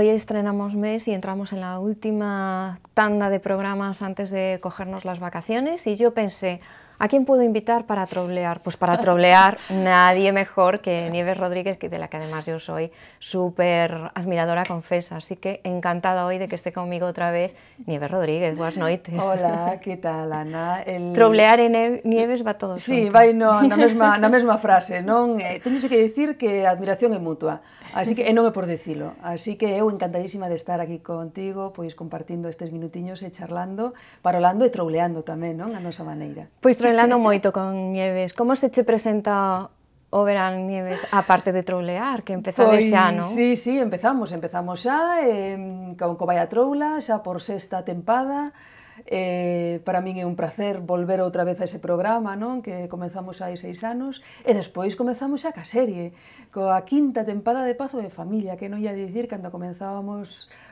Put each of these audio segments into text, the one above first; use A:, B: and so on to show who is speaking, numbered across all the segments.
A: Hoy estrenamos mes y entramos en la última tanda de programas antes de cogernos las vacaciones y yo pensé, ¿a quién puedo invitar para trolear? Pues para trolear nadie mejor que Nieves Rodríguez, de la que además yo soy súper admiradora, confesa. Así que encantada hoy de que esté conmigo otra vez Nieves Rodríguez. Buenas noches. Hola, ¿qué tal, Ana? El... Troblear en Nieves va todo Sí, va y no, la misma
B: frase, ¿no? Eh, que decir que admiración es mutua. Así que, e non é por decilo, así que eu encantadísima de estar aquí contigo, pois compartindo estes minutiños e charlando, parolando e trouleando tamén, non? A nosa maneira. Pois trouleando
A: moito con Nieves. Como se che presenta o verán Nieves, a parte de troulear, que empezades pois, xa, non? Sí,
B: sí, empezamos, empezamos xa, eh, con a Troula, xa por sexta tempada, eh, para min é un placer volver outra vez a ese programa, non? Que comenzamos hai seis anos, e despois comenzamos xa ca serie, coa quinta tempada de Pazo de Familia, que non ia dicir cando comenzábamos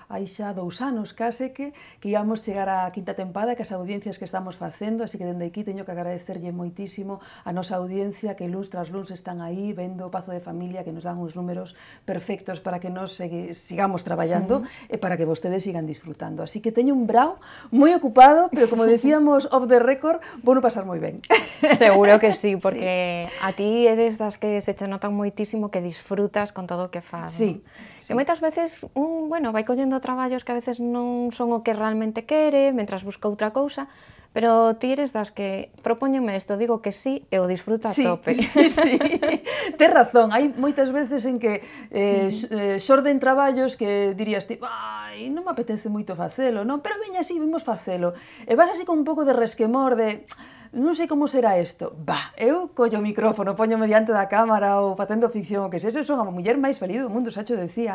B: hai xa dous anos case que, que íamos chegar á quinta tempada, que as audiencias que estamos facendo, así que dende aquí teño que agradecerlle moitísimo a nosa audiencia que luns tras luns están aí vendo o Pazo de Familia, que nos dan uns números perfectos para que nos segue, sigamos traballando uh mm. -huh. e para que vostedes sigan disfrutando. Así que teño un brao moi ocupado, pero como decíamos off the record, vou no pasar moi ben.
A: Seguro que sí, porque sí. a ti eres das que se che notan moitísimo que disfrutas con todo o que faz. Sí. ¿no? Sí. E moitas veces, un, bueno, vai collendo traballos que a veces non son o que realmente quere, mentras busca outra cousa, pero ti eres das que propóñeme isto, digo que sí e o disfruta a sí, tope. Sí,
B: sí. Tes razón, hai moitas veces en que eh, eh, xorden traballos que dirías ti, ai, non me apetece moito facelo, non? Pero veña así, vimos facelo. E vas así con un pouco de resquemor de non sei como será isto. Bah, eu collo o micrófono, poño mediante da cámara ou facendo ficción, o que sexa, son a muller máis feliz do mundo, xo decía.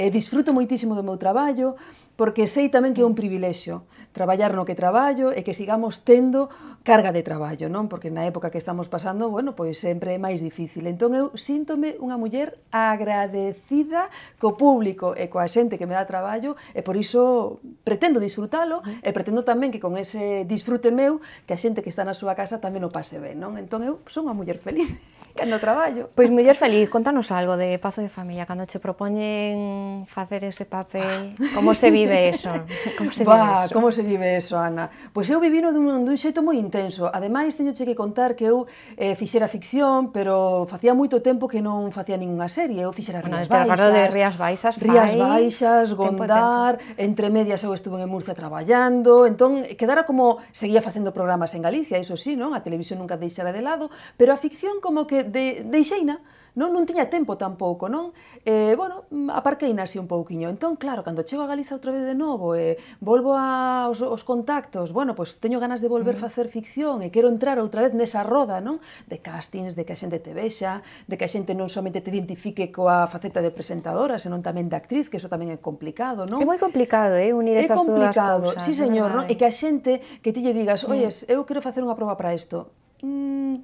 B: Eh, disfruto moitísimo do meu traballo, porque sei tamén que é un privilexio traballar no que traballo e que sigamos tendo carga de traballo, non? Porque na época que estamos pasando, bueno, pois sempre é máis difícil. Entón eu síntome unha muller agradecida co público e coa xente que me dá traballo e por iso pretendo disfrutalo e pretendo tamén que con ese disfrute meu que a xente que está na súa casa tamén o pase ben, non? Entón eu son unha muller feliz. cando traballo. Pois muller feliz, contanos algo de Pazo de Familia, cando che propoñen facer ese papel, como se vive eso? Como se vive eso? Como se vive eso, Ana? Pois eu vivino dun, dun xeito moi intenso. Ademais, teño che que contar que eu eh, fixera ficción, pero facía moito tempo que non facía ningunha serie. Eu fixera bueno, Rías Baixas. de Rías Baixas, fai... Rías Baixas, Gondar, tempo, tempo. entre medias eu estuve en Murcia traballando, entón quedara como seguía facendo programas en Galicia, iso sí, non? A televisión nunca deixara de lado, pero a ficción como que de, deixeina, non, non tiña tempo tampouco, non? E, eh, bueno, aparquei así un pouquiño. Entón, claro, cando chego a Galiza outra vez de novo, e eh, volvo aos os contactos, bueno, pois pues, teño ganas de volver -huh. facer ficción e quero entrar outra vez nesa roda, non? De castings, de que a xente te vexa, de que a xente non somente te identifique coa faceta de presentadora, senón tamén de actriz, que eso tamén é complicado, non? É moi complicado, eh, unir esas dúas cousas. É complicado, sí, señor, non? E que a xente que ti lle digas, "Oies, eu quero facer unha proba para isto." Mm,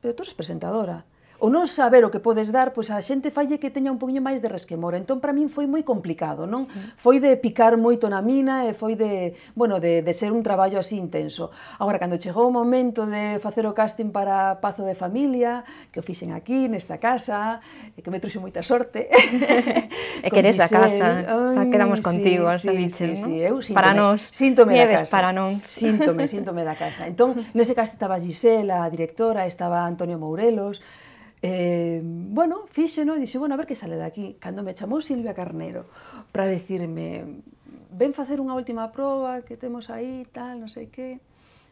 B: pero tú eres presentadora o non saber o que podes dar, pois a xente falle que teña un poquinho máis de resquemor. Entón, para min foi moi complicado, non? Mm. Foi de picar moito na mina e foi de, bueno, de, de ser un traballo así intenso. Agora, cando chegou o momento de facer o casting para Pazo de Familia, que o fixen aquí, nesta casa, e que me trouxe moita sorte. e que eres da casa, Ay, xa quedamos sí, contigo, sí, xa dices, sí, sí, eu síntome, para nós, síntome da casa. para non. Síntome, síntome da casa. Entón, nese caso estaba Gisela, a directora, estaba Antonio Mourelos, eh, bueno, fíxeno no? dixo, bueno, a ver que sale daqui. Cando me chamou Silvia Carnero para decirme, ven facer unha última proba que temos aí, tal, non sei que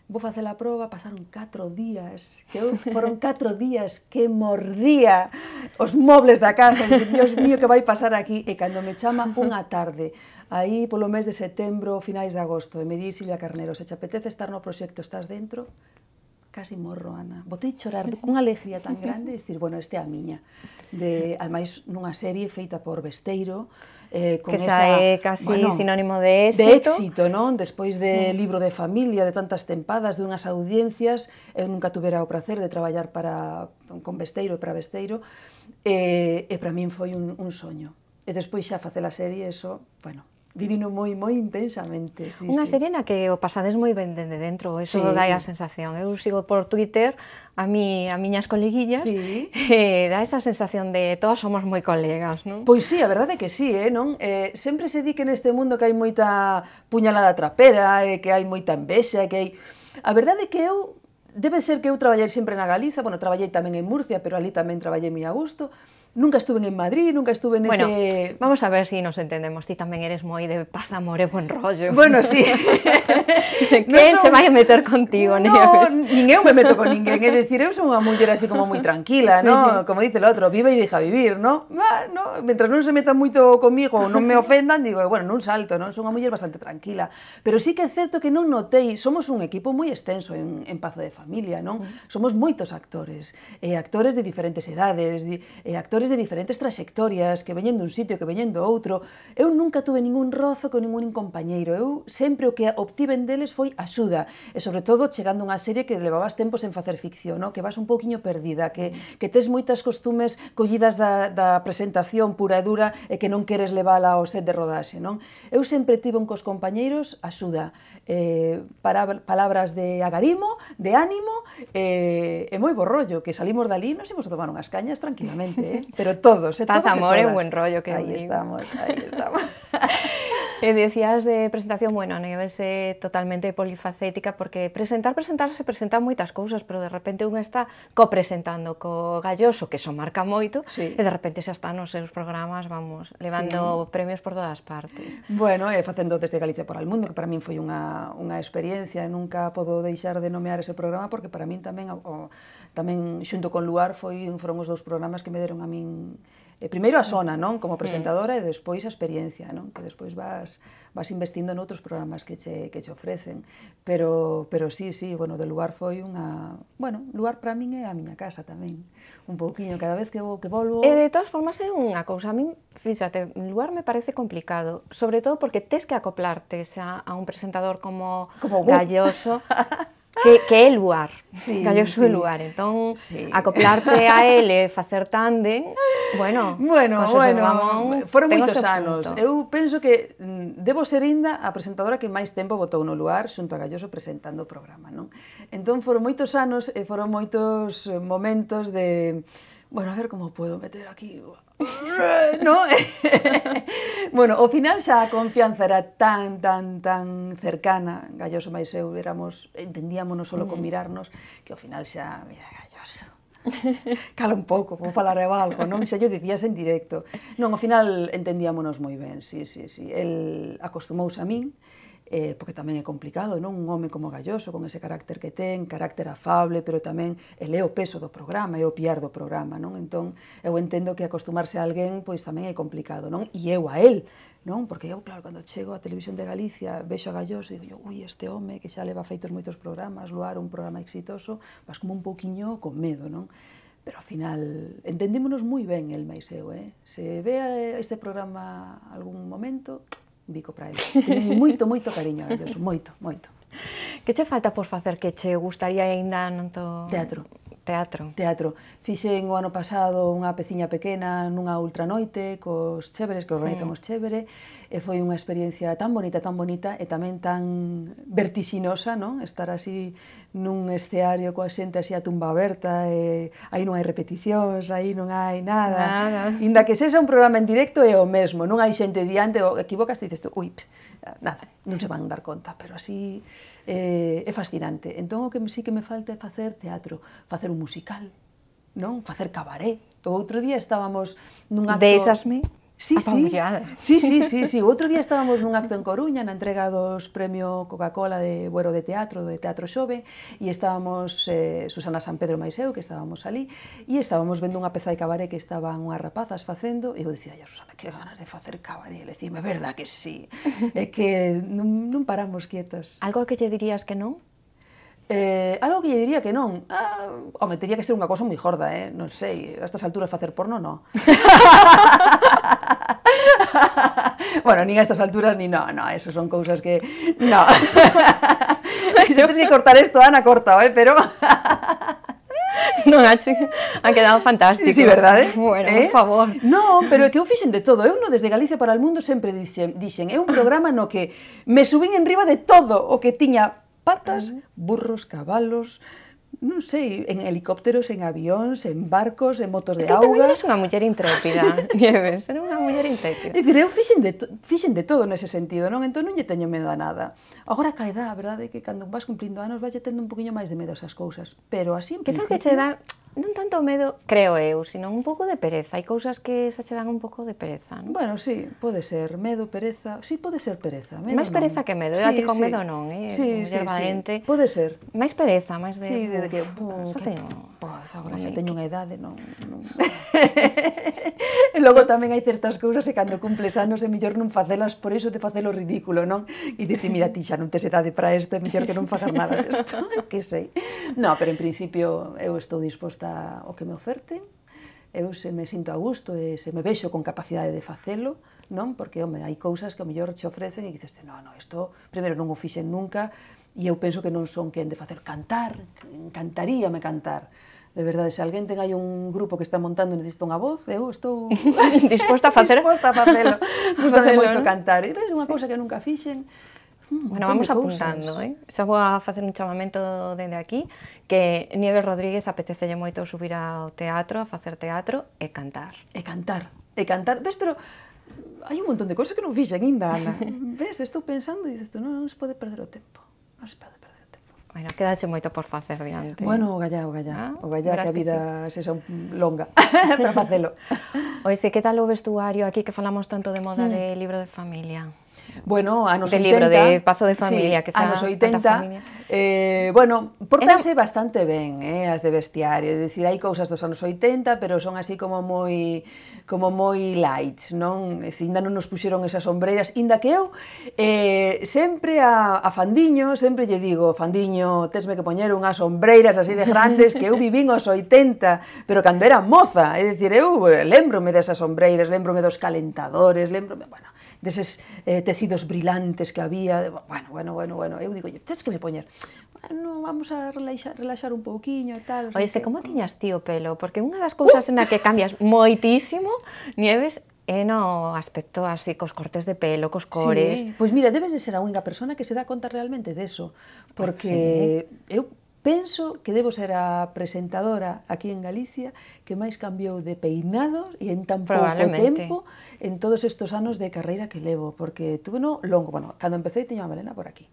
B: vou facer a proba, pasaron 4 días, que eu, foron 4 días que mordía os mobles da casa, e, Dios mío, que vai pasar aquí? E cando me chama unha tarde, aí polo mes de setembro, finais de agosto, e me di Silvia Carnero, se te apetece estar no proxecto, estás dentro? casi morro, Ana. Botei chorar cunha alegría tan grande, de dicir, bueno, este é a miña. De, ademais, nunha serie feita por Besteiro, eh, con que xa é casi bueno, sinónimo de éxito. De éxito, non? Despois de libro de familia, de tantas tempadas, de unhas audiencias, eu nunca tuvera o prazer de traballar para, con Besteiro e para Besteiro, eh, e para min foi un, un soño. E despois xa facer a serie, eso, bueno, vivino moi moi intensamente. Sí, Unha sí. serie
A: na que o pasades moi ben dende dentro, eso sí. dai a sensación. Eu sigo por Twitter a mi, a miñas coleguillas, sí. eh, dá esa sensación de todos somos moi colegas, non?
B: Pois sí, a verdade é que sí, eh, non? Eh, sempre se di que neste mundo que hai moita puñalada trapera, eh, que hai moita envexa, que hai... A verdade é que eu, debe ser que eu traballei sempre na Galiza, bueno, traballei tamén en Murcia, pero ali tamén traballei moi a gusto, nunca estuve en Madrid, nunca estuve en bueno, ese...
A: vamos a ver si nos entendemos. Ti tamén eres moi de paz, amor e buen rollo. Bueno, sí.
B: que no son... se vai a meter contigo, no, Nieves? nin eu me meto con ninguén. É dicir, eu son unha muller así como moi tranquila, sí. no? Como dice o outro, vive e deja vivir, no? Ah, no? Mientras non se metan moito comigo ou non me ofendan, digo, bueno, non salto, non? Son unha muller bastante tranquila. Pero sí que é certo que non notei, somos un equipo moi extenso en, en Pazo de Familia, non? Mm. Somos moitos actores, eh, actores de diferentes edades, eh, actores actores de diferentes trayectorias, que veñen dun sitio, que veñen do outro. Eu nunca tuve ningún rozo con ningún compañeiro. Eu sempre o que obtiven deles foi axuda. E sobre todo chegando a unha serie que levabas tempos en facer ficción, no? que vas un pouquiño perdida, que, que tes moitas costumes collidas da, da presentación pura e dura e que non queres levala ao set de rodaxe. Non? Eu sempre tive un cos compañeiros axuda eh, para, palabras de agarimo, de ánimo, eh, e moi bo rollo, que salimos dali, nos imos a tomar unhas cañas tranquilamente, eh? pero todos, eh, todos amor e, todas. buen rollo que Aí estamos, aí estamos. e decías de presentación, bueno, a nivel se eh,
A: totalmente polifacética, porque presentar, presentar, se presentan moitas cousas, pero de repente unha está copresentando co Galloso, que son marca moito, sí. e de repente xa está nos seus programas, vamos, levando sí. premios por todas partes.
B: Bueno, e facendo desde Galicia por al mundo, que para min foi unha unha, experiencia e nunca podo deixar de nomear ese programa porque para min tamén, o, tamén xunto con Luar foi foron os dous programas que me deron a min eh, primeiro a zona, non, como mm. presentadora e despois a experiencia, non, que despois vas vas investindo en outros programas que che que che ofrecen, pero pero sí, sí, bueno, de Luar foi unha, bueno, Luar para min é a miña casa tamén. un poquito cada vez que, que eh, de todas formas é unha cousa, a fíjate,
A: el lugar me parece complicado, sobre todo porque tienes que acoplarte a un presentador como, como Galloso, que, que é lugar, sí, gallo sí. é lugar, entón sí. acoplarte a ele, facer tándem, bueno, bueno, bueno Ramón, foron moitos anos. Punto.
B: Eu penso que mm, debo ser inda a presentadora que máis tempo botou no lugar xunto a Galloso presentando o programa, non? Entón foron moitos anos e foron moitos momentos de bueno, a ver como puedo meter aquí, no? bueno, ao final xa a confianza era tan, tan, tan cercana, Galloso máis eu éramos, entendíamonos solo con mm. mirarnos, que ao final xa, mira, Galloso, cala un pouco, vou falar eu algo, non? Xa yo dicías en directo. Non, ao final entendíamonos moi ben, sí, sí, sí. El acostumouse a min, eh, porque tamén é complicado, non? Un home como Galloso, con ese carácter que ten, carácter afable, pero tamén el é o peso do programa, é o piar do programa, non? Entón, eu entendo que acostumarse a alguén, pois tamén é complicado, non? E eu a el, non? Porque eu, claro, cando chego á televisión de Galicia, vexo a Galloso e digo, ui, este home que xa leva feitos moitos programas, luar un programa exitoso, vas como un poquinho con medo, non? Pero ao final entendémonos moi ben el máis eu, eh? Se ve este programa algún momento, bico para ele. moito, moito cariño a ellos, moito, moito. Que che falta por facer que che gustaría aínda non to... Teatro. Teatro. Teatro. Fixen o ano pasado unha peciña pequena nunha ultranoite cos chéveres, que organizan os chévere, e foi unha experiencia tan bonita, tan bonita e tamén tan vertixinosa, non? Estar así nun escenario coa xente así a tumba aberta e aí non hai repeticións, aí non hai nada. nada. Inda que sexa un programa en directo é o mesmo, non hai xente diante, o equivocas e dices tú, ui, nada, non se van dar conta, pero así eh, é fascinante. Entón o que sí que me falta é facer teatro, facer un musical, non? Facer cabaré. O outro día estábamos nun acto... Deixasme? Sí, sí. sí, sí, sí, sí. Outro día estábamos nun acto en Coruña na entrega dos premio Coca-Cola de Buero de Teatro, de Teatro Xove, e estábamos eh, Susana San Pedro Maiseu, que estábamos ali, e estábamos vendo unha peza de cabaré que estaban unhas rapazas facendo, e eu dicía, ya Susana, que ganas de facer cabaré, e dicía, é verdad que sí, é que non, non paramos quietas. Algo que te dirías que non? Eh, algo que lle diría que non. Ah, home, teria que ser unha cosa moi jorda, eh? Non sei, a estas alturas facer porno, non. bueno, nin a estas alturas ni no, no, eso son cousas que no. Se tens que cortar isto, Ana, corta, eh, pero Non, acho ha quedado fantástico. Sí, verdade? Eh? Bueno, eh? por favor. Non, pero que eu fixen de todo. Eu no Desde Galicia para o Mundo sempre dixen, dixen é un programa no que me subín en riba de todo o que tiña patas, ah. burros, cabalos, non sei, en helicópteros, en avións, en barcos, en motos de é auga.
A: Eres unha muller intrépida,
B: Nieves, eres unha muller intrépida. E dicir, eu fixen de, fixen de todo nese sentido, non? Entón non lle teño medo a nada. Agora cae da, a verdade, é que cando vas cumplindo anos vas tendo un poquinho máis de medo a esas cousas, pero así en que principio... Que che dá non tanto medo,
A: creo eu, sino un pouco de pereza.
B: Hai cousas que se che dan un pouco de pereza, non? Bueno, sí, pode ser medo, pereza, sí, pode ser pereza. Medo, máis pereza non. que medo, sí, a ti con sí. medo non, eh? Sí, sí, valente. sí, pode ser. Máis pereza, máis de... Sí, de, de que, uh, que, teño... Pois, agora xa teño unha idade, non... non... e logo tamén hai certas cousas e cando cumples anos é mellor non facelas por iso de facelo ridículo, non? E dite, mira, ti xa non tes idade para isto, é mellor que non facas nada disto, que sei. No, pero en principio eu estou disposta gusta o que me oferten, eu se me sinto a gusto e se me vexo con capacidade de facelo, non? Porque, home, hai cousas que o mellor che ofrecen e dices, non, non, isto, primeiro, non o fixen nunca e eu penso que non son quen de facer cantar, encantaríame cantar. De verdade, se alguén ten aí un grupo que está montando e necesita unha voz, eu estou disposta a facer. disposta a facelo. Gustame moito cantar. E ves unha cousa que nunca fixen Mm, bueno, vamos apuntando,
A: eh? Xa vou a facer un chamamento dende aquí que Nieves Rodríguez lle moito subir
B: ao teatro, a facer teatro e cantar. E cantar, e cantar. Ves, pero hai un montón de cousas que non fixen ainda, Ana. Ves, estou pensando e dices, non, non se pode perder o tempo. Non se pode perder o tempo. Bueno, quedache moito por facer diante. Bueno, o gallá, o gallá. Ah, o gallá que a vida
A: que sí. se son longa para facelo. Oise, que tal o vestuario aquí que falamos tanto de moda mm. de libro de familia?
B: Bueno, a nos de 80... libro de paso de Familia, sí, que xa, a nos 80, eh, bueno, portanse Era... bastante ben eh, as de bestiario, é dicir, hai cousas dos anos 80, pero son así como moi como moi lights, non? É dicir, ainda non nos puxeron esas sombreiras, inda que eu eh, sempre a, a Fandiño, sempre lle digo, Fandiño, tesme que poñer unhas sombreiras así de grandes que eu vivín os 80, pero cando era moza, é dicir, eu lembrome desas sombreiras, lembrome dos calentadores, lembrome, bueno, deses eh, tecidos brilantes que había, de, bueno, bueno, bueno, bueno, eu digo, tens que me poñer, bueno, vamos a relaxar, relaxar un pouquiño e tal. Oye, que... como mm. tiñas ti
A: o pelo? Porque unha das cousas uh! a que cambias moitísimo, Nieves, e no aspecto así cos cortes de pelo, cos cores. Sí,
B: pois mira, debes de ser a única persona que se dá conta realmente deso, porque sí. eu Penso que debo ser a presentadora aquí en Galicia que máis cambiou de peinados e en tan pouco tempo en todos estes anos de carreira que levo, porque tuve no longo, bueno, cando empecé tiña a melena por aquí,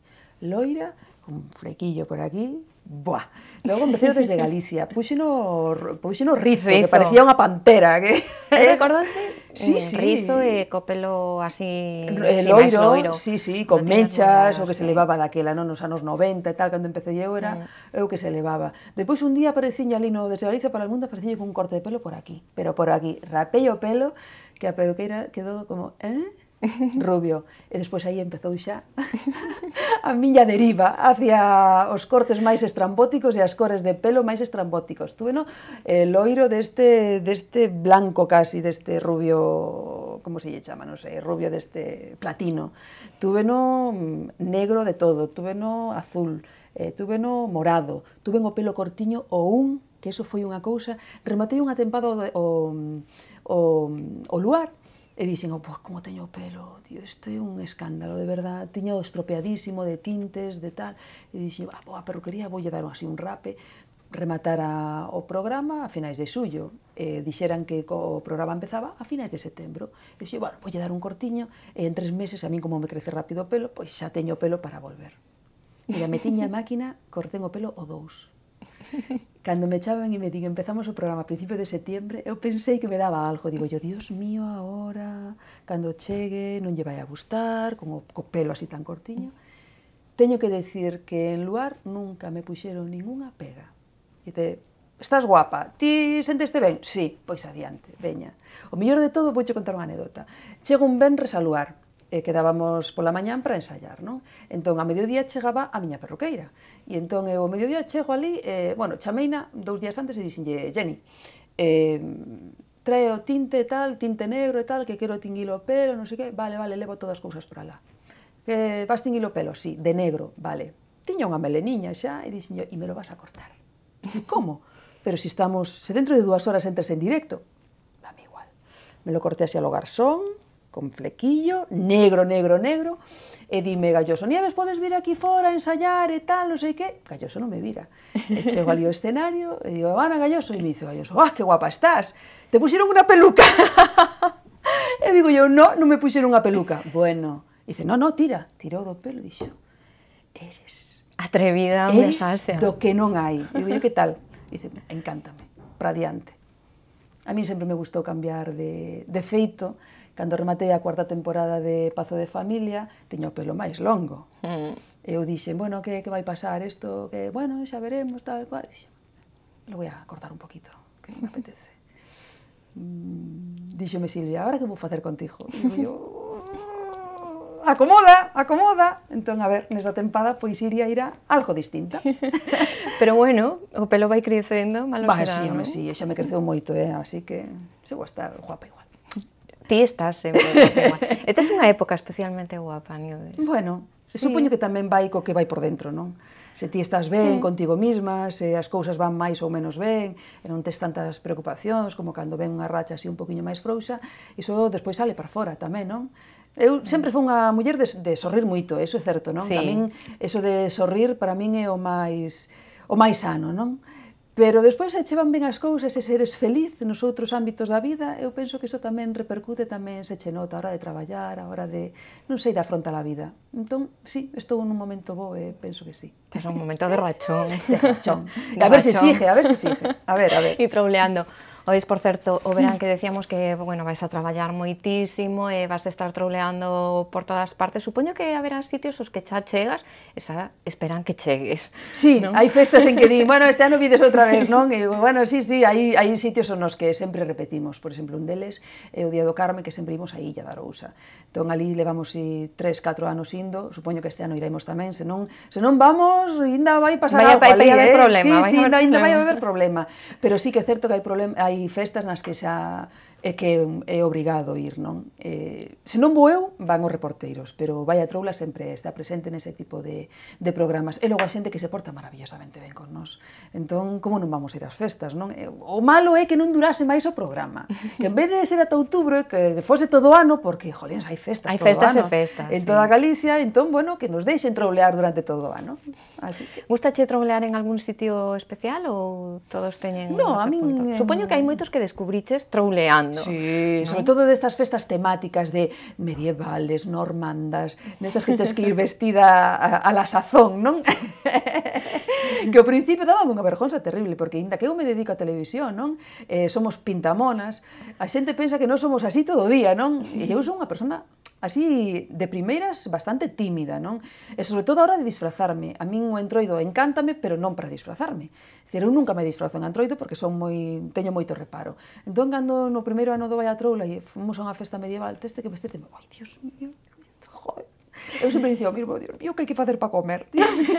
B: loira, un flequillo por aquí, Buah. Logo empecé desde Galicia. Puxeno, puxeno rizo, rizo, que parecía unha pantera. Que...
A: Recordanse? Sí, sí. Rizo e co
B: pelo así... El loiro, loiro. sí, sí, con no menchas, o que sí. se levaba daquela, non? Nos anos 90 e tal, cando empecé eu era mm. eu que se levaba. Depois un día apareciña ali no desde Galicia para o mundo, apareciñe con un corte de pelo por aquí, pero por aquí. Rapei o pelo, que a peluqueira quedou como... Eh? rubio. E despois aí empezou xa a miña deriva hacia os cortes máis estrambóticos e as cores de pelo máis estrambóticos. Tuve no eh, loiro deste, deste blanco casi, deste rubio, como se lle chama, non sei, rubio deste platino. Tuve no negro de todo, tuve no azul, eh, tuve no morado, tuve no pelo cortiño ou un, que eso foi unha cousa, rematei unha tempada o, o, o, o luar, E dixen, oh, pois, como teño o pelo, tío, isto é un escándalo, de verdad, tiña o estropeadísimo de tintes, de tal, e dixen, ah, a perruquería voulle dar así un rape, rematara o programa a finais de xullo, e dixeran que o programa empezaba a finais de setembro, e dixen, bueno, voulle dar un cortiño, e en tres meses, a min como me crece rápido o pelo, pois xa teño o pelo para volver. E a metiña máquina, corten o pelo o dous Cando me chaman e me digan empezamos o programa a principio de septiembre, eu pensei que me daba algo. Digo yo, Dios mío, agora, cando chegue, non lle vai a gustar, con o co pelo así tan cortiño. Teño que decir que en Luar nunca me puxeron ninguna pega. E te, estás guapa, ti senteste ben? Sí, pois adiante, veña. O mellor de todo, vouche contar unha anedota. Chego un ben resaluar, eh, quedábamos pola mañán para ensayar, non? Entón, a mediodía chegaba a miña perruqueira, e entón eu ao mediodía chego ali, eh, bueno, chameina dous días antes e dixenlle, Jenny, eh, trae o tinte e tal, tinte negro e tal, que quero tinguir o pelo, non sei que, vale, vale, levo todas as cousas para lá. Que vas tinguir o pelo, sí, de negro, vale. Tiña unha meleniña xa e dixen yo, e me lo vas a cortar. Como? Pero si estamos, se dentro de dúas horas entres en directo, dame igual. Me lo corté así a lo garzón, con flequillo, negro, negro, negro, e dime Galloso, Nieves, podes vir aquí fora a ensayar e tal, non sei que, Galloso non me vira. E chego ali ao escenario e digo, Ana Galloso, e me dice Galloso, ah, que guapa estás, te pusieron unha peluca. e digo yo, no, non me puxeron unha peluca. Bueno, e dice, no, no, tira, tirou do pelo, dixo, eres... Atrevida, eres do que non hai. E digo, que tal? E dice, encántame, pra diante. A mí sempre me gustou cambiar de, de feito, Cando rematei a cuarta temporada de Pazo de Familia, teño o pelo máis longo. Mm. Eu dixen, bueno, que, que vai pasar isto? Que, bueno, xa veremos, tal, cual. Dixen, lo voy a cortar un poquito, que me apetece. Mm, díxeme Silvia, ahora que vou facer contigo? E eu, oh, acomoda, acomoda. Entón, a ver, nesta tempada, pois iría ir a algo distinta. Pero bueno, o pelo vai crecendo, malo bah, será, sí, non? Sí, xa me creceu moito, eh? así que se vou estar guapa igual. Ti estás sempre Esta é unha época especialmente guapa, Nieve. Bueno, sí. supoño que tamén vai co que vai por dentro, non? Se ti estás ben mm. contigo misma, se as cousas van máis ou menos ben, e non tes tantas preocupacións como cando ven unha racha así un poquinho máis frouxa, iso despois sale para fora tamén, non? Eu sempre fui unha muller de, de sorrir moito, eso é certo, non? Sí. Tamén eso de sorrir para min é o máis o máis sano, non? Pero despois se che van ben as cousas e se eres feliz nos outros ámbitos da vida, eu penso que iso tamén repercute, tamén se che nota a hora de traballar, a hora de, non sei, de afrontar a vida. Entón, sí, estou nun momento bo e penso que sí.
A: É un momento de rachón. de rachón. De a ver se si exige, a ver se si exige.
B: A ver, a ver. E
A: troleando. Ois, por certo, o verán mm. que decíamos que, bueno, vais a traballar moitísimo e vas a estar troleando por todas partes. Supoño que haberá sitios os que xa chegas e xa esperan
B: que chegues. Sí, ¿no? hai festas en que di, bueno, este ano vides outra vez, non? E bueno, sí, sí, hai, hai sitios nos que sempre repetimos. Por exemplo, un deles é o Día do Carme, que sempre imos a Illa da Arousa. Entón, ali levamos si, 3, 4 anos indo, supoño que este ano iremos tamén, senón, senón vamos, ainda vai pasar vai, algo vai, ali, vai, eh? problema, sí, vai sí, haber... ainda vai haber problema. Pero sí que é certo que hai problema, hai hay festas nas que xa é que é obrigado ir, non? Eh, se non vou eu, van os reporteiros, pero vai a troula sempre está presente nese tipo de, de programas. E logo a xente que se porta maravillosamente ben con nós. Entón, como non vamos a ir ás festas, non? O malo é que non durase máis o programa. Que en vez de ser ata outubro, que fose todo o ano, porque, jolín, hai festas hai todo festas ano. Hai festas e festas. En toda sí. Galicia, entón, bueno, que nos deixen troulear durante todo o ano.
A: Así que... Gusta che troulear en algún sitio especial ou todos teñen... No, a min... Punto? Eh, Supoño que hai
B: moitos que descubriches troulean retomando. Sí, ¿no? sobre todo de estas festas temáticas de medievales, normandas, nestas que tes que ir vestida a, a la sazón, non? que ao principio daba unha vergonza terrible, porque inda que eu me dedico a televisión, non? Eh, somos pintamonas, a xente pensa que non somos así todo o día, non? E eu son unha persona así de primeiras bastante tímida, non? E sobre todo a hora de disfrazarme. A min o entroido encántame, pero non para disfrazarme. Dicir, eu nunca me disfrazo en entroido porque son moi teño moito reparo. Entón, cando no primeiro ano do Vallatroula e fomos a unha festa medieval, teste que vestirte, ai, dios mío, Eu sempre dicía o mesmo, Dios mío, que hai que facer para comer?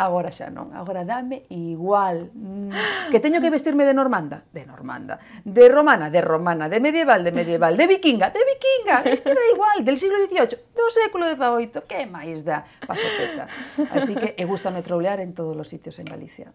B: agora xa non, agora dame igual. Mm, que teño que vestirme de normanda? De normanda. De romana? De romana. De medieval? De medieval. De vikinga? De vikinga. Es que da igual, del siglo XVIII, do século XVIII, que máis da pasoteta. Así que e gustame troulear en todos os sitios en Galicia.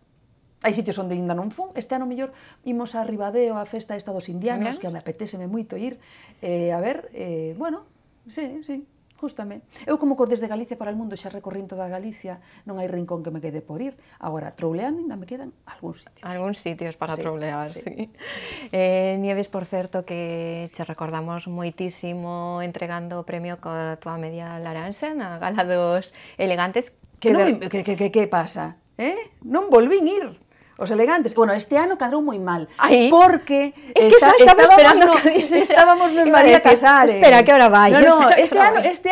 B: Hai sitios onde ainda non fun, este ano mellor imos a Ribadeo, a festa esta dos indianos, Bien. que me apetéseme moito ir, eh, a ver, eh, bueno, sí, sí, Gústame. Eu como co desde Galicia para o mundo xa recorrín toda Galicia, non hai rincón que me quede por ir. Agora, trouleando, ainda me quedan algúns sitios. Algúns sitios para sí, troulear, sí. sí.
A: Eh, Nieves, por certo, que che recordamos moitísimo entregando o premio coa tua media laranxa na Gala dos Elegantes. Que, que, non me, que,
B: que, que, que pasa? Eh? Non volvín ir. elegantes. Bueno, este año cadró muy mal. ahí porque esperando que estábamos nos María Casares. Espera, que ahora vaya. No, no, este año este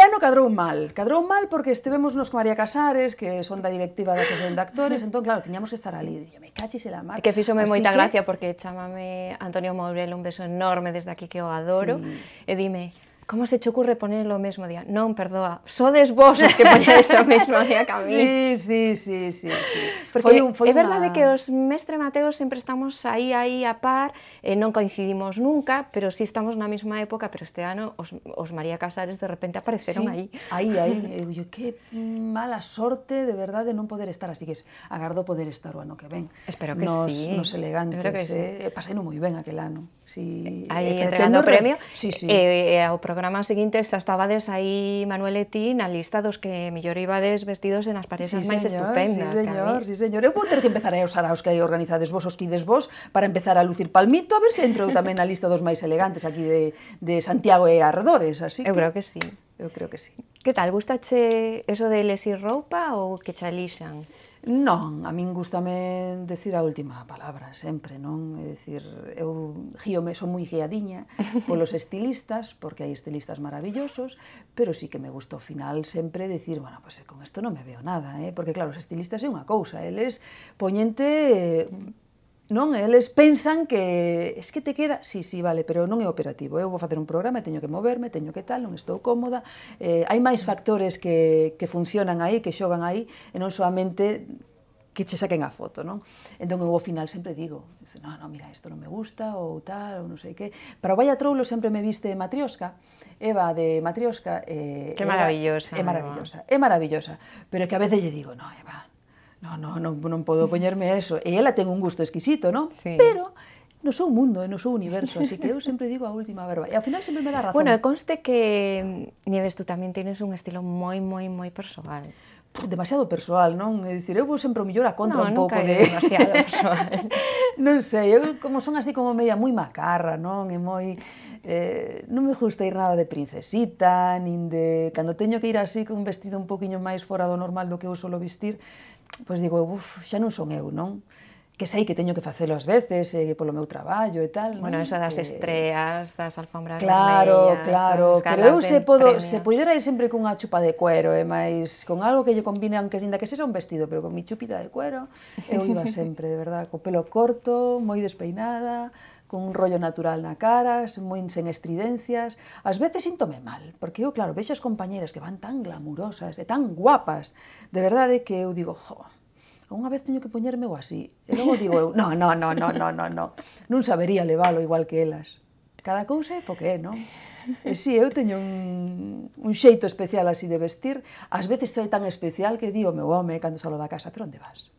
B: mal. cadró mal porque estuvimos nos con María Casares, que son la directiva de la Asociación de Actores, entonces claro, teníamos que estar ali. Me cachis se la mar. Que fixome muy que... gracia porque
A: chámame Antonio Morel, un beso enorme desde aquí que yo adoro, sí. E dime, como se che ocurre poner o mesmo día? Non, perdoa, sodes vos os que poñedes o mesmo día que a mí. Sí, sí, sí, sí, sí. Porque foi un, foi é verdade una... que os mestre Mateo sempre estamos aí, aí a par, eh, non coincidimos nunca, pero si sí estamos na mesma época, pero este ano os, os María Casares de repente
B: apareceron sí, aí. Aí, aí, eu, eu, que mala sorte de verdade non poder estar, así que agardo poder estar o ano que ven. Espero que nos, sí. Nos elegantes, que eh? sí. paseino moi ben aquel ano. Si, aí eh, entregando o premio. Sí, sí.
A: E, eh, ao eh, programa seguinte xa estabades aí Manuel e ti na lista dos que mellor ibades vestidos en as parexas sí, máis estupendas. Sí, señor,
B: sí, señor. Eu vou ter que empezar a usar aos que aí organizades vos os quides vos para empezar a lucir palmito, a ver se entrou tamén na lista dos máis elegantes aquí de, de Santiago e arredores, así que... Eu creo que sí. Eu creo que sí. Que tal, gustache eso de lesir roupa ou que chalixan? lixan? Non, a min gustame decir a última palabra, sempre, non? É dicir, eu me son moi guiadiña polos estilistas, porque hai estilistas maravillosos, pero sí que me gusta ao final sempre decir, bueno, pues eh, con isto non me veo nada, eh? porque claro, os estilistas é unha cousa, eles poñente eh, Non, eles pensan que es que te queda, sí, sí, vale, pero non é operativo. Eu vou facer un programa, teño que moverme, teño que tal, non estou cómoda. Eh, hai máis factores que, que funcionan aí, que xogan aí, e non solamente que che saquen a foto, non? Entón eu ao final sempre digo, dice, no, no, mira, isto non me gusta, ou tal, ou non sei que. Para o Vaya Troulo sempre me viste Matriosca, Eva de Matriosca. Eh, que maravillosa. É maravillosa, é maravillosa. Pero é que a veces lle digo, no, Eva, no, no, non, non podo poñerme a eso. E ela ten un gusto exquisito, non? Sí. Pero no sou mundo e no sou universo, así que eu sempre digo a última verba. E ao final sempre me dá razón. Bueno, conste que
A: Nieves, tú tamén tienes un estilo moi, moi, moi persoal demasiado persoal, non?
B: É dicir, eu vou sempre o millor a contra no, un pouco de... demasiado
C: persoal.
B: non sei, eu como son así como media moi macarra, non? E moi... Eh, non me gusta ir nada de princesita, nin de... Cando teño que ir así con un vestido un poquinho máis fora do normal do que eu solo vestir, pois digo, uf, xa non son eu, non? que sei que teño que facelo ás veces, eh, polo meu traballo e tal. Bueno, non? eso das que...
A: estreas, das alfombras Claro, vermellas, claro, pero eu se podo, premio. se
B: poidera ir sempre cunha chupa de cuero, eh, máis con algo que lle combine, aunque sinda que sexa un vestido, pero con mi chupita de cuero, eu iba sempre, de verdad, co pelo corto, moi despeinada, con un rollo natural na cara, moi sen estridencias. Ás veces síntome mal, porque eu, claro, vexo as compañeras que van tan glamurosas e tan guapas, de verdade que eu digo, jo, unha vez teño que poñerme o así. E logo digo eu, non, non, non, non, non, non, non, non sabería leválo igual que elas. Cada cousa é porque é, non? E eh, si, sí, eu teño un, un xeito especial así de vestir. Ás veces soy tan especial que di o meu home cando salo da casa, pero onde vas?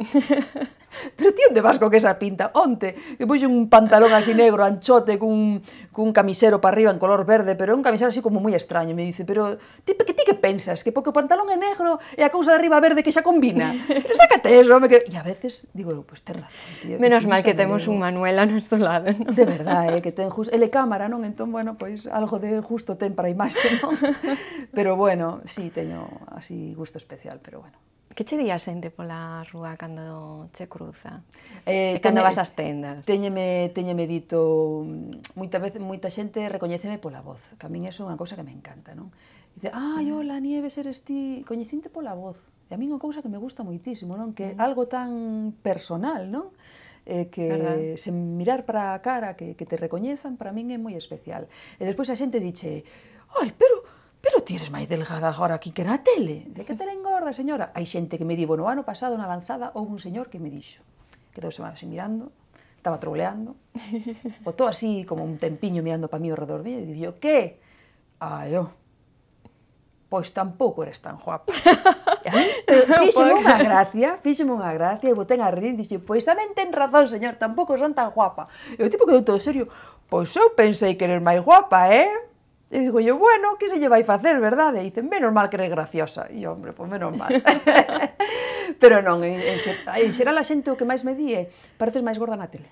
B: pero ti onde vas con esa pinta? Onte, que puxo un pantalón así negro, anchote, cun, cun camisero para arriba en color verde, pero un camisero así como moi extraño. Me dice, pero ti que, ti que pensas? Que porque o pantalón é negro e a cousa de arriba verde que xa combina? Pero sácate eso, home, que... E a veces digo, eu, pues, pois ten razón, tío. Menos que mal que temos un Manuel a nuestro lado, ¿no? De verdad, eh, que ten just... Ele cámara, non? Entón, bueno, pois pues, algo de gusto ten para imaxe, non? pero bueno, sí, teño así gusto especial, pero bueno. Que che di a xente pola rúa cando che cruza? Eh, e cando teñe, vas ás tendas? Teñeme, teñeme dito, mm, moita, vez, moita xente recoñeceme pola voz, que a min eso é unha cousa que me encanta, non? Dice, ai, hola, Nieves, eres ti, coñecinte pola voz. E a min é unha cousa que me gusta moitísimo, non? Que algo tan personal, non? eh, que Verdad. sen mirar para a cara, que, que te recoñezan, para min é moi especial. E despois a xente dixe, ai, pero, pero ti eres máis delgada agora aquí que na tele. De que te engorda, señora? Hai xente que me di, bueno, ano pasado na lanzada houve un señor que me dixo, quedou se semanas mirando, estaba troleando, botou así como un tempiño mirando para mí ao redor mío e dixo, que? Ai, oh, pois tampouco eres tan guapa.
C: fíxeme pois unha
B: gracia, fíxeme unha gracia, e botén a rir, dixe, pois tamén ten razón, señor, tampouco son tan guapa. E o tipo quedou todo serio, pois eu pensei que eres máis guapa, eh? E digo yo, bueno, que se lle vai facer, verdade? E dicen, menos mal que eres graciosa. E hombre, pois pues menos mal. Pero non, en, en, en xeral a xente o que máis me di é, pareces máis gorda na tele.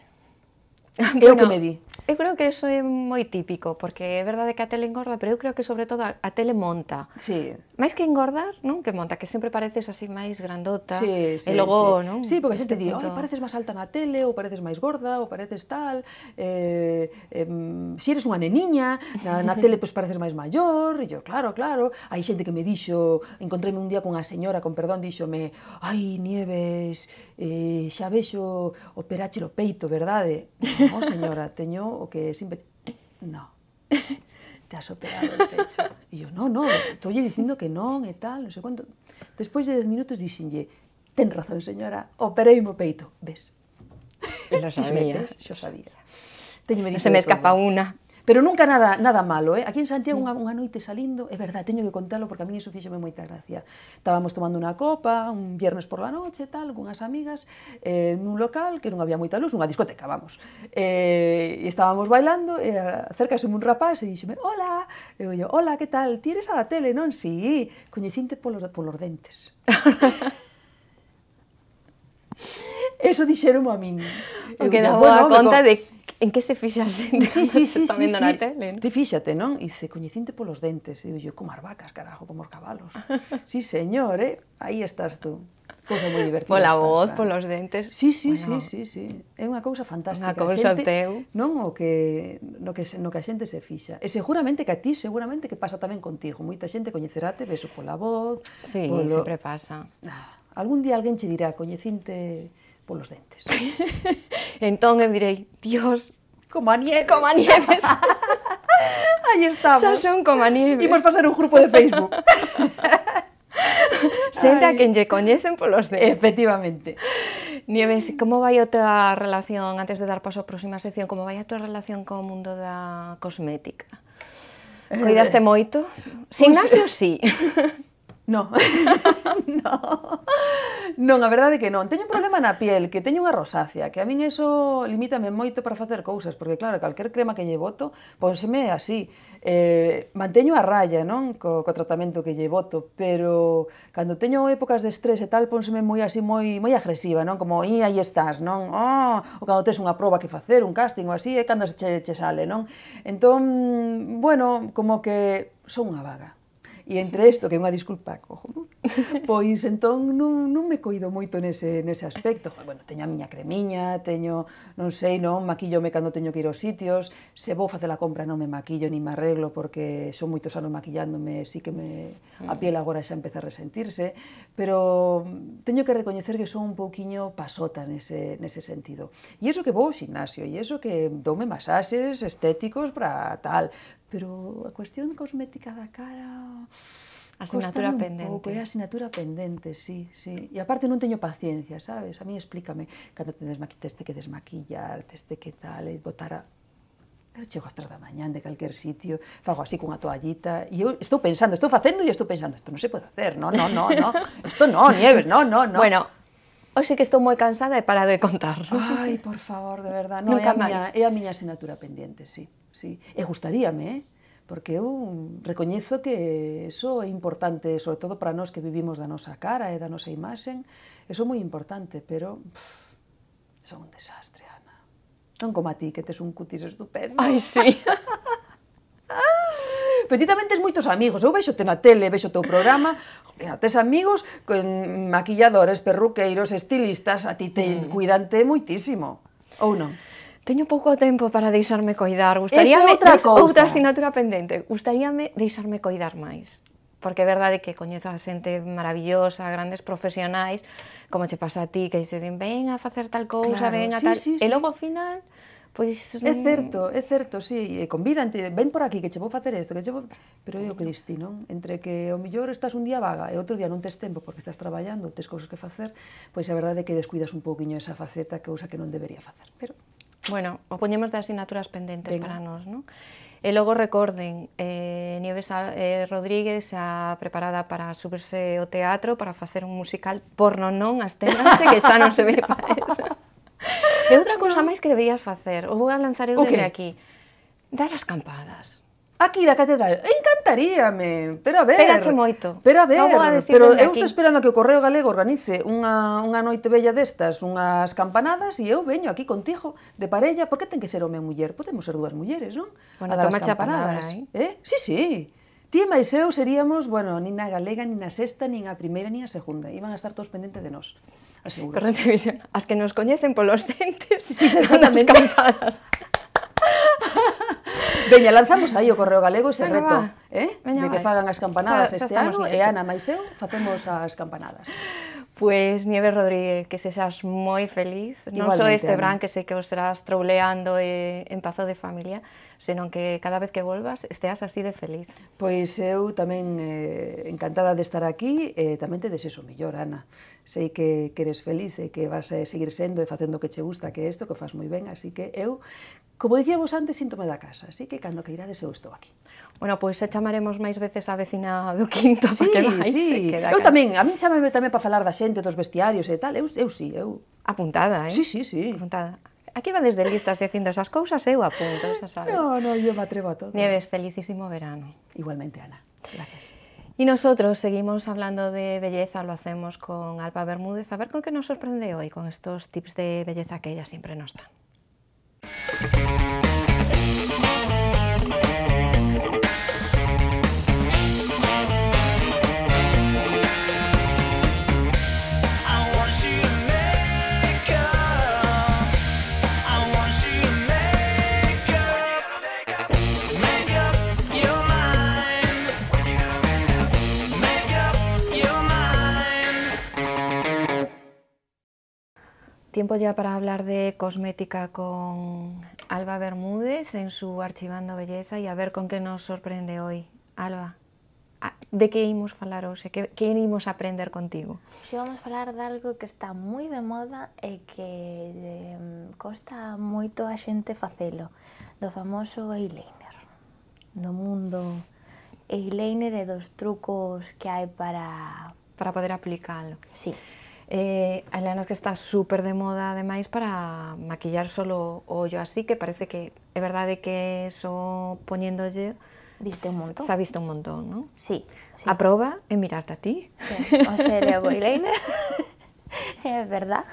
C: É
A: o que me di. Eu creo que eso é moi típico, porque é verdade que a tele engorda, pero eu creo que sobre todo a tele monta. Sí. Mais que engordar, non? Que monta, que sempre pareces así máis grandota. Sí, sí, e logo, sí. non? Sí, porque a xente di, pareces
B: máis alta na tele, ou pareces máis gorda, ou pareces tal, eh, eh si eres unha neniña, na, na tele pois pues, pareces máis maior". E yo, claro, claro. Hai xente que me dixo, encontréme un día cunha señora, con perdón, díxome, "Ai, Nieves, eh, xa vexo o perache o peito, verdade?" oh señora, teño o que sempre... No, te has operado o pecho. E eu, no, no, estou dicindo que non e tal, non sei quanto. Despois de 10 minutos dixenlle, ten razón, señora, operei o peito. Ves?
C: E
A: lo sabía.
B: Xa sabía. Teño no se me escapa unha. Pero nunca nada nada malo, eh? Aquí en Santiago unha, unha noite salindo, é verdade, teño que contalo porque a min iso fíxome moita gracia. Estábamos tomando unha copa, un viernes por la noche, tal, cunhas amigas, eh, nun local que non había moita luz, unha discoteca, vamos. Eh, e estábamos bailando, e eh, acércase un rapaz e dixeme, hola, e eu, hola, que tal, ti eres a da tele, non? Sí, coñecinte polos, polos dentes. Eso dixeron a min. Eu, o que daba bueno, conta
C: de
A: en que se fixa Sí, sí, sí, si, sí, sí. na tele.
B: Ti fíxate, non? E se coñecinte polos dentes. E digo, como as vacas, carajo, como os cabalos. sí, señor, eh? Aí estás tú. Cosa moi divertida. Pola estás, voz, claro. polos dentes. Sí, sí, bueno, sí, sí, sí. É unha cousa fantástica. Unha cousa xente, teu. Non o que no que no que a xente se fixa. E seguramente que a ti, seguramente que pasa tamén contigo. Moita xente coñecerate, beso pola voz, Sí, polo... sempre pasa. Ah, algún día alguén che dirá, coñecinte polos dentes. entón eu direi, Dios, Como a nieve. Como a nieve. Aí estamos. Xa son como a nieve. Imos facer un grupo de Facebook. Xente a quen lle
A: coñecen polos dentes. Efectivamente. Nieves, como vai a tua relación, antes de dar paso á próxima sección, como vai a tua relación co mundo da cosmética? Eh, Coidaste moito? Sin pues, pois- sí. No.
B: no. Non, a verdade é que non. Teño un problema na piel, que teño unha rosácea, que a min eso limítame moito para facer cousas, porque claro, calquer crema que lle boto, pónseme pois así. Eh, manteño a raya, non, co, co tratamento que lle boto, pero cando teño épocas de estrés e tal, pónseme moi así moi moi agresiva, non, como "Ih, aí estás, non? Oh, ou cando tes unha proba que facer, un casting ou así, é cando se che, che sale, non? Entón, bueno, como que son unha vaga. E entre isto, que é unha disculpa, cojo, pois entón non, non me coido moito nese, nese aspecto. Jo, bueno, teño a miña cremiña, teño, non sei, non, maquillo me cando teño que ir aos sitios, se vou facer a compra non me maquillo ni me arreglo porque son moitos anos maquillándome, sí que me, a mm. piel agora xa empeza a resentirse, pero mm, teño que recoñecer que son un pouquiño pasota nese, nese sentido. E iso que vou ao gimnasio, e iso que doume masaxes estéticos para tal, pero a cuestión cosmética da cara Asignatura pendente. Pouco, é asignatura pendente, sí, sí. E aparte non teño paciencia, sabes? A mí explícame, cando te desmaqui, teste que desmaquillar, teste que tal, e botar a... Eu chego ás 3 da mañan de calquer sitio, fago así cunha toallita, e eu estou pensando, estou facendo e estou pensando, isto non se pode hacer, non, non, non, non, isto non, Nieves, non, non, non. Bueno, hoxe que estou moi cansada e para de contar. Ai, por favor, de verdad, no, Nunca é, a miña, é a miña asignatura pendente, sí sí. E gustaríame, eh? porque eu recoñezo que eso é importante, sobre todo para nós que vivimos da nosa cara e da nosa imaxen, eso é moi importante, pero pff, son un desastre, Ana. Non como a ti, que tes un cutis estupendo. Ai, sí. pero ti tamén tes moitos amigos, eu te na tele, vexo teu programa, mira, tes amigos con maquilladores, perruqueiros, estilistas, a ti te mm. cuidante moitísimo, ou non? Teño pouco tempo para deixarme coidar. Gustaríame outra, cousa. outra
A: asignatura pendente. Gustaríame deixarme coidar máis. Porque é verdade que coñezo a xente maravillosa, grandes profesionais,
B: como che pasa a ti, que dicen, ven a facer tal cousa, claro, ven a sí, tal... Sí, sí. E logo ao final, pois...
A: É certo,
B: é certo, sí, e convidante, ven por aquí, que che vou facer isto, que che vou... Pero é o que diste, non? Entre que o millor estás un día vaga e outro día non tes tempo porque estás traballando, tes cousas que facer, pois a verdade é que descuidas un pouquiño esa faceta, cousa que non debería facer. Pero Bueno, o poñemos
A: de asignaturas pendentes Venga. para nós, non? E logo recorden, eh, Nieves eh, Rodríguez xa preparada para subirse ao teatro para facer un musical porno non, asténganse que xa non se ve para eso. E outra cousa máis que deberías facer, o vou a lanzar
B: eu desde okay. aquí,
A: dar as campadas
B: aquí na catedral. Encantaríame, pero a ver. Pégase moito. Pero a ver, no a pero eu estou esperando a que o Correo Galego organice unha, unha noite bella destas, unhas campanadas, e eu veño aquí contigo de parella, por que ten que ser home e muller? Podemos ser dúas mulleres, non? Bueno, a dar as campanadas. Palabra, eh? eh? Sí, sí. Ti e máis eu seríamos, bueno, nin na galega, nin na sexta, nin a primeira, nin a segunda. Iban a estar todos pendentes de nós. Aseguro. As que nos coñecen polos dentes. Sí, sí exactamente. Nas Veña, lanzamos aí o Correo Galego ese Venga, reto, eh? de que fagan as campanadas este ano, e Ana máis eu facemos as campanadas. Pois, pues, Nieves
A: Rodríguez, que sexas moi feliz, non só este bran que sei que vos serás trouleando e eh, en pazo de familia, senón que cada vez que volvas esteas así de feliz.
B: Pois eu tamén eh, encantada de estar aquí e eh, tamén te deseso mellor, Ana. Sei que, que eres feliz e que vas a seguir sendo e facendo o que che gusta, que é isto que fas moi ben, así que eu Como dicíamos antes, síntome da casa, así que cando que irades eu estou aquí. Bueno, pois pues, chamaremos máis veces a vecina do quinto sí, para que máis sí. se queda. Eu tamén, a min chamame tamén para falar da xente, dos vestiarios e tal, eu, eu sí, eu... Apuntada, eh? Sí, sí, sí. Apuntada. Aquí va desde listas dicindo esas cousas,
A: eu apunto, xa sabes.
B: No, no, eu me atrevo a todo. Nieves,
A: felicísimo verano. Igualmente, Ana. Gracias. E nosotros seguimos hablando de belleza, lo hacemos con Alba Bermúdez. A ver con que nos sorprende hoy con estos tips de belleza que ella siempre nos da. Thank you. Tiempo ya para hablar de cosmética con Alba Bermúdez en su Archivando Belleza y a ver con qué nos sorprende hoy. Alba, de que imos falar hoxe? Que, que a aprender contigo?
D: Sí, vamos falar de algo que está moi de moda e que eh, costa moito a xente facelo, do famoso eyeliner. No mundo eyeliner e dos trucos que hai para... Para poder aplicalo. Sí. Eh,
A: que está súper de moda maíz para maquillar solo hoyo así, que parece que verdad verdad que eso poniéndole Viste un montón. Se ha visto un montón, ¿no? Sí, A prueba é mirarte a ti. Sí, o ser o
D: es verdad.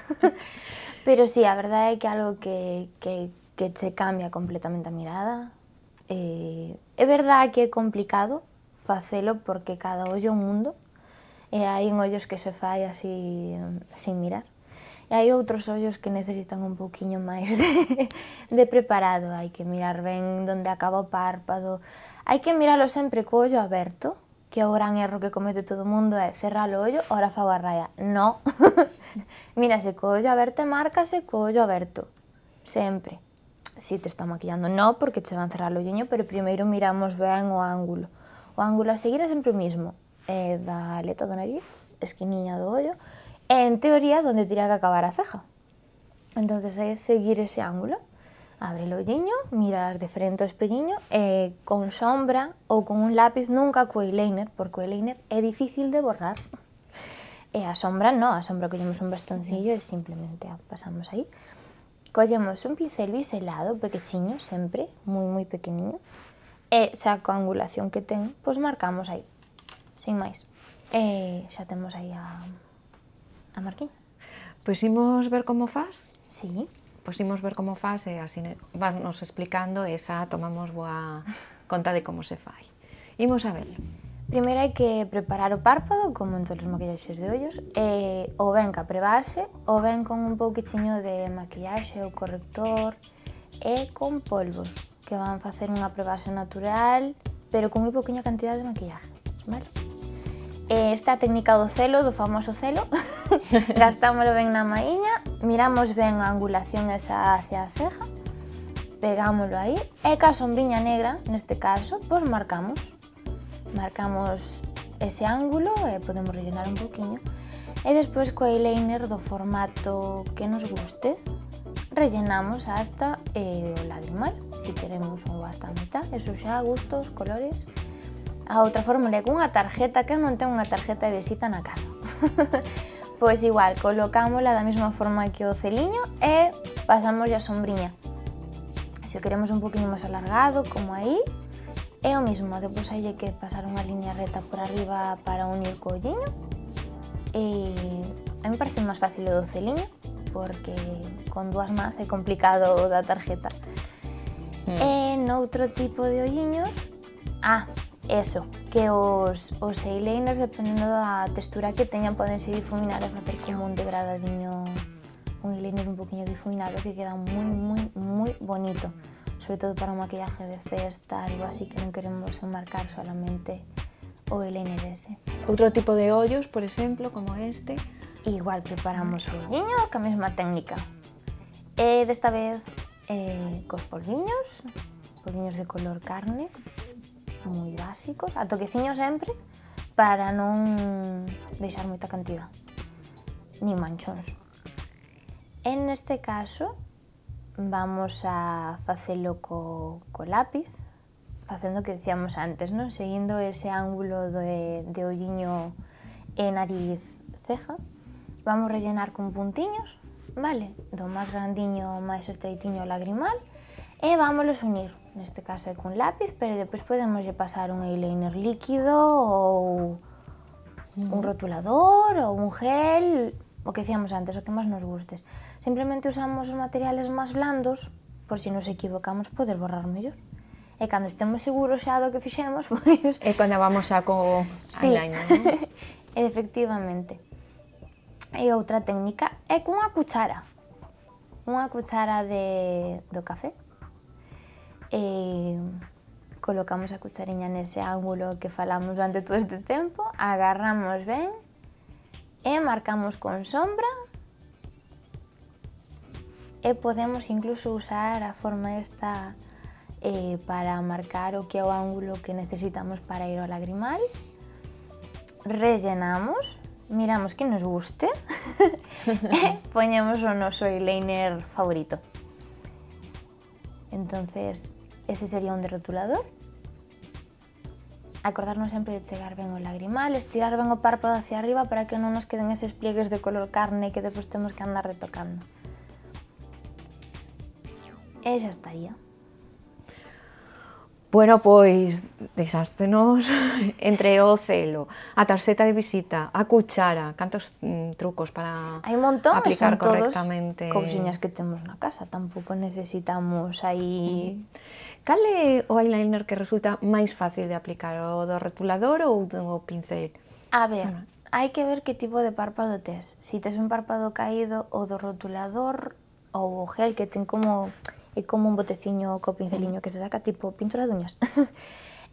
D: Pero sí, la verdad es que algo que, que, cambia completamente la mirada. Eh, es verdad que es complicado facelo porque cada hoyo un mundo, e hai un ollos que se fai así sin mirar. E hai outros ollos que necesitan un pouquiño máis de, de preparado, hai que mirar ben onde acaba o párpado, hai que miralo sempre co ollo aberto, que o gran erro que comete todo o mundo é cerrar o ollo, ora fago a raya. No, mírase co ollo aberto e márcase co ollo aberto, sempre. Si te está maquillando, no, porque che van cerrar o ollo, pero primeiro miramos ben o ángulo. O ángulo a seguir é sempre o mismo, da aleta de nariz, niña de hoyo, en teoría donde tiene que acabar a ceja. Entonces es seguir ese ángulo. Abre el hoyo, miras de frente o espelliño, eh, con sombra o con un lápiz, nunca eyeliner porque eyeliner es difícil de borrar. Eh, a sombra no, a sombra cogemos un bastoncillo y simplemente pasamos ahí Collemos un pincel biselado, pequechiño, siempre muy, muy pequeniño, esa eh, xa angulación que ten, pues marcamos ahí Sin máis. Eh, xa temos aí a, a marquiña.
A: Pois imos ver como faz. Sí. Pois imos ver como faz e así nos
D: explicando e xa tomamos boa conta de como se fai. Imos a ver. Primeiro hai que preparar o párpado, como en todos os maquillaxes de ollos, e ou ben ca prebase, ou ben con un pouquichiño de maquillaxe ou corrector, e con polvos, que van facer unha prebase natural, pero con moi poquinha cantidad de maquillaxe, vale? Eh, esta técnica do celo, do famoso celo, gastámoslo en la maíña, miramos bien a angulación esa hacia a ceja, pegámoslo aí, e sombrilla sombriña negra, este caso, pues marcamos. Marcamos ese ángulo e podemos rellenar un y después con co eyeliner do formato que nos guste, rellenamos hasta el eh, animal si queremos ou hasta a mitad, eso ya gustos, colores, a outra fórmula una tarjeta que no tengo una tarjeta de visita na casa. Pues igual, colocamos la misma forma que o celiño e pasamos ya sombrilla. Si queremos un poquito más alargado, como ahí. é lo mismo. Depois hay que pasar una línea recta por arriba para unir co olliño. a mí me parece más fácil el do porque con dos más es complicado la tarjeta. Mm. En otro tipo de olliños, ah, eso, que os, os dependiendo de la textura que teñan pueden ser difuminados, hacer como un degradadinho, un eyeliner un poquito difuminado que queda muy muy muy bonito sobre todo para un maquillaje de cesta algo así que no queremos enmarcar solamente o eyeliner ese Outro tipo de hoyos, por ejemplo, como este Igual preparamos o que la misma técnica de esta vez eh, cos polviños polviños de color carne muy básicos, a toqueciño siempre, para no dejar mucha cantidad, ni manchones. En este caso, vamos a hacerlo co, lápiz, haciendo o que decíamos antes, non? Seguindo ese ángulo de, de en nariz ceja, vamos a rellenar con puntiños, vale? Do máis grandiño más máis estreitiño lagrimal e vámonos unir este caso es con lápiz, pero después podemos pasar un eyeliner líquido ou un mm. rotulador o un gel, o que decíamos antes, o que más nos gustes. Simplemente usamos os materiales más blandos, por si nos equivocamos, poder borrar mellor. Y e cuando estemos seguros xa lo que fixemos, pois...
A: E cando vamos a co
D: sí. eyeliner, Efectivamente. Y e otra técnica con una cuchara. Una cuchara de, café, eh, colocamos a en ese ángulo que falamos durante todo este tiempo, agarramos ven, e marcamos con sombra e podemos incluso usar a forma esta eh, para marcar o qué ángulo que necesitamos para ir al lagrimal. Rellenamos, miramos que nos guste e ponemos poñemos no soy eyeliner favorito. Entonces, ese sería un derrotulador. Acordarnos siempre de chegar vengo o lagrimal, estirar vengo párpado hacia arriba para que no nos queden esos pliegues de color carne que después tenemos que andar retocando. Esa estaría.
A: Bueno, pues, desástenos entre o celo, a tarjeta de visita, a cuchara, tantos mm, trucos para Hay un montón, aplicar son correctamente. tenemos cousiñas
D: que temos la casa, tampoco necesitamos ahí... Cal é o eyeliner que resulta máis fácil de aplicar, o do rotulador ou
A: do pincel?
D: A ver, hai que ver que tipo de párpado tes. Si tes un párpado caído ou do rotulador ou o gel que ten como é eh, como un boteciño co pinceliño que se saca tipo pintura de uñas.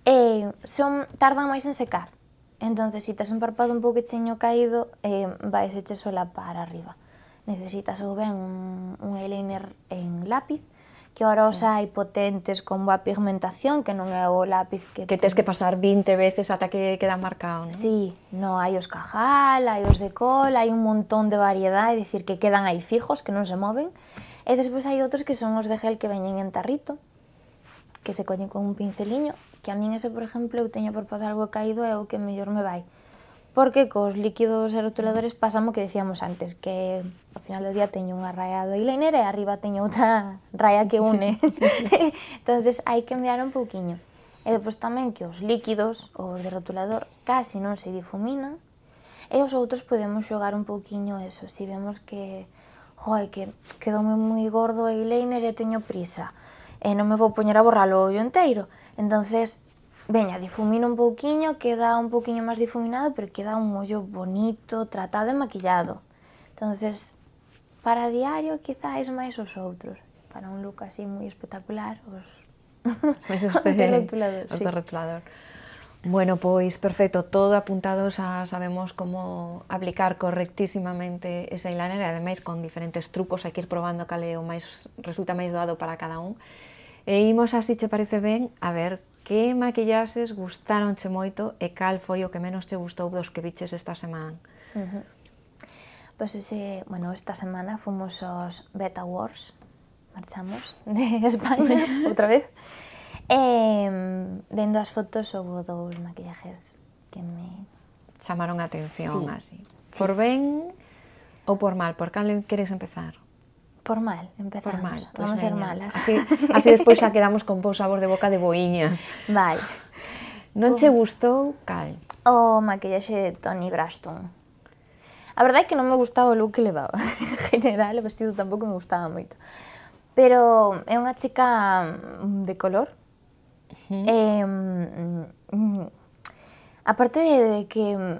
D: eh, son tardan máis en secar. Entonces, si tes un párpado un pouquiño caído, eh, vaise eche sola para arriba. Necesitas ou ben un, un eyeliner en lápiz que ahora os hai potentes con boa pigmentación, que non é o lápiz que... Que tens que pasar 20 veces ata que queda marcado, non? Sí, non hai os cajal, hai os de col, hai un montón de variedade, é dicir, que quedan aí fijos, que non se moven, e despois hai outros que son os de gel que veñen en tarrito, que se coñen con un pinceliño, que a min ese, por exemplo, eu teño por pasar algo caído é o que mellor me vai. Uh porque cos líquidos erotuladores pasamo que decíamos antes, que ao final do día teño unha raia do eyeliner e arriba teño outra raia que une. entonces hai que mirar un pouquiño. E depois tamén que os líquidos, os de rotulador, casi non se difuminan, e os outros podemos xogar un pouquiño eso, si vemos que joe, que quedou moi gordo o eyeliner e teño prisa, e non me vou poñer a borrar o ollo enteiro. Entonces, Veña, difumina un pouquiño, queda un pouquiño máis difuminado, pero queda un mollo bonito, tratado e maquillado. Entonces, para diario quizáis máis os outros. Para un look así moi espectacular, os os de
A: rotulador. sí. Bueno, pois perfecto, todo apuntado xa sabemos como aplicar correctísimamente ese eyeliner e ademais con diferentes trucos hai que ir probando cale o máis resulta máis doado para cada un. E imos así che parece ben a ver Que maquillaxes gustaronche moito e cal foi o que menos te gustou dos que viches esta semana?
D: Uh -huh. Pois pues, ese, bueno, esta semana fomos aos Beta Wars, marchamos de España outra vez. E vendo as fotos houve dous maquillajes que me chamaron a atención sí. así. Sí. Por ben ou por mal, por cal queres empezar? Por mal, empezamos. Por mal, pues vamos a ser malas. Así, así despois xa quedamos con pou sabor de boca de boiña. Vai. Non che gustou cal? O oh, maquillaxe de Tony Braston. A verdade é que non me gustaba o look que levaba. En general, o vestido tampouco me gustaba moito. Pero é unha chica mm, de color. Uh -huh. eh, mm, mm, aparte de que mm,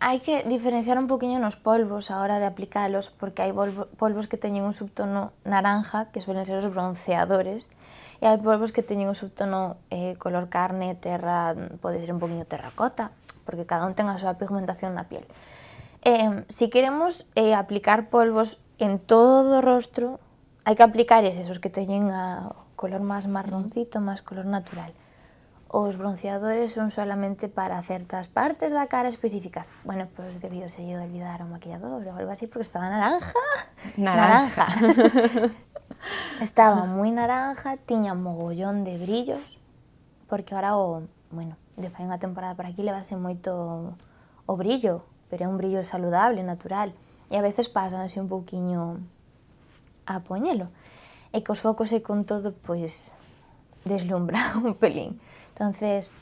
D: Hay que diferenciar un poquito los polvos a hora de aplicarlos, porque hay polvos que tienen un subtono naranja, que suelen ser los bronceadores, y hay polvos que tienen un subtono eh, color carne, terra, puede ser un poquito terracota, porque cada uno tenga su pigmentación en la piel. Em, si queremos eh, aplicar polvos en todo rostro, hay que aplicar esos que tienen ah, color más marroncito, más color natural. os bronceadores son solamente para certas partes da cara específicas. Bueno, pois pues, debido se de olvidar o maquillador ou algo así, porque estaba naranja. Naranja. naranja. estaba moi naranja, tiña mogollón de brillos, porque ahora o, bueno, de fai unha temporada para aquí levase moito o brillo, pero é un brillo saludable, natural, e a veces pasan así un pouquiño a poñelo. E cos focos e con todo, pois, deslumbra un pelín. Entonces,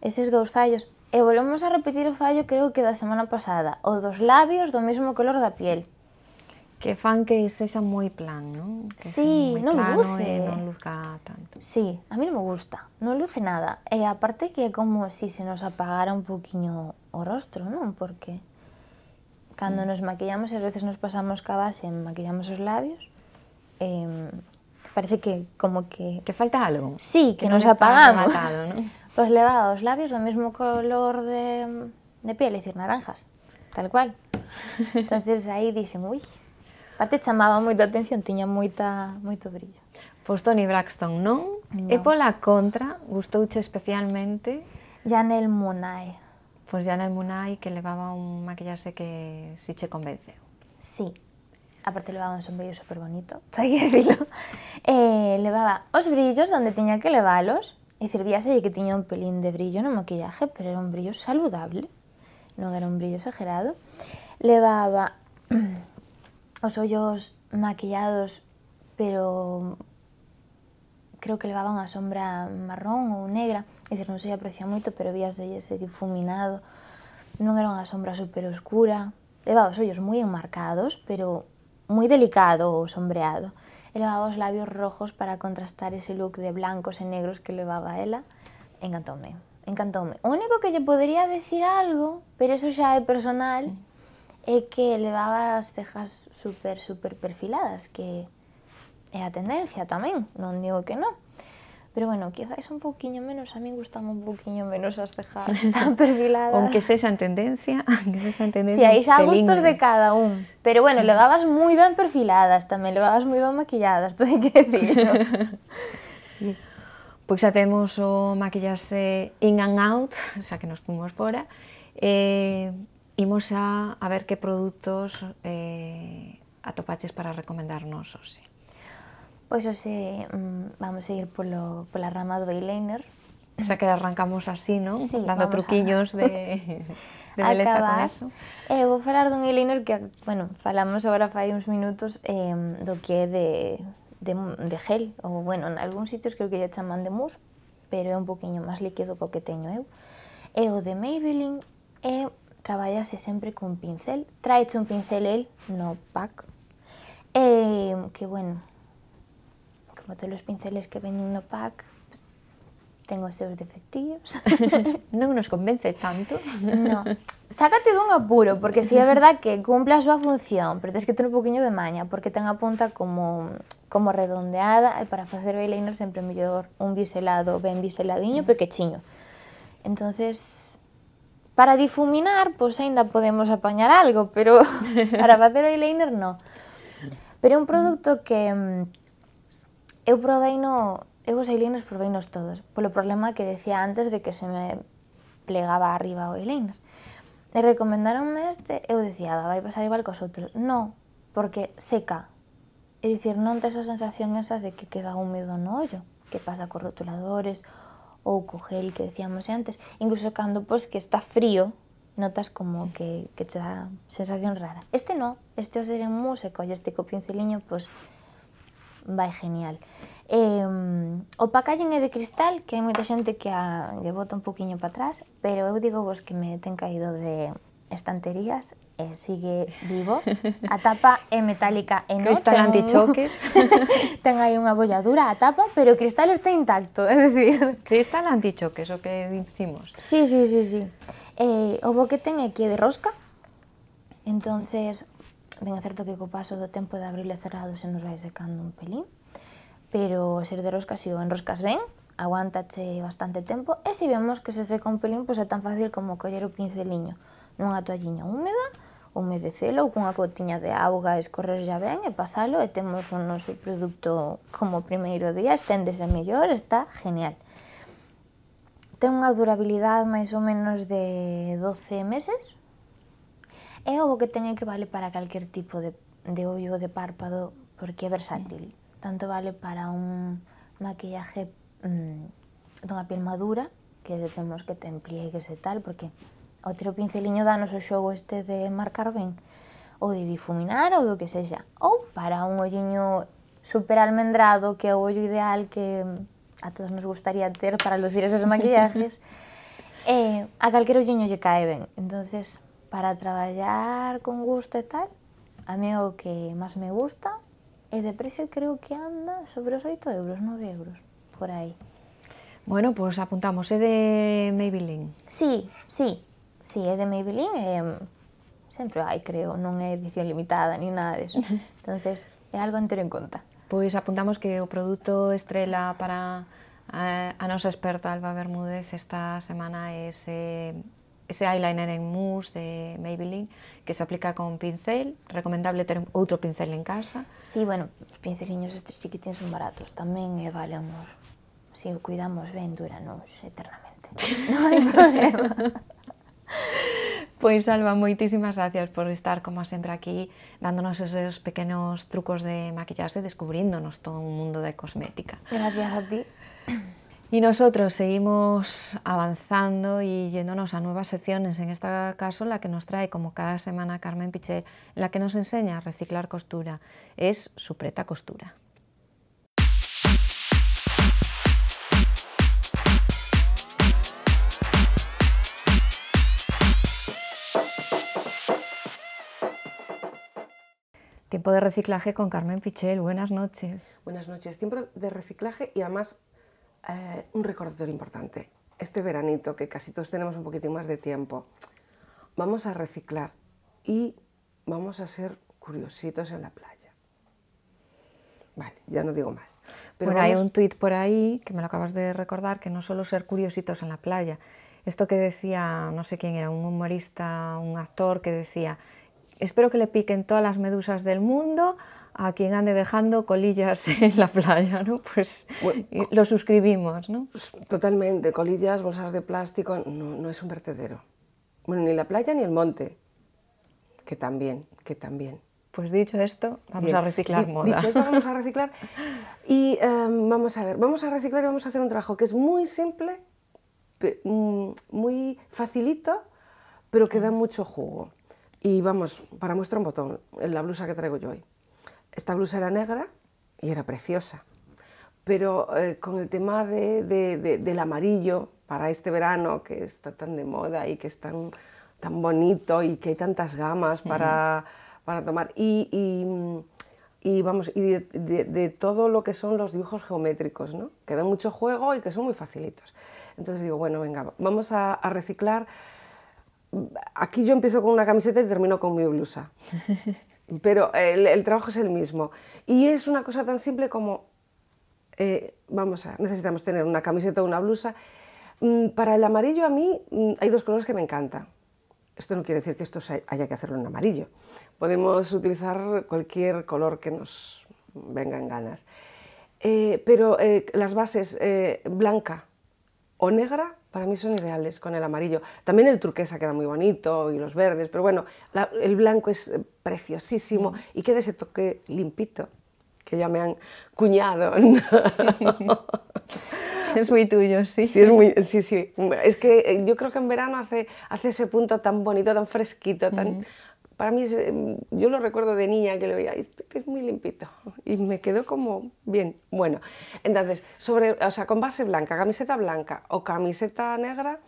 D: eses dous fallos, e volvemos a repetir o fallo creo que da semana pasada, o dos labios do mesmo color da piel. Que fan que sexa moi plan, non? Que sí, non claro luce. non luzca tanto. Sí, a mí non me gusta, non luce nada. E aparte que é como se si se nos apagara un poquinho o rostro, non? Porque cando mm. nos maquillamos, a veces nos pasamos ca base, maquillamos os labios, eh, parece que como que... Que falta algo. Sí, que, nos apagamos. Matado, ¿no? Pues labios del mismo color de, de piel, es decir, naranjas, tal cual. Entonces ahí dice uy parte llamaba moita atención, tenía mucho brillo. Pues Tony Braxton
A: ¿no? non. por
D: la contra, mucho especialmente... Janel Monáe.
A: Pues Janel Monáe que levaba un maquillaje que si te convenció. Sí,
D: aparte levaba un sombrillo súper bonito, hay que decirlo, eh, levaba os brillos donde tenía que levalos, e servíase de que tenía un pelín de brillo no maquillaje, pero era un brillo saludable, ...no era un brillo exagerado. Levaba ...los hoyos maquillados, pero creo que levaba una sombra marrón o negra, decir, no non sei aprecia mucho pero de ese difuminado, ...no era una sombra súper oscura, levaba os hoyos muy enmarcados, pero muy delicado o sombreado. Elevaba los labios rojos para contrastar ese look de blancos y negros que llevaba ella. Encantóme, encantóme. único que yo podría decir algo, pero eso ya es personal, es que llevaba las cejas súper súper perfiladas, que es a tendencia también, no digo que no pero bueno, es un poquillo menos, a mí me gustan un poquillo menos las cejas tan perfiladas. aunque sea
A: esa tendencia, aunque en tendencia. sí, aí gustos de
D: cada uno. Pero bueno, dabas mm. muy bien perfiladas también, le dabas muy bien maquilladas, todo hay que decirlo.
A: sí. pues ya tenemos o in and out, o sea que nos fuimos fuera. imos eh, a, ver qué productos, eh, a atopaches para recomendarnos
D: Pois hoxe mm, vamos a ir polo, pola rama do eyeliner. O sea que arrancamos así, non? Sí, Dando truquiños a... de, de beleza con eso. Eh, vou falar dun eyeliner que, bueno, falamos agora fai uns minutos eh, do que é de, de, de gel, ou bueno, en algúns sitios creo que lle chaman de mousse, pero é un poquinho máis líquido co que teño eu. E eh, o de Maybelline é eh, traballase sempre cun pincel. Traeche un pincel el no pack. E eh, que, bueno, como todos os pinceles que veñen no pack, pues, ten os seus defectivos. non nos convence tanto. no. Sácate dun apuro, porque si sí, é verdad que cumple a súa función, pero tens que ter un poquinho de maña, porque ten a punta como como redondeada e para facer eyeliner sempre mellor un biselado ben biseladiño, mm. pequechiño. Entonces, Para difuminar, pois pues, aínda podemos apañar algo, pero para facer o eyeliner no. Pero é un produto que mm, eu provei no, eu os provei nos todos, polo problema que decía antes de que se me plegaba arriba o eyeliner. E recomendaronme este, eu decía, vai pasar igual cos outros. No, porque seca. É dicir, non tes a sensación esa de que queda húmedo no ollo, que pasa cos rotuladores ou co gel que decíamos antes. Incluso cando pois, que está frío, notas como que, que te dá sensación rara. Este no, este o ser en músico e este co pinceliño, pois, va genial. Eh, o de cristal, que hay mucha gente que a lle bota un poquito para atrás, pero eu digo vos que me ten caído de estanterías e sigue vivo. A tapa é metálica en non ten antichoques. ten aí unha bolladura a tapa, pero cristal está intacto, é decir, cristal antichoques o que hicimos Sí, sí, sí, sí. Eh, o que aquí de rosca. Entonces, ben é certo que co paso do tempo de abril e cerrado se nos vai secando un pelín, pero ser de rosca, si o enroscas ben, aguantache bastante tempo, e se vemos que se seca un pelín, pois é tan fácil como coller o pinceliño nunha toalliña húmeda, humedecelo ou cunha cotiña de auga escorrer xa ben e pasalo e temos o noso produto como primeiro día, esténdese mellor, está genial. Ten unha durabilidade máis ou menos de 12 meses, É o que teña que vale para calquer tipo de, de ollo de párpado porque é versátil. Tanto vale para un maquillaje mmm, dunha piel madura, que temos que ten pliegues e tal, porque o teu pinceliño danos o xogo este de marcar ben, ou de difuminar ou do que sexa, ou para un olliño super almendrado, que é o ollo ideal que mm, a todos nos gustaría ter para lucir eses maquillajes, eh, a calquer olliño lle cae ben. Entonces, Para traballar con gusto e tal, a mí o que máis me gusta e de precio creo que anda sobre os 8 euros, 9 euros, por aí. Bueno, pois pues apuntamos, é de Maybelline. Sí, sí, sí, é de Maybelline e mm, sempre hai, creo, non é edición limitada ni nada eso. entonces é algo entero en conta. Pois pues apuntamos que o produto estrela
A: para a, a nosa experta Alba Bermúdez esta semana é ese eh, ese eyeliner en mousse de Maybelline que se aplica con pincel. Recomendable tener
D: otro pincel en casa. Sí, bueno, los pinceliños estos chiquitines son baratos. también eh, valemos, si cuidamos ben, duranos eternamente.
A: No hay problema. Pues Alba, muchísimas gracias por estar como siempre aquí dándonos esos pequeños trucos de maquillarse, descubriéndonos todo un mundo de cosmética.
D: Gracias a ti.
A: Y nosotros seguimos avanzando y yéndonos a nuevas secciones, en este caso la que nos trae como cada semana Carmen Pichel, la que nos enseña a reciclar costura, es su preta costura. Tiempo de reciclaje con Carmen Pichel, buenas noches.
E: Buenas noches, tiempo de reciclaje y además eh, un recordatorio importante. Este veranito, que casi todos tenemos un poquitín más de tiempo, vamos a reciclar y vamos a ser curiositos en la playa. Vale, ya no digo más. bueno, hay un
A: tuit por ahí que me lo acabas de recordar, que no solo ser curiositos en la playa. Esto que decía, no sé quién era, un humorista, un actor, que decía, espero que le piquen todas las medusas del mundo a quien ande dejando colillas en la playa, ¿no? Pues lo suscribimos, ¿no? Pues,
E: totalmente, colillas, bolsas de plástico, no, es un vertedero. Bueno, ni la playa ni el monte, que también, que también. Pues dicho esto, vamos a reciclar moda. Dicho esto, vamos a reciclar y em, vamos a ver, vamos a reciclar y vamos a hacer un trabajo que es muy simple, mm, muy facilito, pero que da mm. mucho jugo. Y vamos, para muestra un botón, en la blusa que traigo yo hoy esta blusa era negra y era preciosa, pero eh, con el tema del amarillo para este verano que está tan de moda y que es tan, bonito y que hay tantas gamas para, tomar. Y, y, vamos, de, todo lo que son los dibujos geométricos, ¿no? que dan mucho juego y que son muy facilitos. Entonces digo, bueno, venga, vamos a, a reciclar aquí yo empiezo con una camiseta y termino con mi blusa. pero el, trabajo es el mismo. Y es una cosa tan simple como, eh, vamos a, necesitamos tener una camiseta o una blusa. Mm, para el amarillo a mí mm, hay dos colores que me encantan. Esto no quiere decir que esto haya que hacerlo en amarillo. Podemos utilizar cualquier color que nos venga en ganas. Eh, pero eh, las bases blanca o negra para mí son ideales con el amarillo. También el turquesa queda muy bonito y los verdes, pero bueno, el blanco es eh, preciosísimo mm. y queda ese toque limpito que ya me han cuñado. es muy tuyo, sí. Sí, es sí, Es que eh, yo creo que en verano hace, hace ese punto tan bonito, tan fresquito, tan para mí, em, yo lo recuerdo de niña que lo veía, este que es muy limpito. Y me quedó como bien. Bueno, entonces, sobre, o sea, con base blanca, camiseta blanca o camiseta negra.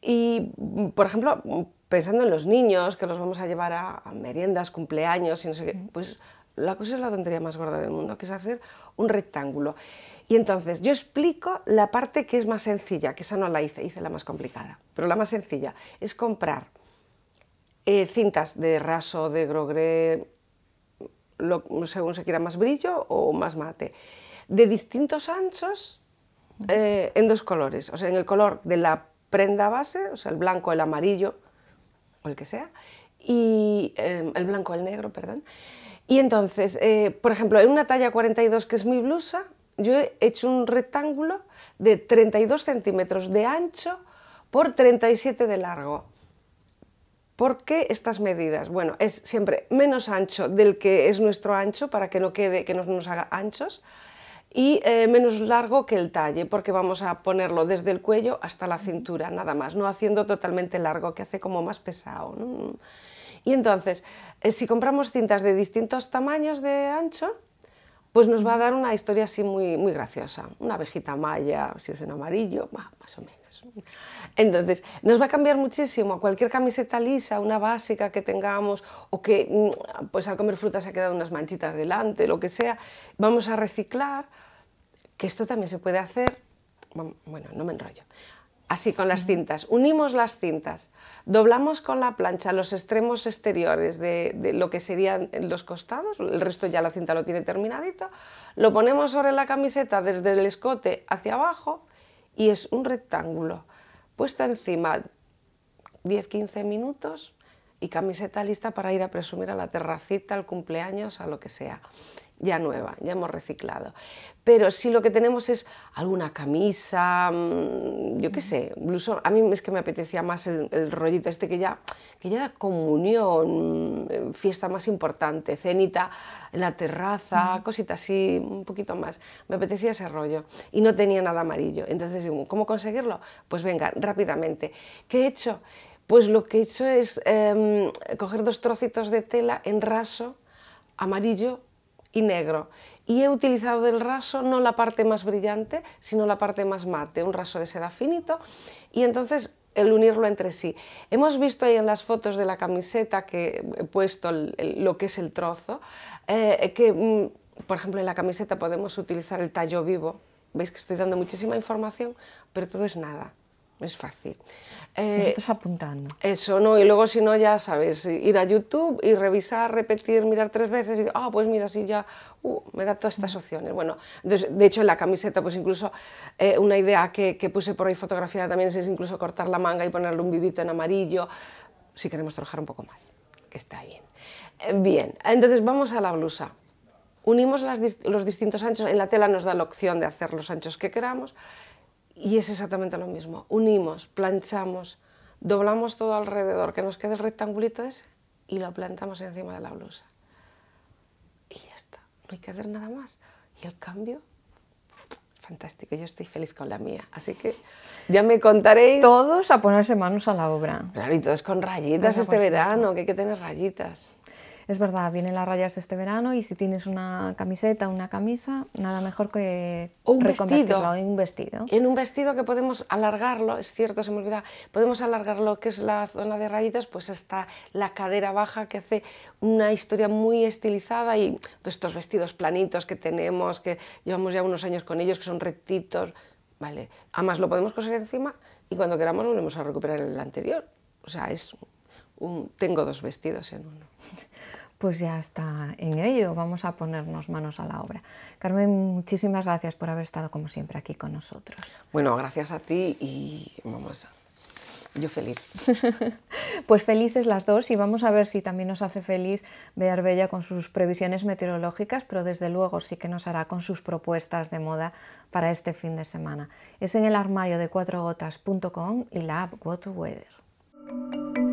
E: Y, mm, por ejemplo, pensando en los niños que los vamos a llevar a, meriendas, cumpleaños y no sé pues la cosa es la tontería más gorda del mundo, que es hacer un rectángulo. Y entonces yo explico la parte que es más sencilla, que esa no la hice, hice la más complicada, pero la más sencilla es comprar eh, cintas de raso, de grogré, según se quiera, más brillo o más mate, de distintos anchos eh, en dos colores, o sea, en el color de la prenda base, o sea, el blanco, el amarillo, o el que sea, y em, el blanco, el negro, perdón. Y entonces, eh, por ejemplo, en una talla 42 que es mi blusa, yo he hecho un rectángulo de 32 centímetros de ancho por 37 de largo. ¿Por qué estas medidas? Bueno, es siempre menos ancho del que es nuestro ancho para que no quede, que no nos haga anchos y eh, menos largo que el talle, porque vamos a ponerlo desde el cuello hasta la cintura, nada más, no haciendo totalmente largo, que hace como más pesado. Y entonces, eh, si compramos cintas de distintos tamaños de ancho, pues nos va a dar una historia así muy, muy graciosa, una abejita maya, si es en amarillo, más o menos. Entonces, nos va a cambiar muchísimo. a Cualquier camiseta lisa, una básica que tengamos o que mm, pues al comer frutas se ha quedado unas manchitas delante, lo que sea, vamos a reciclar, que esto también se puede hacer, bueno, no me enrollo. Así con las cintas, unimos las cintas, doblamos con la plancha los extremos exteriores de lo que serían los costados, el resto ya la cinta lo tiene terminadito, lo ponemos sobre la camiseta desde el escote hacia abajo, y es un rectángulo puesto encima 10-15 minutos y camiseta lista para ir a presumir a la terracita, al cumpleaños, a lo que sea ya nueva, ya hemos reciclado. Pero si lo que tenemos es alguna camisa, mm, yo qué mm. sé, blusón, a mí es que me apetecía más el, rollito este que ya, que ya da comunión, mm, fiesta más importante, cenita en la terraza, cositas así, un poquito más. Me apetecía ese rollo y no tenía nada amarillo. Entonces, ¿cómo conseguirlo? Pues venga, rápidamente. ¿Qué he hecho? Pues lo que he hecho es em, coger dos trocitos de tela en raso, amarillo y negro. Y he utilizado del raso no la parte más brillante, sino la parte más mate, un raso de seda finito. Y entonces el unirlo entre sí. Hemos visto ahí en las fotos de la camiseta que he puesto lo que es el trozo, eh, que mm, por ejemplo en la camiseta podemos utilizar el tallo vivo. Veis que estoy dando muchísima información, pero todo es nada, es fácil. Eh, apuntando. Eso, ¿no? Y luego, si no, ya sabes, ir a YouTube y revisar, repetir, mirar tres veces y, ah, pues mira, si ya, uh, me da todas estas mm. opciones. Bueno, de hecho, en la camiseta, pues incluso eh, una idea que, puse por ahí fotografiada también es incluso cortar la manga y ponerle un vivito en amarillo, si queremos trabajar un poco más, que está bien. Eh, bien, entonces vamos a la blusa. Unimos los distintos anchos, en la tela nos da la opción de hacer los anchos que queramos y es exactamente lo mismo. Unimos, planchamos, doblamos todo alrededor, que nos quede el rectangulito ese y lo plantamos encima de la blusa. Y ya está, no hay que hacer nada más. Y el cambio, fantástico, yo estoy feliz con la mía. Así que ya me contaréis. Todos a ponerse manos a la obra. Claro, y todos con rayitas este verano, que hay que tener rayitas es verdad, vienen las rayas
A: este verano y si tienes una camiseta, una camisa, nada mejor que un vestido.
E: En un vestido. En un vestido que podemos alargarlo, es cierto, se me olvida, podemos alargarlo, que es la zona de rayitas, pues está la cadera baja que hace una historia muy estilizada y todos estos vestidos planitos que tenemos, que llevamos ya unos años con ellos, que son rectitos, ¿vale? Además lo podemos coser encima y cuando queramos volvemos a recuperar el anterior. O sea, es un, tengo dos vestidos en uno.
A: pues ya está en ello. Vamos a ponernos manos a la obra. Carmen, muchísimas gracias por haber estado como siempre aquí con nosotros.
E: Bueno, gracias a ti y vamos yo feliz.
A: pues felices las dos y vamos a ver si también nos hace feliz ver Bella con sus previsiones meteorológicas, pero desde luego sí que nos hará con sus propuestas de moda para este fin de semana. Es en el armario de cuatrogotas.com y la app What Weather.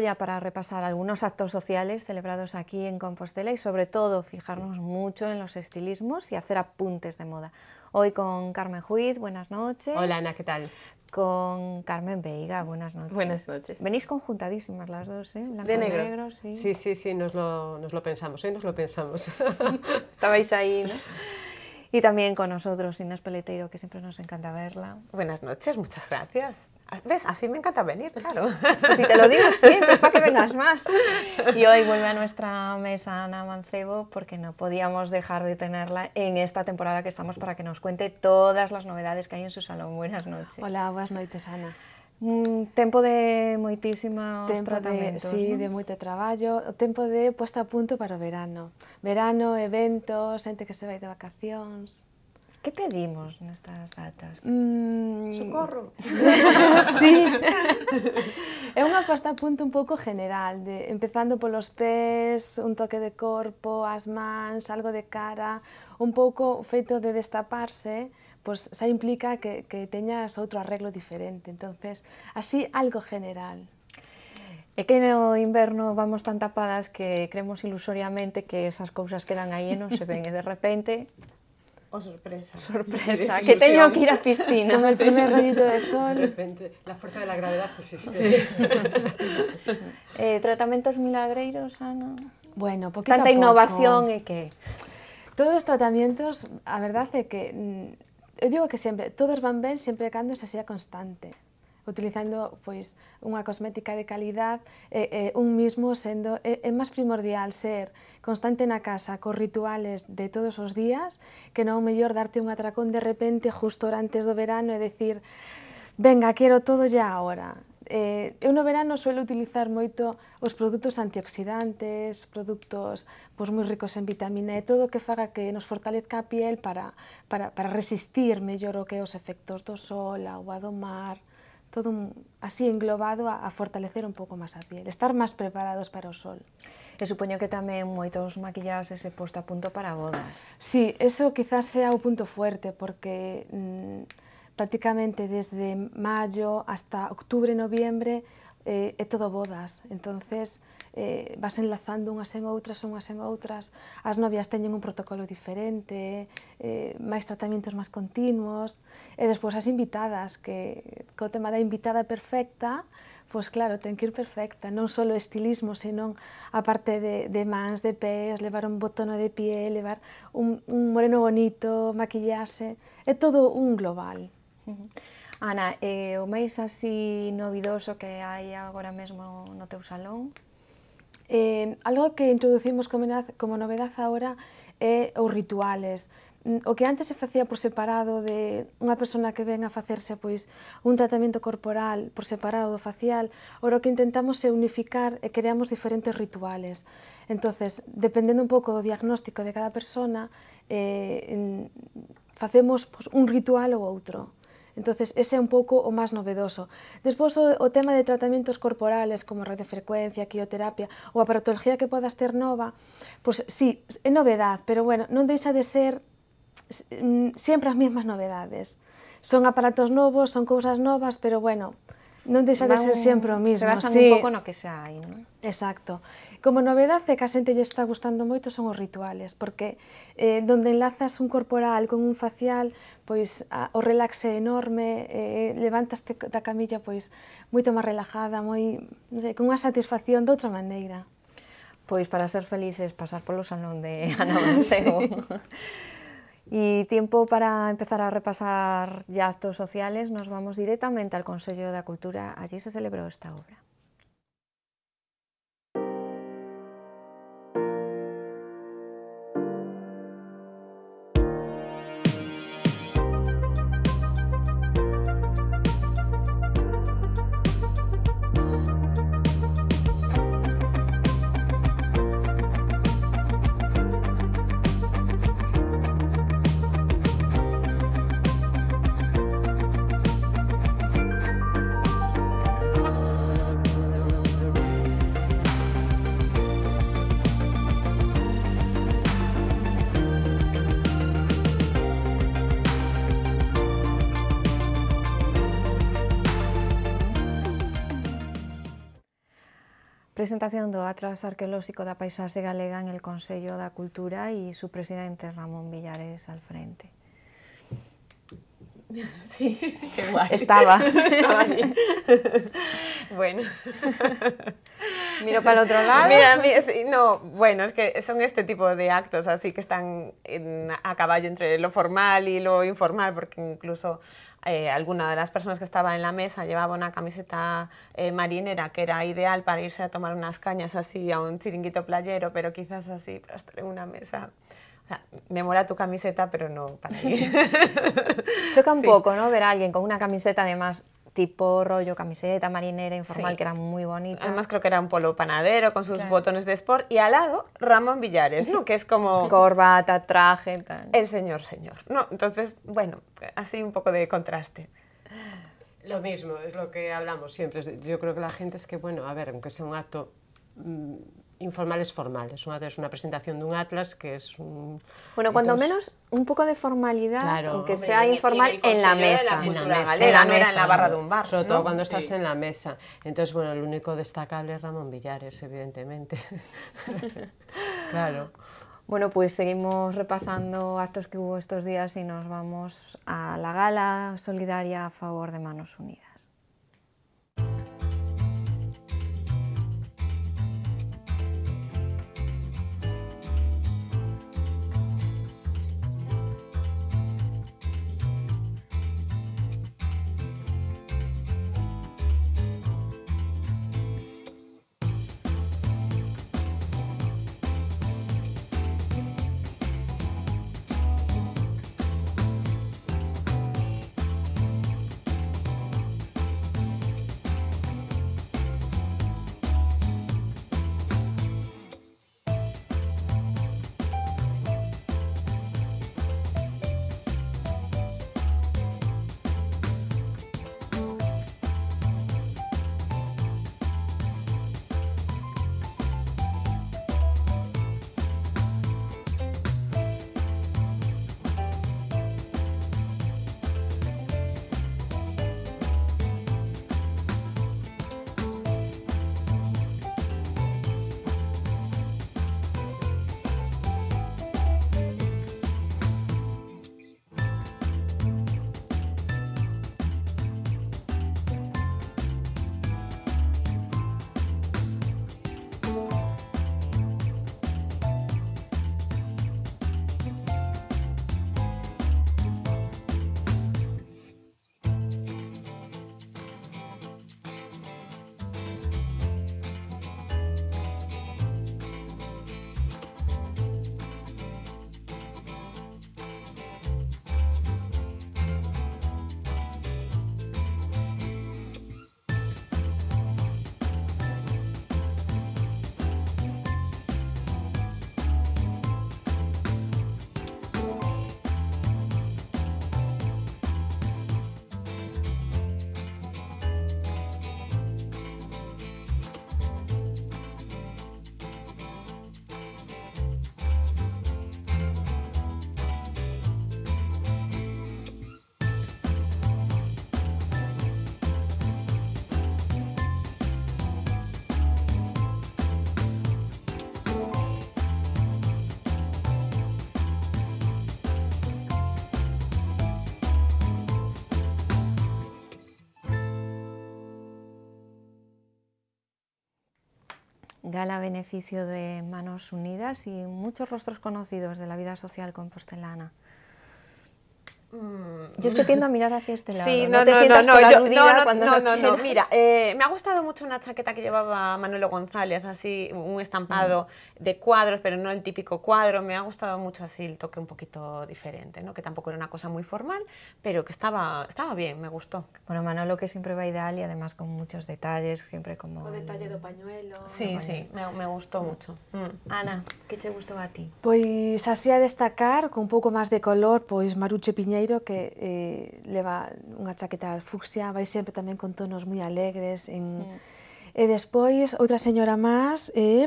A: ya para repasar algunos actos sociales celebrados aquí en Compostela y sobre todo fijarnos mucho en los estilismos y hacer apuntes de moda. Hoy con Carmen Juiz, buenas noches. Hola Ana, ¿qué tal? Con Carmen Veiga, buenas noches. Buenas noches. Venís conjuntadísimas las dos, ¿eh? de negro. sí. sí,
F: sí, sí, nos lo, pensamos, hoy nos lo pensamos. Estabais ahí,
A: ¿no? Y también con nosotros Inés Peleteiro, que siempre nos encanta verla.
F: Buenas noches,
G: muchas gracias. ¿Ves? Así me encanta venir, claro. Pues si te lo digo siempre, para que vengas más.
A: Y hoy vuelve a nuestra mesa Ana Mancebo porque no podíamos dejar de tenerla en esta temporada que estamos para que nos cuente todas las novedades que hay en su salón. Buenas noches. Hola,
H: buenas noches, Ana. Mm, tempo de moitísimos tempo sí, de moito trabajo. tempo de puesta a punto para verano. Verano, eventos, gente que se va de vacaciones... Que pedimos nestas datas? Mm... Socorro.
F: sí.
H: é unha pasta punto un pouco general, de, empezando polos pés, un toque de corpo, as mans, algo de cara, un pouco feito de destaparse, pois pues, xa implica que, que teñas outro arreglo diferente. entonces así algo general. É que no inverno
A: vamos tan tapadas que creemos ilusoriamente que esas cousas quedan aí e non se ven e de repente
F: O oh, sorpresa. Sorpresa, que tengo que ir a piscina. Con el primer rayito de sol. De repente, la fuerza de la gravedad existe. Pues, eh, ¿tratamientos
H: milagreiros, Ana? Bueno, poquito Tanta innovación y que... Todos los tratamientos, a verdad, que... Mm, yo digo que siempre, todos van bien siempre cuando se sea constante. utilizando pois unha cosmética de calidad e, e un mismo sendo é, é máis primordial ser constante na casa cos rituales de todos os días que non o mellor darte un atracón de repente justo antes do verano e decir venga, quero todo ya ahora eh, eu no verano suelo utilizar moito os produtos antioxidantes, produtos pois, moi ricos en vitamina e todo o que faga que nos fortalezca a piel para, para, para resistir mellor o que os efectos do sol, a agua do mar, todo un, así englobado a, a fortalecer un pouco máis a piel, estar máis preparados para o sol. E supoño que tamén moitos maquillas ese posto a punto para bodas. Sí, eso quizás sea o punto fuerte, porque mmm, prácticamente desde maio hasta octubre, noviembre, eh, é todo bodas. Entonces, eh, vas enlazando unhas en outras, unhas en outras, as novias teñen un protocolo diferente, eh, máis tratamientos máis continuos, e despois as invitadas, que co tema da invitada perfecta, pois claro, ten que ir perfecta, non só o estilismo, senón a parte de, de mans, de pés, levar un botono de pie, levar un, un moreno bonito, maquillase, é todo un global. Ana, eh, o máis así novidoso que hai agora mesmo no teu salón? Eh, algo que introducimos como, como novedad ahora é eh, os rituales. Mm, o que antes se facía por separado de unha persona que ven a facerse pois un tratamento corporal por separado do facial, ora o que intentamos é unificar e creamos diferentes rituales. Entonces, dependendo un pouco do diagnóstico de cada persona, eh, facemos pois, un ritual ou outro. Entonces, ese é un pouco o máis novedoso. Despois, o, o tema de tratamentos corporales como radiofrecuencia, quioterapia ou a que podas ter nova, pois sí, é novedad, pero bueno, non deixa de ser sempre as mesmas novedades. Son aparatos novos, son cousas novas, pero bueno, non deixa de ser sempre o mismo. Se basan sí. un pouco
A: no que xa hai, non?
H: Exacto. Como novedade que a xente lle está gustando moito son os rituales, porque eh, donde enlazas un corporal con un facial, pois a, o relax é enorme, eh, eh levantaste da camilla pois moito máis relajada, moi, non sei, con unha satisfacción de outra maneira.
A: Pois para ser felices pasar polo salón de Ana Mansego. sí. E tiempo para empezar a repasar ya actos sociales, nos vamos directamente al Consello da Cultura. Allí se celebrou esta obra. presentación do Atlas Arqueolóxico da Paisaje Galega en el Consello de Cultura y su presidente Ramón Villares al frente.
G: Sí, Estaba. bueno. Miro para el otro lado. Mira, no, bueno, es que son este tipo de actos así que están a caballo entre lo formal y lo informal, porque incluso eh, alguna de las personas que estaba en la mesa llevaba una camiseta eh, marinera que era ideal para irse a tomar unas cañas así a un chiringuito playero, pero quizás así para estar en una mesa. O sea, me mola tu camiseta, pero no para mí.
A: Choca un poco, ¿no? Ver a alguien con una camiseta además tipo rollo camiseta marinera informal que era muy bonita. Además
G: creo que era un polo panadero con sus botones de sport y al lado Ramón Villares, ¿no? Que es como
A: corbata, traje,
F: El señor, señor. No, entonces, bueno, así un poco de contraste. Lo mismo, es lo que hablamos siempre. Yo creo que la gente es que bueno, a ver, aunque sea un acto mm, informales formales. Una es una presentación de un atlas que es un... Bueno, cuando menos
A: un poco de formalidad, claro, aunque sea informal, en la mesa. En la mesa, en la barra de un bar. Sobre todo cuando estás en la
F: mesa. Entonces, bueno, el único destacable es Ramón Villares, evidentemente. claro.
A: Bueno, pues seguimos repasando actos que hubo estos días y nos vamos a la gala solidaria a favor de Manos Unidas. gala beneficio de Manos Unidas y muchos rostros conocidos de la vida social compostelana.
C: Mm. Yo es que tiendo a mirar hacia este
A: lado. no, te no, no, no, Mira,
G: eh, me ha gustado mucho una chaqueta que llevaba Manolo González, así, un estampado mm. de cuadros, pero no el típico cuadro. Me ha gustado mucho así el toque un poquito diferente, ¿no? que tampoco era una cosa muy formal, pero que estaba, estaba bien, me gustó. Bueno, Manolo que
A: siempre va ideal y además con muchos detalles, siempre como...
G: Con detalle
H: de pañuelo.
A: Sí, sí, me, gustó mm. mucho. Ana, ¿qué te gustó a ti?
H: Pues así a destacar, con un poco más de color, pues Maruche Piñera Piñeiro que eh, leva unha chaqueta fucsia, vai sempre tamén con tonos moi alegres en... Mm. E despois, outra señora máis é eh,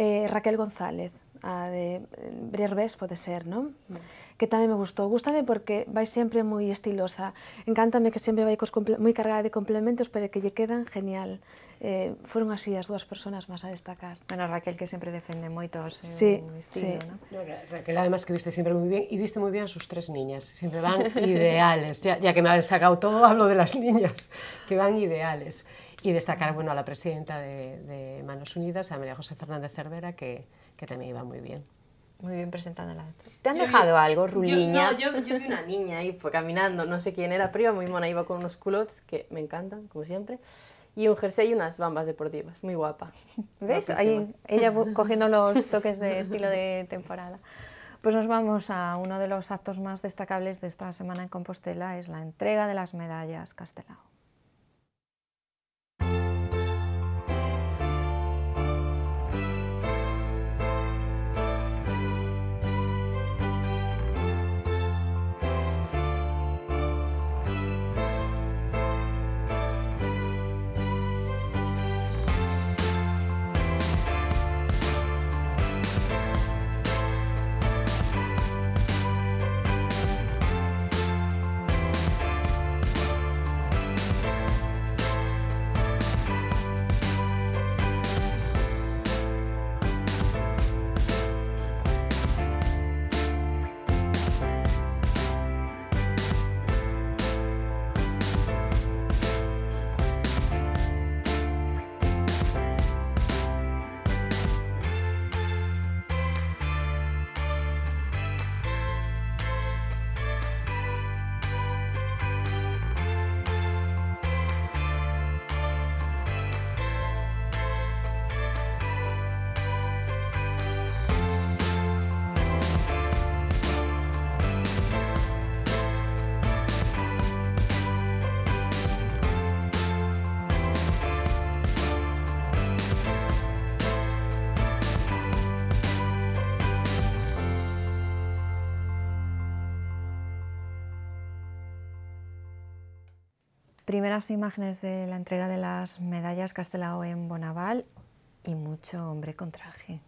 H: eh, Raquel González, a de Brerbés, pode ser, non? Mm. Que tamén me gustou. Gústame porque vai sempre moi estilosa. Encántame que sempre vai cos moi cargada de complementos, pero que lle quedan genial. Eh, fueron así las dos personas más a destacar. Bueno,
F: Raquel que siempre defende muy todos seu sí, estilo, sí. Raquel además que viste siempre muy bien y viste muy bien sus tres niñas, Siempre van ideales, ya, ya que me han sacado todo, hablo de las niñas, que van ideales. Y destacar bueno, a la presidenta de, Manos Unidas, a María José Fernández Cervera, que, que también iba muy bien. Muy bien otra. ¿Te han dejado algo, Ruliña?
I: Yo, yo, vi una niña ahí caminando, no sé quién era, pero muy mona, iba con unos culots que me encantan, como siempre y un jersey y unas bambas deportivas, muy guapa. ¿Ves? Ahí ella
A: cogiendo los toques de estilo de temporada. Pues nos vamos a uno de los actos más destacables de esta semana en Compostela, es la entrega de las medallas Castelao. primeras imágenes de la entrega de las medallas Castelao en Bonaval y mucho hombre con
J: traje.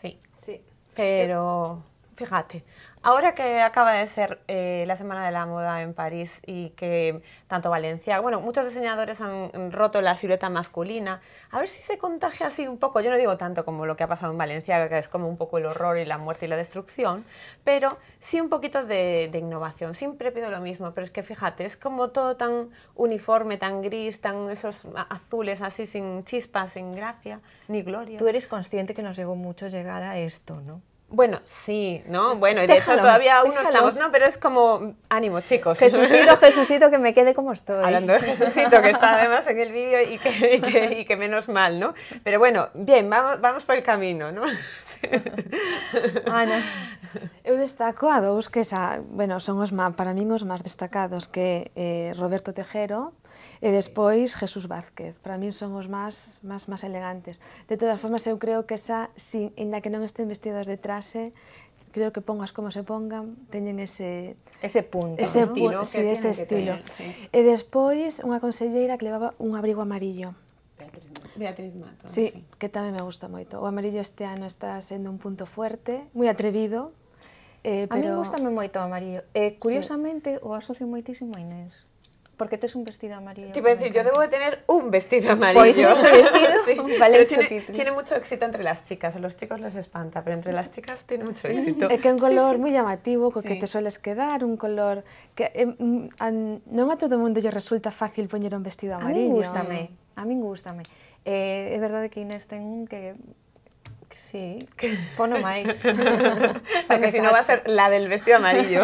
G: Sí, sí. Pero fíjate, Ahora que acaba de ser eh, la Semana de la Moda en París y que tanto Valencia, bueno, muchos diseñadores han roto la silueta masculina, a ver si se contagia así un poco, yo no digo tanto como lo que ha pasado en Valencia, que es como un poco el horror y la muerte y la destrucción, pero sí un poquito de, de innovación. Siempre pido lo mismo, pero es que fíjate, es como todo tan uniforme, tan gris, tan esos azules así sin chispas, sin gracia, ni gloria. Tú eres
A: consciente que nos llegó mucho llegar a esto, ¿no?
G: Bueno, sí, ¿no? Ah, bueno, y de hecho todavía aún no estamos, no, pero es como ánimo, chicos. Jesucito,
A: Jesucito, que me quede como estoy. Hablando de Jesucito,
G: que está además en el vídeo y que, y que menos mal, ¿no? Pero bueno, bien, vamos, vamos por el camino, ¿no?
H: Ana, eu destaco a dous que xa, bueno, son os má, para min os máis destacados que eh, Roberto Tejero e despois Jesús Vázquez. Para min son os máis máis máis elegantes. De todas formas, eu creo que xa, sin, inda que non estén vestidos de traxe, creo que pongas como se pongan, teñen ese... Ese punto, ese, estilo, pu sí, ese estilo. Tener, sí. E despois, unha conselleira que levaba un abrigo amarillo.
G: Beatriz sí,
H: que también me gusta moito. O amarillo este ano está siendo un punto fuerte, muy atrevido. pero... Eh, a mí gusta
A: moito o amarillo. Eh, curiosamente, o asocio muchísimo a Inés. Porque es un vestido amarillo. Te iba a decir, yo debo
G: de tener un vestido amarillo. vestido vale tiene, mucho éxito entre las chicas, a los chicos les espanta, pero entre las chicas tiene mucho éxito. Es que un color muy
H: llamativo, con que te sueles quedar, un color que eh, mm, no a todo mundo yo resulta fácil poner un vestido amarillo. A mí a mí me Eh, Es verdad que Inés tengo que
A: Sí, que pono
G: porque si no va a ser la del vestido amarillo.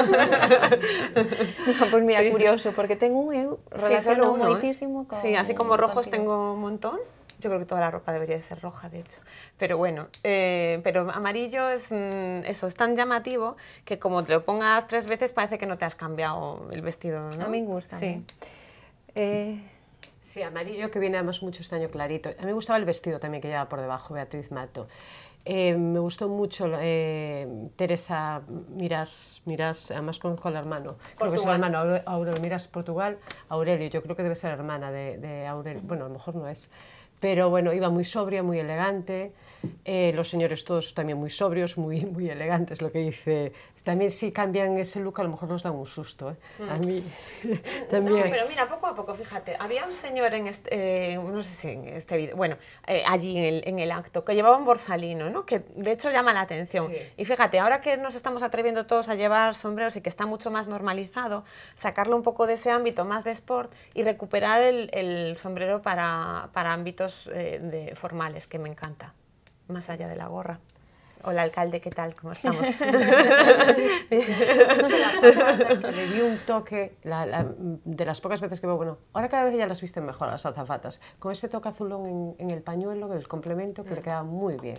A: pues mira, curioso, porque tengo un eu
G: sí, así como rojos tengo un montón. Yo creo que toda la ropa debería de ser roja, de hecho. Pero bueno, eh, pero amarillo es mm, eso, es tan llamativo que como te lo pongas tres veces parece que no te has cambiado el vestido, ¿no? A mí me gusta. Sí.
F: Eh, Sí, amarillo que viene además mucho este año clarito. A mí me gustaba el vestido también que lleva por debajo Beatriz Mato. Eh, me gustó mucho eh, Teresa Miras, Miras, además conozco al hermano, creo que es el hermano Aurelio Miras Portugal, Aurelio, yo creo que debe ser hermana de, de Aurelio, bueno, a lo mejor no es, pero bueno, iba muy sobria, muy elegante, eh, los señores todos también muy sobrios, muy, muy elegantes, lo que dice. También si cambian ese look a lo mejor nos dan un susto. ¿eh? Mm. A mí también. pero
G: mira, poco a poco, fíjate, había un señor en este, bueno, allí en el, acto, que llevaba un borsalino, Que de hecho llama la atención. Y fíjate, ahora que nos estamos atreviendo todos a llevar sombreros y que está mucho más normalizado, sacarlo un poco de ese ámbito más de sport y recuperar el, sombrero para, para ámbitos eh, de formales, que me encanta
F: más allá de la gorra. o el alcalde, ¿qué tal? ¿Cómo estamos? le di un toque, de las pocas veces que veo, bueno, ahora cada vez ya las visten mejor las azafatas, con ese toque azulón en, el pañuelo, el complemento, que le queda muy bien.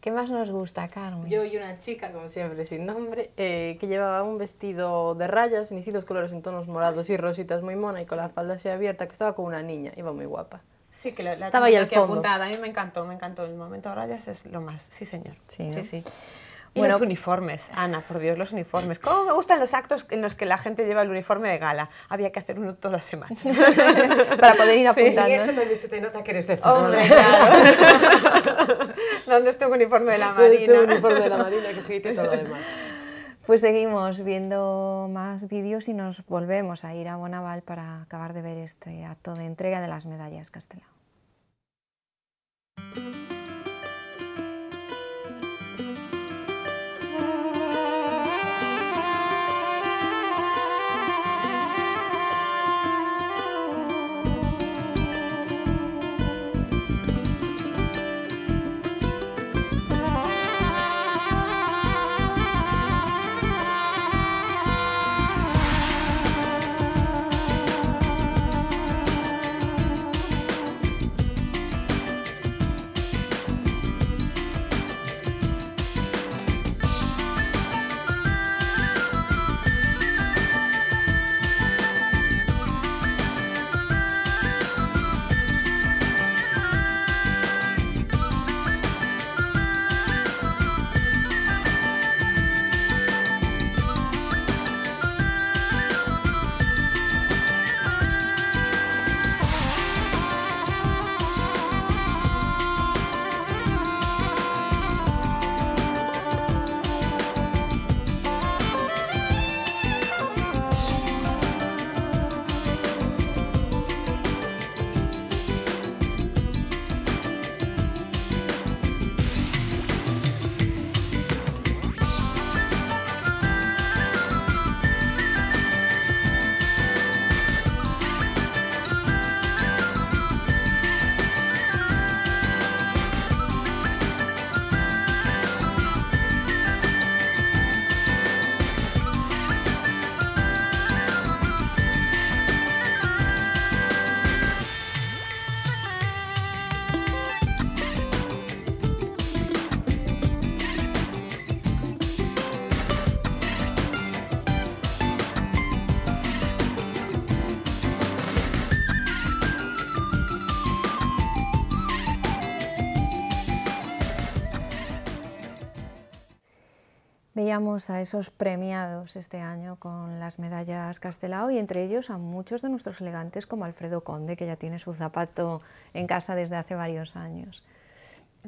F: ¿Qué más nos gusta, Carmen?
I: Yo y una chica, como siempre, sin nombre, eh, que llevaba un vestido de rayas, si los colores, en tonos morados y rositas, muy mona, y con la falda así abierta, que estaba como una niña, iba muy guapa.
G: Sí, que la, estaba Apuntada. A mí me encantó, me encantó. El momento de rayas es lo más. Sí, señor. Sí, sí. bueno, los uniformes, Ana, por Dios, los uniformes. ¿Cómo me gustan los actos en los que la gente lleva el uniforme de gala? Había que hacer uno todas las semanas. Para poder ir apuntando. Sí, y eso también
F: se te nota que eres de forma
G: claro. ¿Dónde está tu uniforme de la Marina? ¿Dónde uniforme de la Marina? Que se todo demás.
A: Pues seguimos viendo más vídeos y nos volvemos a ir a Bonaval para acabar de ver este acto de entrega de las medallas Castelao. a esos premiados este año con las medallas Castelao y entre ellos a muchos de nuestros elegantes como Alfredo Conde, que ya tiene su zapato en casa desde hace varios años.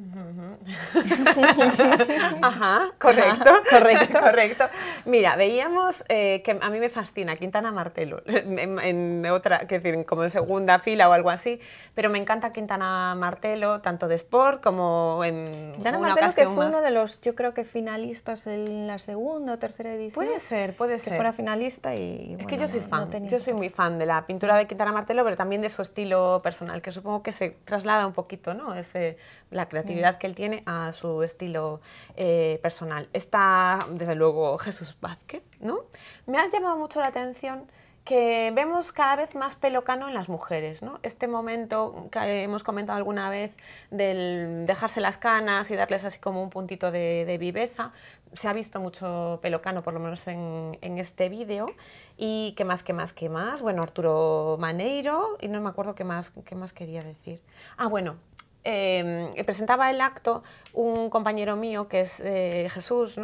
G: Ajá, correcto, correcto, correcto. Mira, veíamos eh, que a mí me fascina Quintana Martelo, en, otra, que decir, como en segunda fila o algo así, pero me encanta Quintana Martelo, tanto de sport como en Quintana Martelo que fue uno de
A: los, yo creo que finalistas en la segunda o tercera edición. Puede
G: ser, puede ser. Que fuera
A: finalista y Es que yo soy fan, yo
G: soy muy fan de la pintura de Quintana Martelo, pero también de su estilo personal, que supongo que se traslada un poquito, ¿no? Ese la creatividad que él tiene a su estilo eh, personal. Está, desde luego, Jesús Vázquez, ¿no? Me ha llamado mucho la atención que vemos cada vez más pelocano en las mujeres, ¿no? Este momento que hemos comentado alguna vez del dejarse las canas y darles así como un puntito de, viveza, se ha visto mucho pelocano, por lo menos en, este vídeo, y qué más, qué más, qué más, bueno, Arturo Maneiro, y no me acuerdo qué más, qué más quería decir. Ah, bueno, Em, presentaba el acto un compañero mío que es eh, Jesús,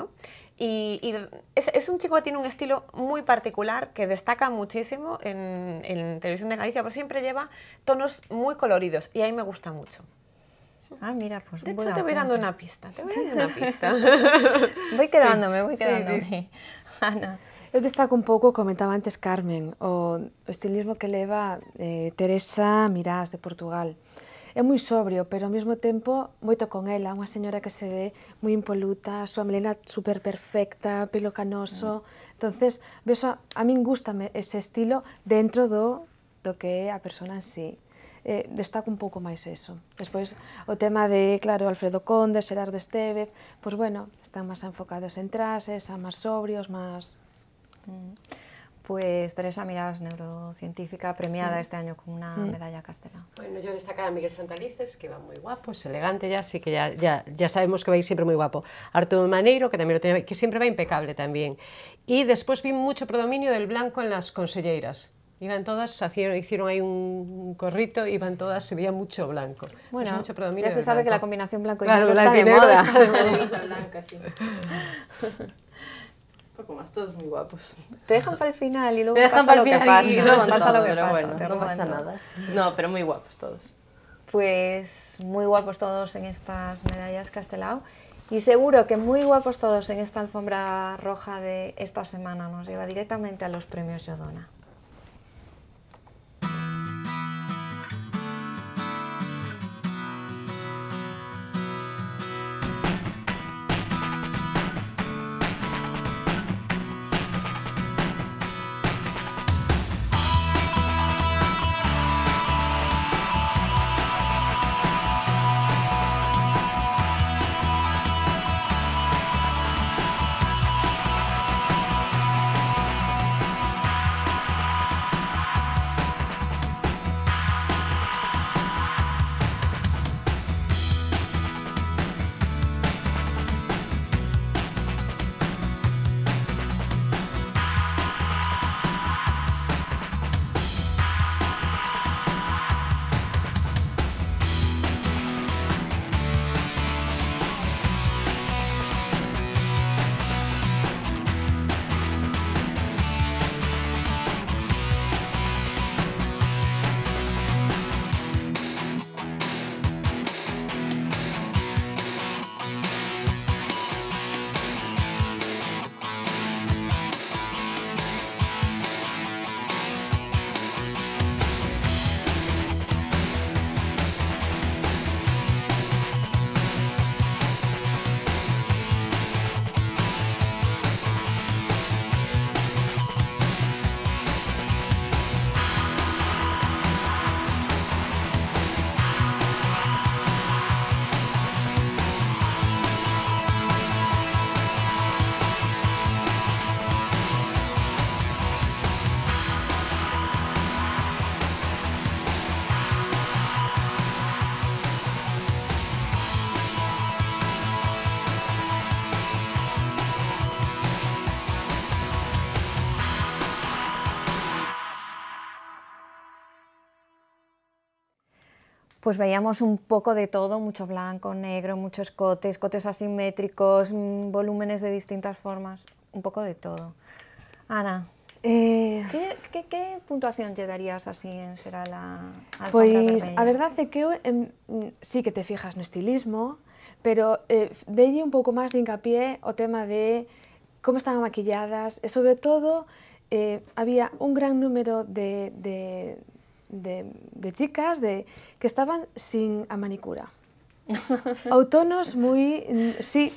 G: Y, es, un chico que tiene un estilo muy particular que destaca muchísimo en, Televisión de Galicia, pero siempre lleva tonos muy coloridos y ahí me gusta mucho.
A: Ah, mira, pues De hecho, te voy dando una pista,
G: te voy dando una pista. voy quedándome, voy quedándome.
H: Ana. Yo destaco un poco, comentaba antes Carmen, o estilismo que le eh, Teresa Mirás de Portugal. é moi sobrio, pero ao mesmo tempo moito con ela, unha señora que se ve moi impoluta, a súa melena super perfecta, pelo canoso. Mm. Entonces, ves, a, a min gustame ese estilo dentro do do que é a persona en sí. Eh, destaco un pouco máis eso. Despois, o tema de, claro, Alfredo Conde, Gerardo Estevez, pois pues bueno, están máis enfocados en trases, a máis sobrios, máis... Mm. Pues Teresa miradas neurocientífica,
A: premiada este
H: año con
F: una mm. medalla castela. Bueno, yo destacar a Miguel Santalices, que va muy guapo, es elegante ya, así que ya, sabemos que va a ir siempre muy guapo. Arturo Maneiro, que también lo tenía, que siempre va impecable también. Y después vi mucho predominio del blanco en las conselleras. Iban todas, hicieron, ahí un corrito, iban todas, se veía mucho blanco. Bueno, ya se sabe que la combinación blanco y negro está de moda.
I: como más, todos muy guapos. Te dejan para el final y luego lo que pasa. no pasa nada. No, pero muy guapos todos.
A: Pues muy guapos todos en estas medallas Castelao. Y seguro que muy guapos todos en esta alfombra roja de esta semana nos lleva directamente a los premios Yodona. pues veíamos un poco de todo, mucho blanco, negro, muchos cotes cotes asimétricos, mm, volúmenes de distintas formas, un poco de todo. Ana, eh, ¿Qué, puntuación te darías así en Será la Pues la
H: verdad es que em, sí que te fijas en estilismo, pero eh, veía un poco más de hincapié o tema de cómo estaban maquilladas eh, sobre todo había un gran número de, de, chicas de, que estaban sin a manicura. autonos muy, sí,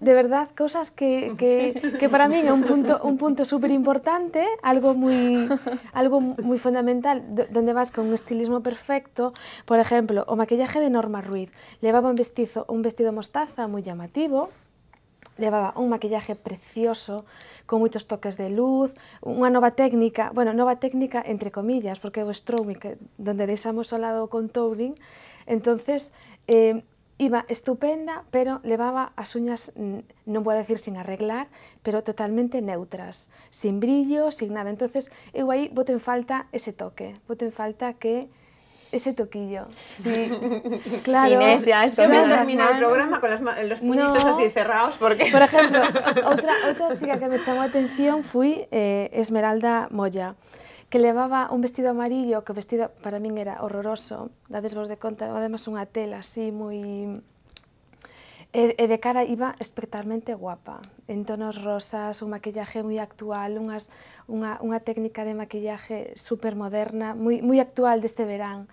H: de verdad, cosas que, para mí un punto, un punto súper importante, algo muy, algo muy fundamental, donde vas con un estilismo perfecto, por ejemplo, o maquillaje de Norma Ruiz, llevaba un vestido, un vestido mostaza muy llamativo, levaba un maquillaje precioso, con moitos toques de luz, unha nova técnica, bueno, nova técnica entre comillas, porque o strobing, que, donde deixamos ao lado o contouring, entonces eh, iba estupenda, pero levaba as uñas, non vou a decir sin arreglar, pero totalmente neutras, sin brillo, sin nada. entonces eu aí boto en falta ese toque, boto en falta que Ese toquillo, sí. Claro. Inés ya está. Yo termina el programa
G: con los, los así cerrados porque... Por ejemplo, otra,
H: otra chica que me llamó atención fui eh, Esmeralda Moya que llevaba un vestido amarillo, que vestido para mí era horroroso, dades vos de cuenta además una tela así muy... E, e de cara iba espectacularmente guapa, en tonos rosas, un maquillaje moi actual, unhas, unha, unha técnica de maquillaje super moderna, moi, moi actual deste verán.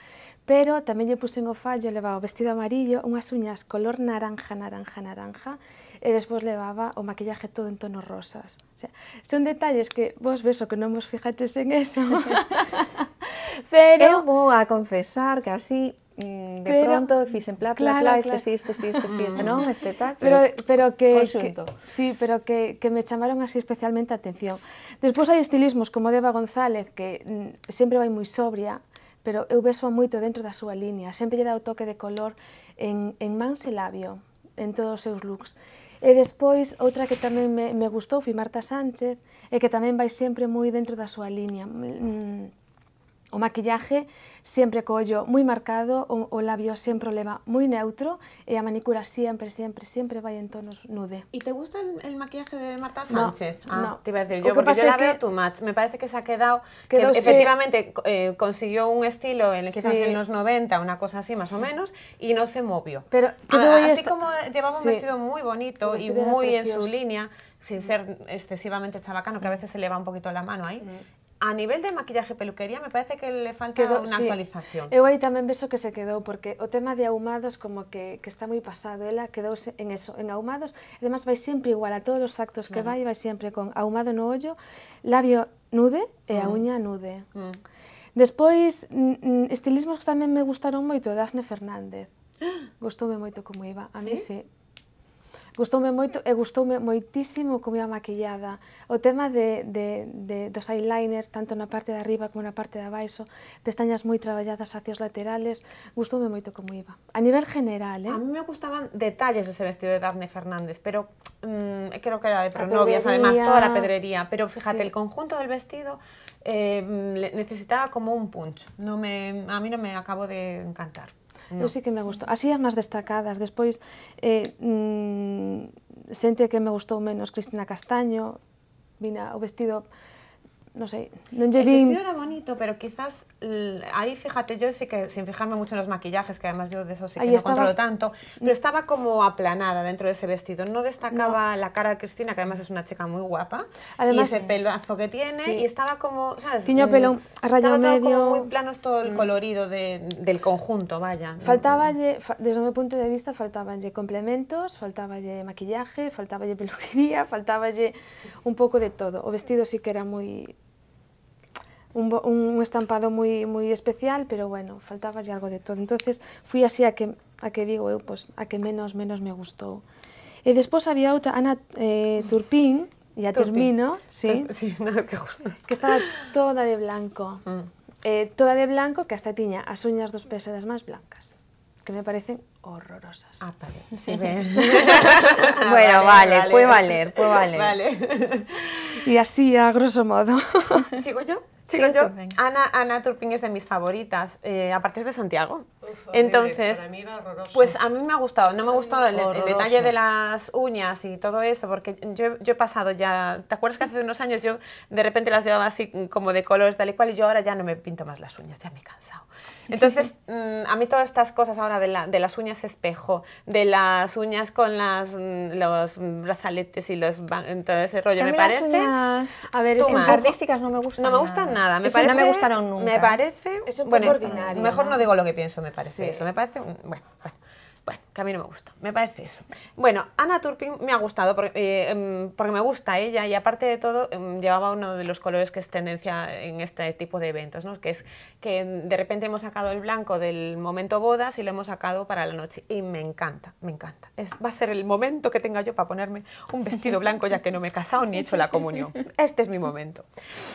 H: Pero tamén lle en o fallo, levaba o vestido amarillo, unhas uñas color naranja, naranja, naranja, e despois levaba o maquillaje todo en tonos rosas. O sea, son detalles que vos ves o que non vos fijaches en eso. Pero... Eu vou a confesar que así
A: Mm, de pero, pronto fixen pla, pla, claro, pla, este claro. sí, este sí, este sí, este mm. no, este
H: tal. Pero, pero que, que, Sí, pero que, que, me chamaron así especialmente atención. Despois hai estilismos como Deva González, que mm, sempre vai moi sobria, pero eu beso moito dentro da súa línea, sempre lle dá o toque de color en, en mans e labio, en todos os seus looks. E despois, outra que tamén me, me gustou foi Marta Sánchez, e que tamén vai sempre moi dentro da súa línea. Mm, o maquillaje siempre collo muy marcado o, labios labio sin problema muy neutro y la manicura siempre, siempre, siempre va en tonos nude.
G: ¿Y te gusta el, maquillaje de Marta Sánchez? Ah, no, Te iba a decir yo, porque yo la veo Me parece que se ha quedado, que efectivamente eh, consiguió un estilo en, eh, quizás en los 90, una cosa así más o menos, y no se movió. Pero ah, así como llevaba un vestido muy bonito y muy en su línea, sin ser excesivamente chabacano, que a veces se le va un poquito la mano ahí, a nivel de maquillaje e peluquería me parece que le falta quedou, unha sí. actualización.
H: Eu aí tamén vexo que se quedou, porque o tema de ahumados como que, que está moi pasado, ela quedouse en eso, en ahumados, además vai sempre igual a todos os actos que claro. vai, vai sempre con ahumado no ollo, labio nude e a mm. uña nude. Mm. Despois, estilismos que tamén me gustaron moito, Dafne Fernández. Gostoume moito como iba, a mí sí. sí. Gustoume moito e gustoume moitísimo como ia maquillada. O tema de, de, de, dos eyeliners, tanto na parte de arriba como na parte de abaixo, pestañas moi traballadas hacia os laterales, gustoume moito como iba. A nivel general, eh? A mí
G: me gustaban detalles dese vestido de Daphne Fernández, pero mm, creo que era de pronovias, además, toda a pedrería. Pero fíjate, sí. el conjunto del vestido eh, necesitaba como un punch. No me, a mí no me acabo de encantar. No. Eu
H: sí que me gustou. Así as máis destacadas. Despois, eh, mm, xente que me gustou menos, Cristina Castaño, vina o vestido no sé, El vestido era
G: bonito, pero quizás ahí fíjate, yo sí que sin fijarme mucho en los maquillajes, que además yo de eso sí que no controlo tanto, pero estaba como aplanada dentro de ese vestido, no destacaba la cara de Cristina, que además es una chica muy guapa, además, y ese pelazo que tiene, y estaba como, ¿sabes? Ciño pelón, medio... Como muy es todo el mm. colorido del conjunto, vaya. Faltaba,
H: desde mi punto de vista, faltaban de complementos, faltaba de maquillaje, faltaba de peluquería, faltaba un poco de todo. O vestido sí que era muy un, estampado muy, muy especial, pero bueno, faltaba ya algo de todo. Entonces fui así a que, a que digo, pues a que menos, menos me gustó. Y eh, después había otra, Ana eh, Turpín, ya termino, ¿sí? que... estaba toda de blanco. Mm. Eh, toda de blanco que hasta tiña as uñas dos pesadas más blancas que me parecen horrorosas. Ah, vale. Sí. bueno, ah, vale, puede valer, puede valer.
G: Vale.
H: Y así, a grosso modo.
G: ¿Sigo yo? Ana, Ana Turpin es de mis favoritas. Eh, aparte es de Santiago. Entonces, pues a mí me ha gustado, no me ha gustado el, detalle de las uñas y todo eso, porque yo, he pasado ya, ¿te acuerdas que hace unos años yo de repente las llevaba así como de colores tal y cual y yo ahora ya no me pinto más las uñas, ya me he cansado. Entonces, mm, a mí todas estas cosas ahora de, la, de las uñas espejo, de las uñas con las, mm, los brazaletes y los todo ese rollo, me parece...
A: a ver, es artísticas no me gustan No me gustan nada, me parece, no me gustaron nunca. Me parece... Es Mejor ¿no?
G: digo lo que pienso, me parece eso. Me parece, un, bueno, bueno que a mí no me gusta. Me parece eso. Bueno, Ana Turpin me ha gustado eh, em, porque, me gusta ella y aparte de todo em, llevaba uno de los colores que es tendencia en este tipo de eventos, ¿no? que es que de repente hemos sacado el blanco del momento bodas y lo hemos sacado para la noche y me encanta, me encanta. Es, va a ser el momento que tenga yo para ponerme un vestido blanco ya que no me he casado ni he hecho la comunión. Este es mi momento.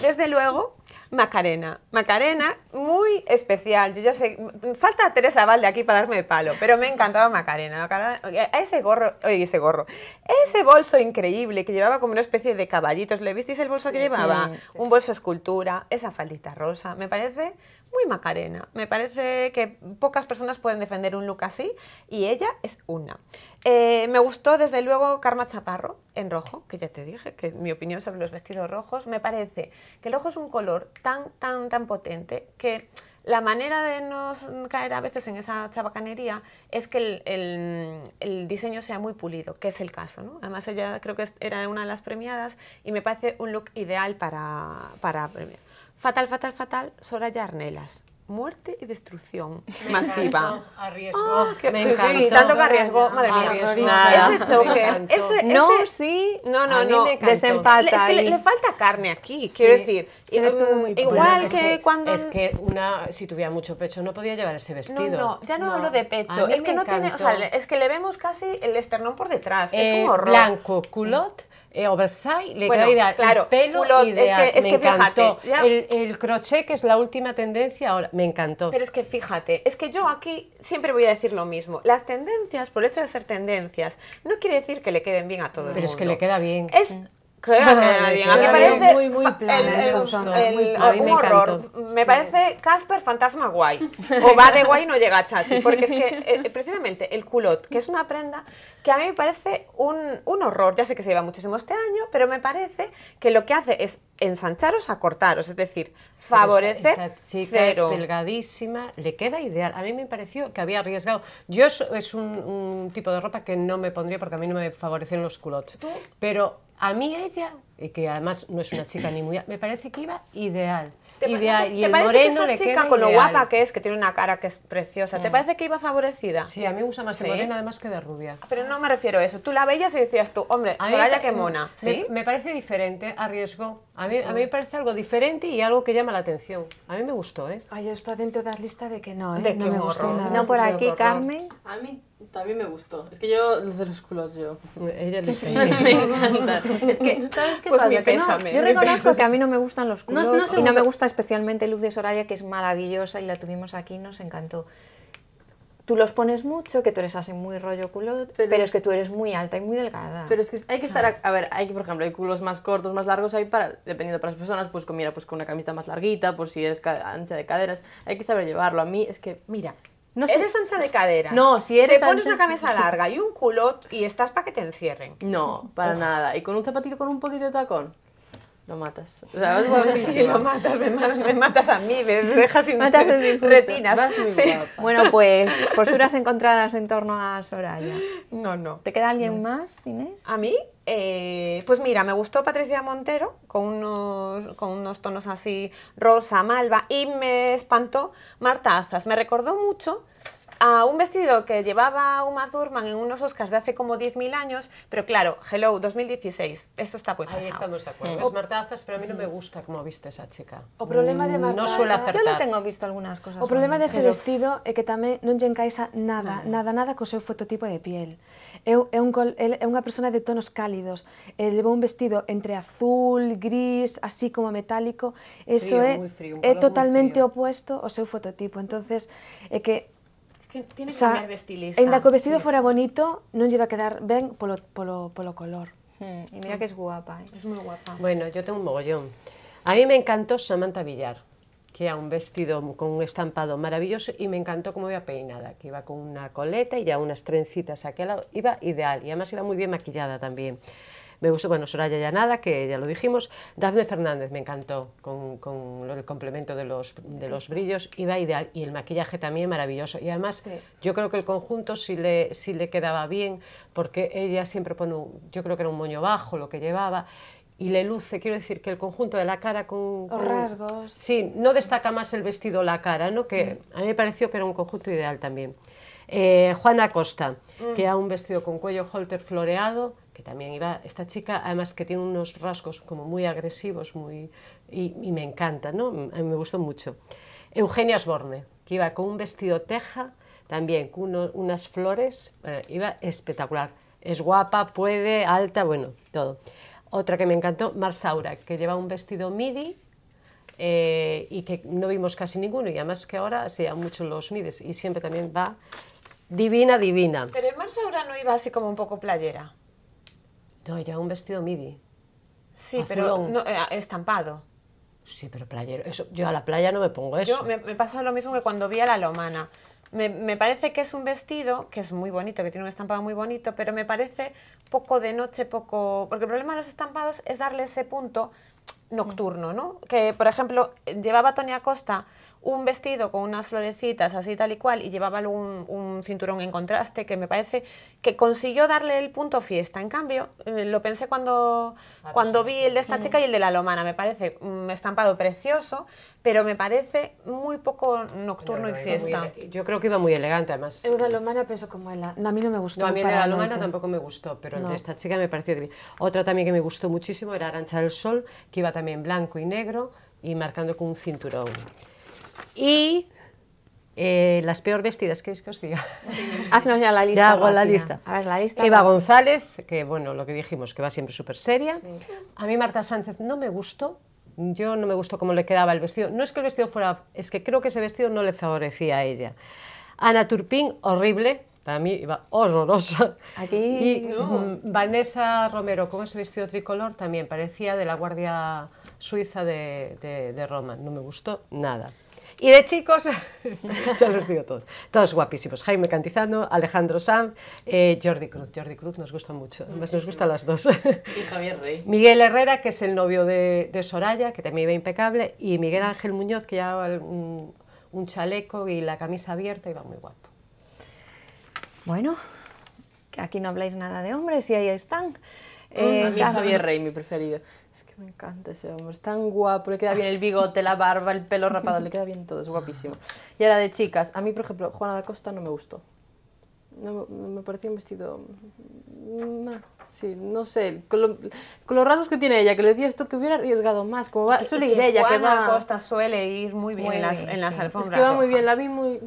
G: Desde luego, Macarena. Macarena, muy especial. Yo ya sé, falta Teresa Valde aquí para darme palo, pero me encantaba Macarena. Macarena. a ese gorro, oye, ese gorro, ese bolso increíble que llevaba como una especie de caballitos. ¿Le visteis el bolso que llevaba? Un bolso escultura, esa faldita rosa. Me parece muy Macarena. Me parece que pocas personas pueden defender un look así y ella es una. Eh, me gustó desde luego Karma Chaparro en rojo, que ya te dije que mi opinión sobre los vestidos rojos me parece que el rojo es un color tan, tan, tan potente que la manera de no caer a veces en esa chabacanería es que el, diseño sea muy pulido, que es el caso. ¿no? Además, ella creo que era una de las premiadas y me parece un look ideal para, para premiar. Fatal, fatal, fatal, Soraya Arnelas muerte y destrucción masiva.
F: Arriesgo. riesgo ah, me tanto que arriesgo, madre mía. Ese choque. no, sí, no, no, no, desempata. Le, es que le, falta carne aquí, quiero decir. Mm, igual que, cuando es que una si tuviera mucho pecho no podía llevar ese vestido. No, no, ya no, hablo de pecho, es que no tiene, o sea, es
G: que le vemos casi el esternón por detrás, es un eh, horror. Blanco,
F: culot eh, oversize le queda ideal. Claro, el pelo es me que encantó. el, crochet, que es la última tendencia ahora, me encantó. Pero es
G: que fíjate, es que yo aquí siempre voy a decir lo mismo. Las tendencias, por el hecho de ser tendencias, no quiere decir que le queden bien a todo el mundo. Pero es que le
F: queda bien. Es mm bien. A mí me parece. Muy, muy plana el, horror.
G: Me, parece Casper Fantasma Guay. O va de guay y no llega a Chachi. Porque es que, eh, eh, precisamente, el culot, que es una prenda que a mí me parece un, un horror. Ya sé que se lleva muchísimo este año, pero me parece que lo que hace es
F: ensancharos, acortaros, es decir, favorece esa, es delgadísima, le queda ideal. A mí me pareció que había arriesgado. Yo es un, tipo de ropa que no me pondría porque a mí no me favorecen los culots Pero a mí ella, y eh, que además no es una chica ni muy... Me parece que iba ideal. ¿Te y que le con lo guapa
G: que es, que tiene una cara que es preciosa. ¿Te mm. parece que iba favorecida? Sí, a mí me gusta más de morena
F: además que de rubia. Ah,
G: pero no me refiero a eso. Tú la veías y decías tú, hombre, Soraya que mona. ¿Sí?
F: Me, parece diferente, arriesgó. A mí, a mí me parece algo diferente y algo que llama la atención. A mí me gustó, ¿eh? Ay, yo estoy dentro de la lista de que no, ¿eh? De no me gustó No por aquí, Carmen.
I: A mí también me gustó. Es que yo, los de los culos, yo. Ella me encanta. Es que, ¿sabes qué pues pasa? yo reconozco que a mí no me gustan los culos. y no me
A: gusta especialmente Luz de Soraya, que es maravillosa y la tuvimos aquí, nos encantó. Tú los pones mucho, que tú eres así muy rollo culo, pero, es, que tú eres
I: muy alta y muy delgada. Pero es que hay que estar, a, ver, hay que, por ejemplo, hay culos más cortos, más largos, hay para, dependiendo para las personas, pues con, mira, pues con una camisa más larguita, por si eres ancha de caderas, hay que saber llevarlo. A mí es que, mira, no si Eres ancha de cadera. No, si eres Te pones una cabeza larga y un culot
G: y estás para que te encierren. No, para nada.
I: Y con un zapatito con un poquito de tacón lo matas.
G: lo matas, me, matas a mí, me dejas sin matas retinas. Bueno, pues posturas encontradas en torno a Soraya. No, no. ¿Te queda alguien más, Inés? ¿A mí? Eh, pues mira, me gustó Patricia Montero con unos, con unos tonos así rosa, malva y me espantó Marta Azas. Me recordó mucho a un vestido que llevaba Uma Thurman en unos Oscars de hace como 10.000 años, pero claro, hello, 2016, esto está muy Ahí estamos de acuerdo. Es
F: Marta pero a mí no me gusta cómo viste esa chica. O problema de mm, No suele acertar. Yo lo tengo
A: visto algunas
H: cosas. O problema de ese vestido es que también no lle encaixa nada, nada, nada con seu fototipo de piel. Es una persona de tonos cálidos, llevó un vestido entre azul, gris, así como metálico, eso es totalmente opuesto ao seu fototipo, entonces es que tiene
G: que o sea, que vestido
H: fuera bonito, no lleva a quedar
F: Ven por polo, color.
H: Hmm, y
A: mira que es guapa, ¿eh? Es muy guapa. Bueno,
F: yo tengo un mogollón. A mí me encantó Samantha Villar, que era un vestido con un estampado maravilloso y me encantó cómo iba peinada, que iba con una coleta y ya unas trencitas aquí al lado. Iba ideal y además iba muy bien maquillada también. Me gustó, bueno, Soraya ya nada que ya lo dijimos. Dafne Fernández me encantó con, el complemento de los, de los brillos. Iba ideal y el maquillaje también maravilloso. Y además, yo creo que el conjunto sí le, le quedaba bien, porque ella siempre pone, yo creo que era un moño bajo lo que llevaba y le luce, quiero decir que el conjunto de la cara con, con... rasgos. Sí, no destaca más el vestido la cara, ¿no? Que mm. a mí me pareció que era un conjunto ideal también. Eh, Juana Costa, mm. que ha un vestido con cuello holter floreado, que también iba, esta chica además que tiene unos rasgos como muy agresivos, muy, y, me encanta, ¿no? me gustó mucho. Eugenia Osborne, que iba con un vestido teja, también con unas flores, eh, iba espectacular. Es guapa, puede, alta, bueno, todo. Otra que me encantó, Marsaura, que lleva un vestido midi eh, y que no vimos casi ninguno, y además que ahora se llevan mucho los mides y siempre también va divina, divina. Pero
G: en Marsaura no iba así como un poco playera.
F: No, ya un vestido midi. Sí, pero
G: eh, estampado.
F: Sí, pero playero. Eso, yo a la playa no me pongo eso. Yo me,
G: pasa lo mismo que cuando vi a la lomana. Me, me, parece que es un vestido que es muy bonito, que tiene un estampado muy bonito, pero me parece poco de noche, poco... Porque el problema de los estampados es darle ese punto nocturno, ¿no? Que, por ejemplo, llevaba Tony Acosta un vestido con unas florecitas así tal y cual y llevaba un, cinturón en contraste que me parece que consiguió darle el punto fiesta. En cambio, eh, lo pensé cuando, ah, pues cuando vi el de esta mm. chica y el de la lomana, me parece un estampado precioso, pero me parece muy poco nocturno y
H: fiesta.
F: Yo creo que iba muy elegante además. El de
H: la lomana como a mí no me gustó. a mí el de la lomana tampoco
F: me gustó, pero el de esta chica me pareció divino. Otra también que me gustó muchísimo era Arancha del Sol, que iba también blanco y negro y marcando con un cinturón. Y eh, las peor vestidas, ¿queréis que os diga?
A: Haznos ya la lista. Ya hago la lista. Eva
F: González, que bueno, lo que dijimos, que va siempre súper seria. A mí Marta Sánchez no me gustó. Yo no me gustó cómo le quedaba el vestido. No es que el vestido fuera, es que creo que ese vestido no le favorecía a ella. Ana Turpin horrible. Para mí iba horrorosa. Aquí. Y mm, Vanessa Romero, con ese vestido tricolor, también parecía de la Guardia Suiza de, de Roma. No me gustó nada. Y de chicos, ya los digo todos, todos guapísimos. Jaime Cantizano, Alejandro Sanz, eh, Jordi Cruz. Jordi Cruz nos gusta mucho, nos gustan las dos. Y Javier Rey. Miguel Herrera, que es el novio de, Soraya, que también iba impecable, y Miguel Ángel Muñoz, que llevaba un, chaleco y la camisa abierta, iba muy guapo. Bueno, aquí no habláis nada
I: de hombres y ahí están.
A: Eh, a mí Javier
I: Rey, mi preferido. Me encanta ese hombre, es tan guapo, le queda bien el bigote, la barba, el pelo rapado, le queda bien todo, es guapísimo. Y ahora de chicas, a mí, por ejemplo, Juana da Costa no me gustó. No, me parecía un vestido... No, sí, no sé, con, los rasgos que tiene ella, que le decía esto, que hubiera arriesgado más,
F: como suele ir ella, que va... Costa
G: suele ir muy
F: bien, en, las, en las alfombras. Es que va muy
G: bien, la vi muy...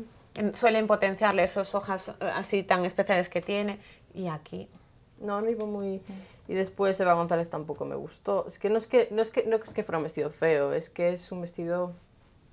G: Suelen potenciarle esas hojas eh, así tan especiales que tiene, y aquí...
I: No, no iba muy... Mm. Y después Eva González tampoco me gustó. Es que no es que, no es que, no es que fuera un vestido feo, es que es un vestido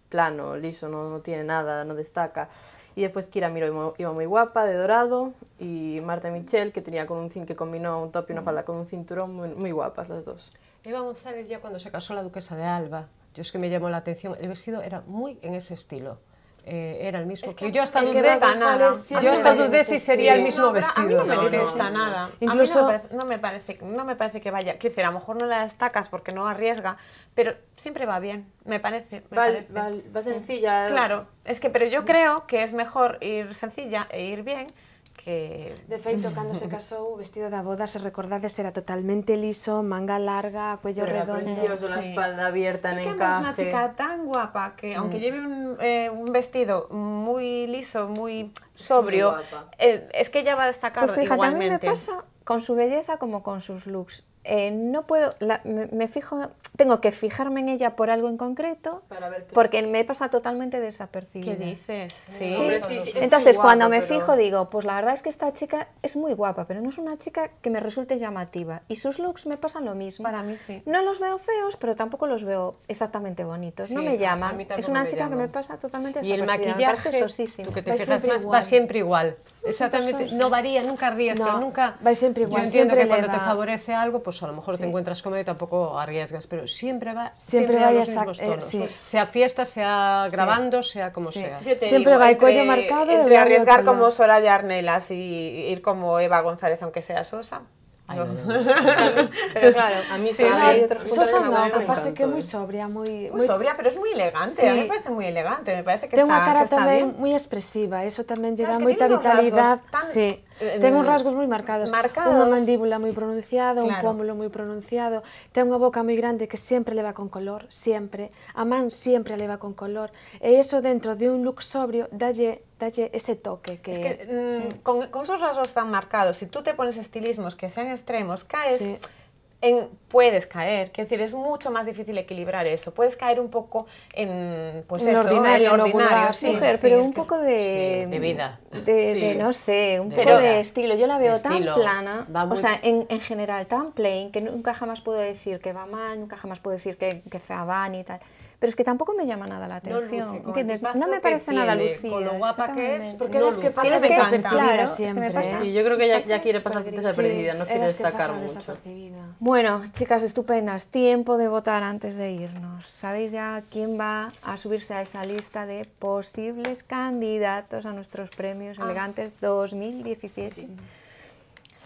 I: plano, liso, no, tiene nada, no destaca. Y después Kira Miro iba muy guapa, de dorado, y Marta Michel, que tenía con un cinturón que combinó un top y una mm. falda con un cinturón, muy, muy guapas las dos.
F: Eva González ya cuando se casó la duquesa de Alba, yo es que me llamó la atención, el vestido era muy en ese estilo eh, era el mismo. que, yo hasta dudé, yo hasta dudé si sería el mismo vestido. A mí no me gusta nada. Incluso
G: no, me parece, no me parece que vaya. Quiero decir, a lo mejor no la destacas porque no arriesga, pero siempre va bien, me parece. vale
I: va sencilla. Claro,
G: es que, pero yo creo que es mejor ir sencilla e ir bien de feito, cuando se
I: casó, vestido
H: de boda, se de era totalmente liso, manga larga, cuello redondo. espalda
I: abierta en y Que Es una chica
G: tan guapa que, aunque mm. lleve eh, un, vestido muy liso, muy sobrio, eh, es que ella va a destacar pues fíjate, igualmente. me pasa
A: con su belleza como con sus looks. Eh, no puedo, me, fijo, tengo que fijarme en ella por algo en concreto, porque me pasa totalmente desapercibida. ¿Qué
I: dices?
G: Sí. Entonces, cuando me fijo,
A: digo, pues la verdad es que esta chica es muy guapa, pero no es una chica que me resulte llamativa. Y sus looks me pasan lo mismo. Para mí sí. No los veo feos, pero tampoco los veo exactamente bonitos. no me llama. Es una chica que me pasa totalmente desapercibida. Y el maquillaje, tú que te va más, va siempre
F: igual. Exactamente. No
A: varía, nunca ríes, nunca...
H: Va siempre igual. Yo entiendo que cuando te
F: favorece algo, pues pues a lo mejor te encuentras cómodo y tampoco arriesgas, pero siempre va siempre, va los mismos eh, tonos. Sea fiesta, sea grabando, sea como sea. Siempre va el cuello marcado. Entre arriesgar como
G: Soraya Arnelas y ir como Eva González, aunque sea Sosa. Ay, no. No, pero claro, a mí sí, hay otros Sosa no, que pasa que
H: es muy ¿eh? sobria, muy, muy, sobria,
G: pero es muy elegante. A mí me parece muy elegante, me parece que Tengo está, una cara también
H: muy expresiva, eso también le da mucha vitalidad. sí tengo rasgos muy marcados. una mandíbula muy pronunciada, un pómulo muy pronunciado, tengo una boca muy grande que siempre le va con color, siempre. A man siempre le va con color. Y e eso dentro de un look sobrio dalle dalle ese toque que... Es que mm,
G: con, con esos rasgos tan marcados, si tú te pones estilismos que sean extremos, caes en, puedes caer, quiero decir, es mucho más difícil equilibrar eso. Puedes caer un poco en, pues ordinario, sí, pero un poco
A: de, de vida, de, no sé, un poco de estilo. Yo la veo tan plana, o sea, en, general tan plain que nunca jamás puedo decir que va mal, nunca jamás puedo decir que, se fea van y tal pero es que tampoco me llama nada la atención. No, ¿entiendes? no me parece nada lucida. Con lo
F: guapa que es, porque no es que pasa siempre. Es que me pasa. Sí, yo creo que
I: ya quiere pasar desapercibida, no quiere destacar mucho.
A: Bueno, chicas estupendas, tiempo de votar antes de irnos. ¿Sabéis ya quién va a subirse a esa lista de posibles candidatos a nuestros premios ah. elegantes 2017?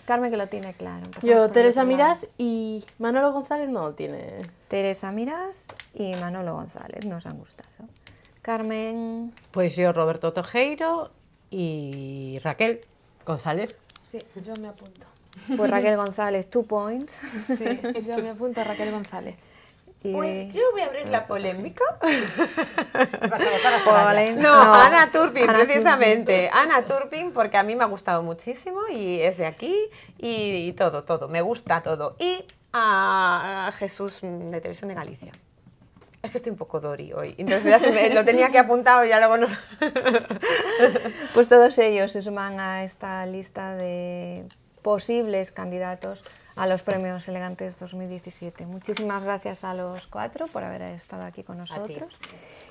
A: Carmen que lo
F: tiene claro. Yo, Teresa Miras
I: y Manolo González no tiene. Teresa Miras
A: y Manolo González nos han gustado. Carmen.
F: Pues yo, Roberto Tojeiro y Raquel González.
H: Sí, yo me apunto.
A: Pues Raquel González, two points. Sí, yo me apunto a Raquel González. Pues eh,
G: yo voy a abrir ah, la polémica. a No, no, Ana Turpin, precisamente. Ana Turpin, porque a mí me ha gustado muchísimo y es de aquí y, todo, todo, me gusta todo. Y a, Jesús de Televisión de Galicia. Es que estoy un poco dory hoy. Entonces lo tenía que apuntado y ya luego
A: pues todos ellos se suman a esta lista de posibles candidatos a los premios elegantes 2017. Muchísimas gracias a los cuatro por haber estado aquí con nosotros.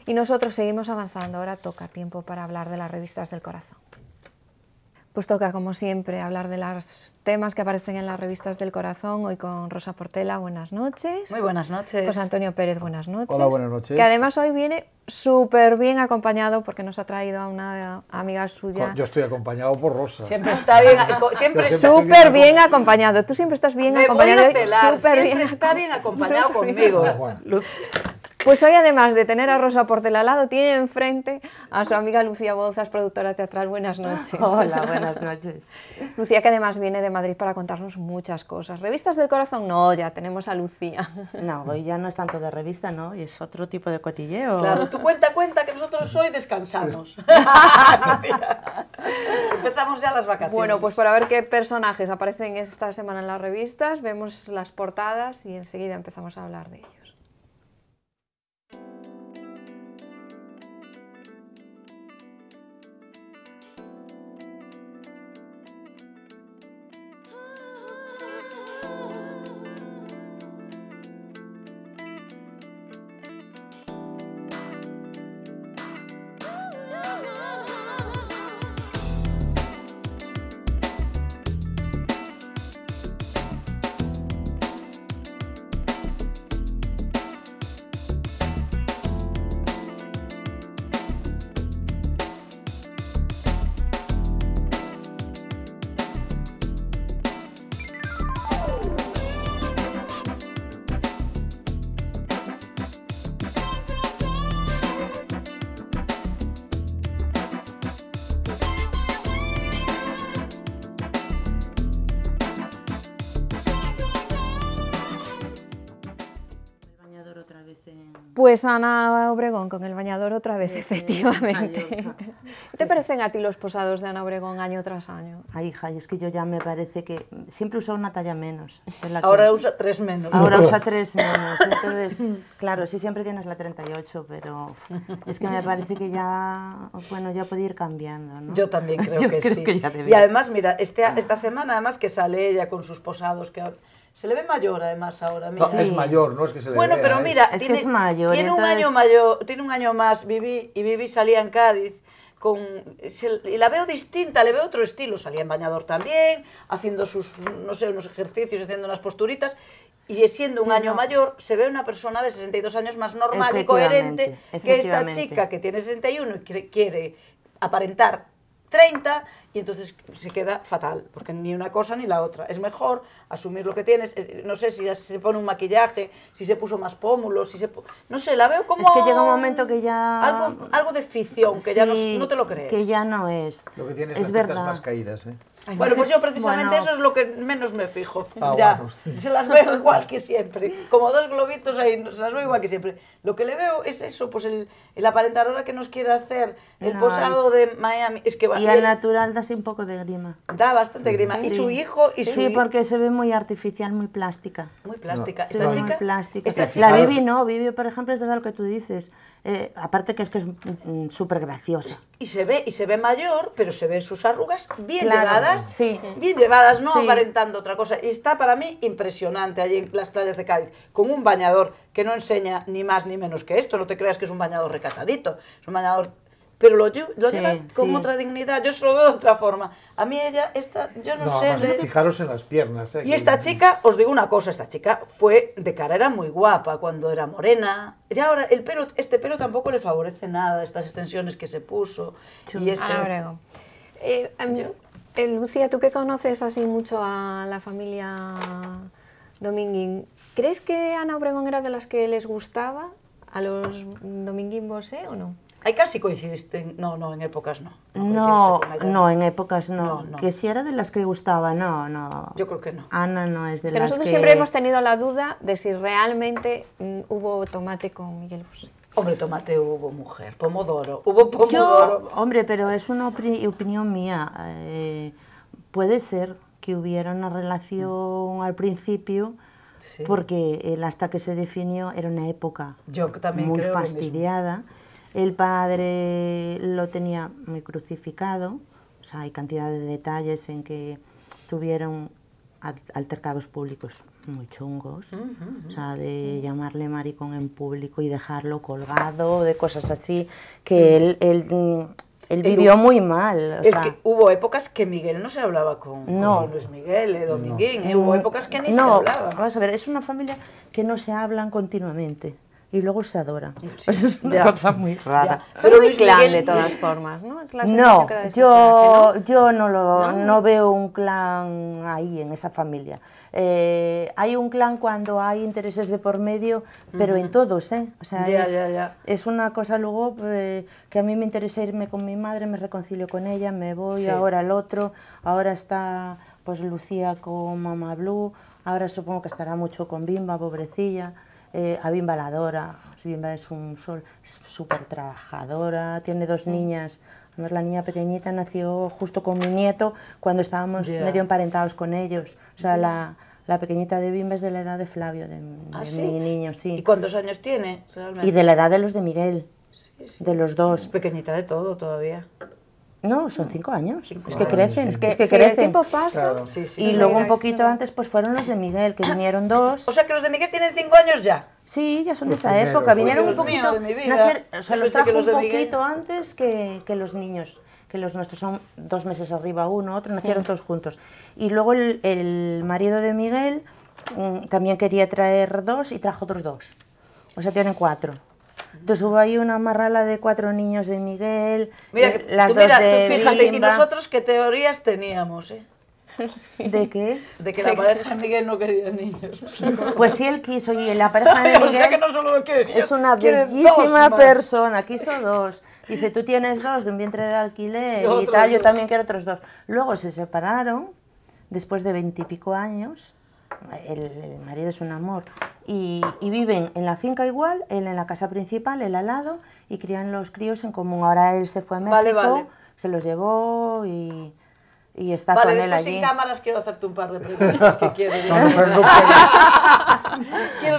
A: Y nosotros seguimos avanzando. Ahora toca tiempo para hablar de las revistas del corazón. Pues toca, como siempre, hablar de las temas que aparecen en las revistas del corazón, hoy con Rosa Portela, buenas noches. Muy buenas noches. Pues Antonio Pérez, buenas noches. Hola, buenas noches. Que además hoy viene súper bien acompañado porque nos ha traído a una amiga suya. Yo
D: estoy acompañado por Rosa. Siempre está
J: bien, súper bien
A: acompañado. Tú siempre estás bien acompañado. siempre está
J: bien acompañado conmigo.
A: Pues hoy, además de tener a Rosa Portela al lado, tiene enfrente a su amiga Lucía Bozas, productora teatral. Buenas noches. Hola, buenas noches. Lucía, que además viene de Madrid para contarnos muchas cosas. Revistas del corazón, no, ya tenemos a Lucía. No, hoy
K: ya no es tanto de revista, ¿no? Y es otro tipo de cotilleo. Claro,
J: tú cuenta, cuenta que nosotros hoy descansamos.
A: Empezamos ya las vacaciones. Bueno, pues para ver qué personajes aparecen esta semana en las revistas, vemos las portadas y enseguida empezamos a hablar de ellos. Pues Ana Obregón con el bañador otra vez, efectivamente. ¿Qué te parecen a ti los posados de Ana Obregón año tras año?
K: Ay, hija, es que yo ya me parece que siempre usa una talla menos. ahora usa tres menos. Ahora usa tres menos. Entonces, claro, sí siempre tienes la 38, pero es que me parece que ya, bueno, ya puede ir cambiando, ¿no? Yo también creo que sí. y además,
J: mira, este ah. esta semana además que sale ella con sus posados, que se le ve mayor además ahora No, Es mayor, no es que se le Bueno, pero mira, tiene, tiene un año mayor, tiene un año más viví y Vivi salía en Cádiz con y la veo distinta, le veo otro estilo, salía en bañador también, haciendo sus no sé, unos ejercicios, haciendo unas posturitas y siendo un año mayor se ve una persona de 62 años más normal y coherente que esta chica que tiene 61 y quiere aparentar 30, y entonces se queda fatal, porque ni una cosa ni la otra. Es mejor asumir lo que tienes, eh, no sé si ya se pone un maquillaje, si se puso más pómulos, si se... No sé, la veo como... Es que llega un momento
K: que ya... Algo,
J: algo de ficción, que ya no, te lo crees. Que
K: ya no es. Lo que tienes es las verdad. más caídas, ¿eh? Bueno, pues yo precisamente eso
J: es lo que menos me fijo. Ah, ya, se las veo igual que siempre. Como dos globitos ahí, se las veo igual que siempre. Lo que le veo es eso, pues el, el aparentar que nos quiere hacer, el posado de
K: Miami. Es que va, y al natural da así un poco de grima. Da bastante grima. Y su hijo y su Sí, porque se ve muy artificial, muy plástica. Muy plástica. ¿Esta, chica? Muy plástica. ¿Esta chica? La Vivi no, Vivi por ejemplo es verdad lo que tú dices. Eh, aparte que es que es mm, súper graciosa. Y se ve, y
J: se ve mayor, pero se ven sus arrugas bien llevadas, bien llevadas, no aparentando otra cosa. Y está para mí impresionante allí en las playas de Cádiz, con un bañador que no enseña ni más ni menos que esto, no te creas que es un bañador recatadito, es un bañador pero lo, lleva, lo con otra dignidad, yo se lo veo de otra forma. A mí ella, esta, yo no, sé... Fijaros en las piernas. Eh, y esta chica, os digo una cosa, esta chica fue de cara, era muy guapa cuando era morena. Ya ahora, el pelo, este pelo tampoco le favorece nada, estas extensiones que se puso. Y este ah, eh,
A: eh, Lucía, tú que conoces así mucho a la familia Dominguín, ¿crees que Ana Obregón era de las que les gustaba
J: a los Dominguín Bosé o no? casi coincidiste, no, no, en épocas no.
K: No, no, en épocas no. Que si era de las que gustaba, no, no. Yo creo que no. Ana no es de las que nosotros siempre hemos
A: tenido la duda de si realmente mm, hubo tomate
J: con Miguel
K: Hombre, tomate hubo mujer, pomodoro, hubo pomodoro. hombre, pero es una opinión mía. Eh, puede ser que hubiera una relación al principio... Porque hasta que se definió era una época Yo también muy fastidiada. El padre lo tenía muy crucificado, o sea, hay cantidad de detalles en que tuvieron altercados públicos muy chungos, o sea, de llamarle maricón en público y dejarlo colgado, de cosas así, que mm. él, vivió muy mal.
J: hubo épocas que Miguel no se hablaba con, Luis Miguel, eh, Dominguín, hubo épocas que ni se hablaba.
K: Vamos a ver, es una familia que no se hablan continuamente y luego se adora. Eso es una cosa muy rara. Pero un clan de todas formas, ¿no? yo, ¿no? yo no, lo, no, veo un clan ahí, en esa familia. Eh, hay un clan cuando hay intereses de por medio, pero en todos, ¿eh? O sea, es, una cosa luego eh, que a mí me interesa irme con mi madre, me reconcilio con ella, me voy, ahora al otro, ahora está pues Lucía con Mamá Blue, ahora supongo que estará mucho con Bimba, pobrecilla eh, Abimba es un sol súper trabajadora, tiene dos niñas. Además, la niña pequeñita nació justo con mi nieto cuando estábamos medio emparentados con ellos. O sea, la, pequeñita de Bimba es de la edad de Flavio, de, ¿Ah, mi niño, sí. ¿Y cuántos
J: años tiene
K: Y de la edad de los de Miguel, de los dos. pequeñita de todo todavía. No, son cinco años. es que crecen, es que, crecen. El tiempo pasa. y luego un poquito antes, pues fueron los de Miguel, que vinieron dos.
J: O sea que los de Miguel tienen cinco años ya.
K: Sí, ya son de pues esa época. Pues, vinieron pues, un poquito. antes que, los niños. Que los nuestros son dos meses arriba uno, otro, nacieron mm. todos juntos. Y luego el, marido de Miguel mm, también quería traer dos y trajo otros dos. O sea, tienen cuatro. Entonces hubo ahí una marrala de cuatro niños de Miguel, mira, eh, tú, mira, tú fíjate, y nosotros
J: qué teorías teníamos, ¿eh?
K: ¿De qué? De que la pareja
J: de Miguel no quería niños. Pues
K: sí, él quiso, y la pareja de Miguel o sea que
J: no solo es
K: una bellísima persona, quiso dos. Dice, tú tienes dos de un vientre de alquiler y, tal, yo también quiero otros dos. Luego se separaron, después de veintipico años, el marido es un amor, y, viven en la finca igual, él en la casa principal, él al lado, y crían los críos en común. Ahora él se fue a México, se los llevó y y está vale, con él allí. sin
J: cámaras quiero hacerte un par de preguntas que quiero. quiero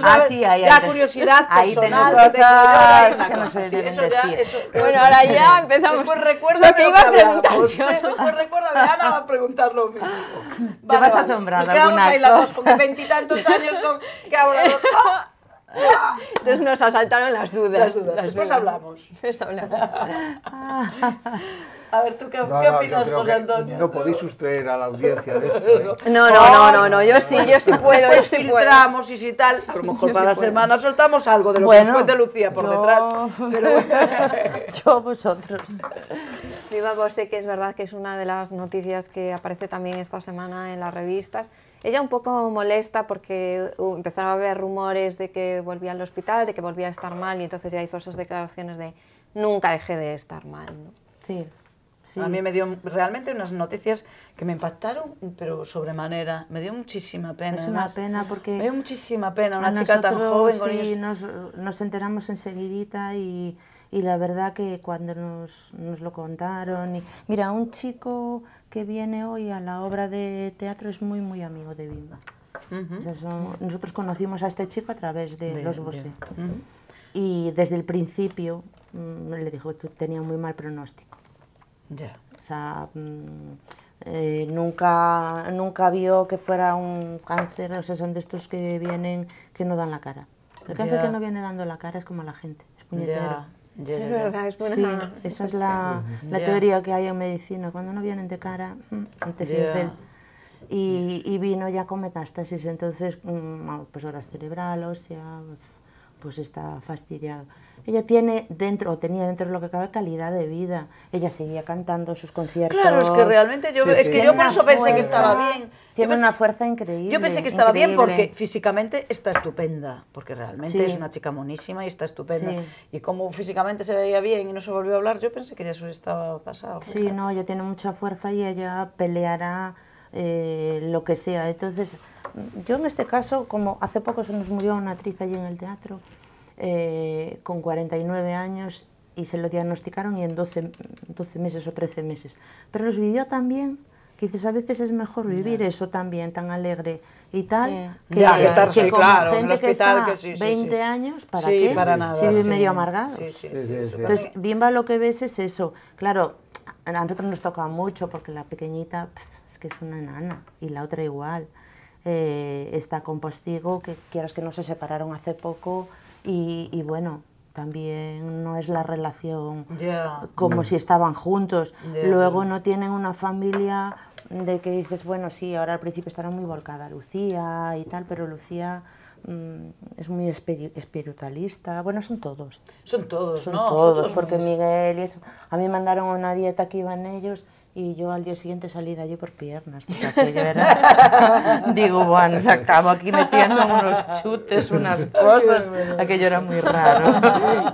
K: saber, ah, sí, ahí, ya ahí, curiosidad ahí personal.
J: Ahí tengo cosas que, no se sí, deben bueno, ahora ya empezamos. Después recuerdo lo que iba a preguntar yo. Sí, después Ana va a preguntar lo mismo. Te vas a asombrar Nos quedamos ahí las 20 con veintitantos años con... Que ahora, oh, Entonces nos
A: asaltaron las dudas. Después hablamos.
J: a ver, ¿tú qué, opinas, José Antonio? No podéis sustraer a la audiencia de esto. ¿eh? No, no, no, no, no, yo sí, yo sí puedo, pues yo filtramos y si tal, a lo mejor para la semana soltamos algo de lo que
K: Lucía por detrás. Pero yo vosotros.
J: Viva
A: sé que es verdad que es una de las noticias que aparece también esta semana en las revistas. Ella un poco molesta porque uh, empezaron a haber rumores de que volvía al hospital, de que volvía a estar mal y entonces ya hizo esas declaraciones de nunca dejé de estar mal. ¿no?
K: Sí.
J: A mí me dio realmente unas noticias que me impactaron, pero sobremanera. Me dio muchísima pena. Es una pena porque... Me dio muchísima pena una chica tan joven. sí,
K: nos, enteramos enseguidita y, y, la verdad que cuando nos, nos lo contaron... Y, mira, un chico que viene hoy a la obra de teatro es muy, muy amigo de Bimba. nosotros conocimos a este chico a través de, los Bosé. Y desde el principio mm, le dijo que tenía muy mal pronóstico. Ya. O sea, mm, eh, nunca, nunca vio que fuera un cáncer, o sea, son de estos que vienen, que no dan la cara. El cáncer que no viene dando la cara es como la gente, es puñetero es verdad, es buena. Sí, esa es la, teoría que hay en medicina. Cuando no vienen de cara, mm, antes Y, vino ya con metástasis, entonces, mm, pues cerebral, cerebral, sea, pues está fastidiado. Ella tiene dentro, o tenía dentro de lo que cabe, calidad de vida. Ella seguía cantando sus conciertos. Claro, es que realmente yo, es que yo eso pensé que estaba bien. Tiene una fuerza increíble. Yo pensé que estaba bien porque
J: físicamente está estupenda, porque realmente es una chica monísima y está estupenda. Y como físicamente se veía bien y no se volvió a hablar, yo pensé que ya eso estaba pasado. Sí,
K: no, ella tiene mucha fuerza y ella peleará eh, lo que sea. Entonces, yo en este caso, como hace poco se nos murió una actriz allí en el teatro, eh, con 49 años y se lo diagnosticaron y en 12, 12 meses o 13 meses. Pero los vivió también que a veces es mejor vivir eso también, tan alegre y tal, que, estar, con gente que está 20 años, ¿para qué? si medio amargado. Entonces, bien va lo que ves es eso. Claro, a nosotros nos toca mucho porque la pequeñita es que es una nana y la otra igual. Eh, está con postigo, que quieras que no se separaron hace poco, y, bueno, también no es la relación como si estaban juntos. Luego no tienen una familia de que dices, bueno, sí, ahora al principio estará muy volcada Lucía y tal, pero Lucía mm, es muy espiritualista. Bueno, son todos.
J: Son todos, son Todos, porque
K: Miguel y eso. A mí mandaron una dieta que iban ellos y yo al día siguiente salí de allí por piernas, porque aquello era... Digo, bueno, se acabó aquí metiendo unos chutes, unas cosas. Aquello era muy raro.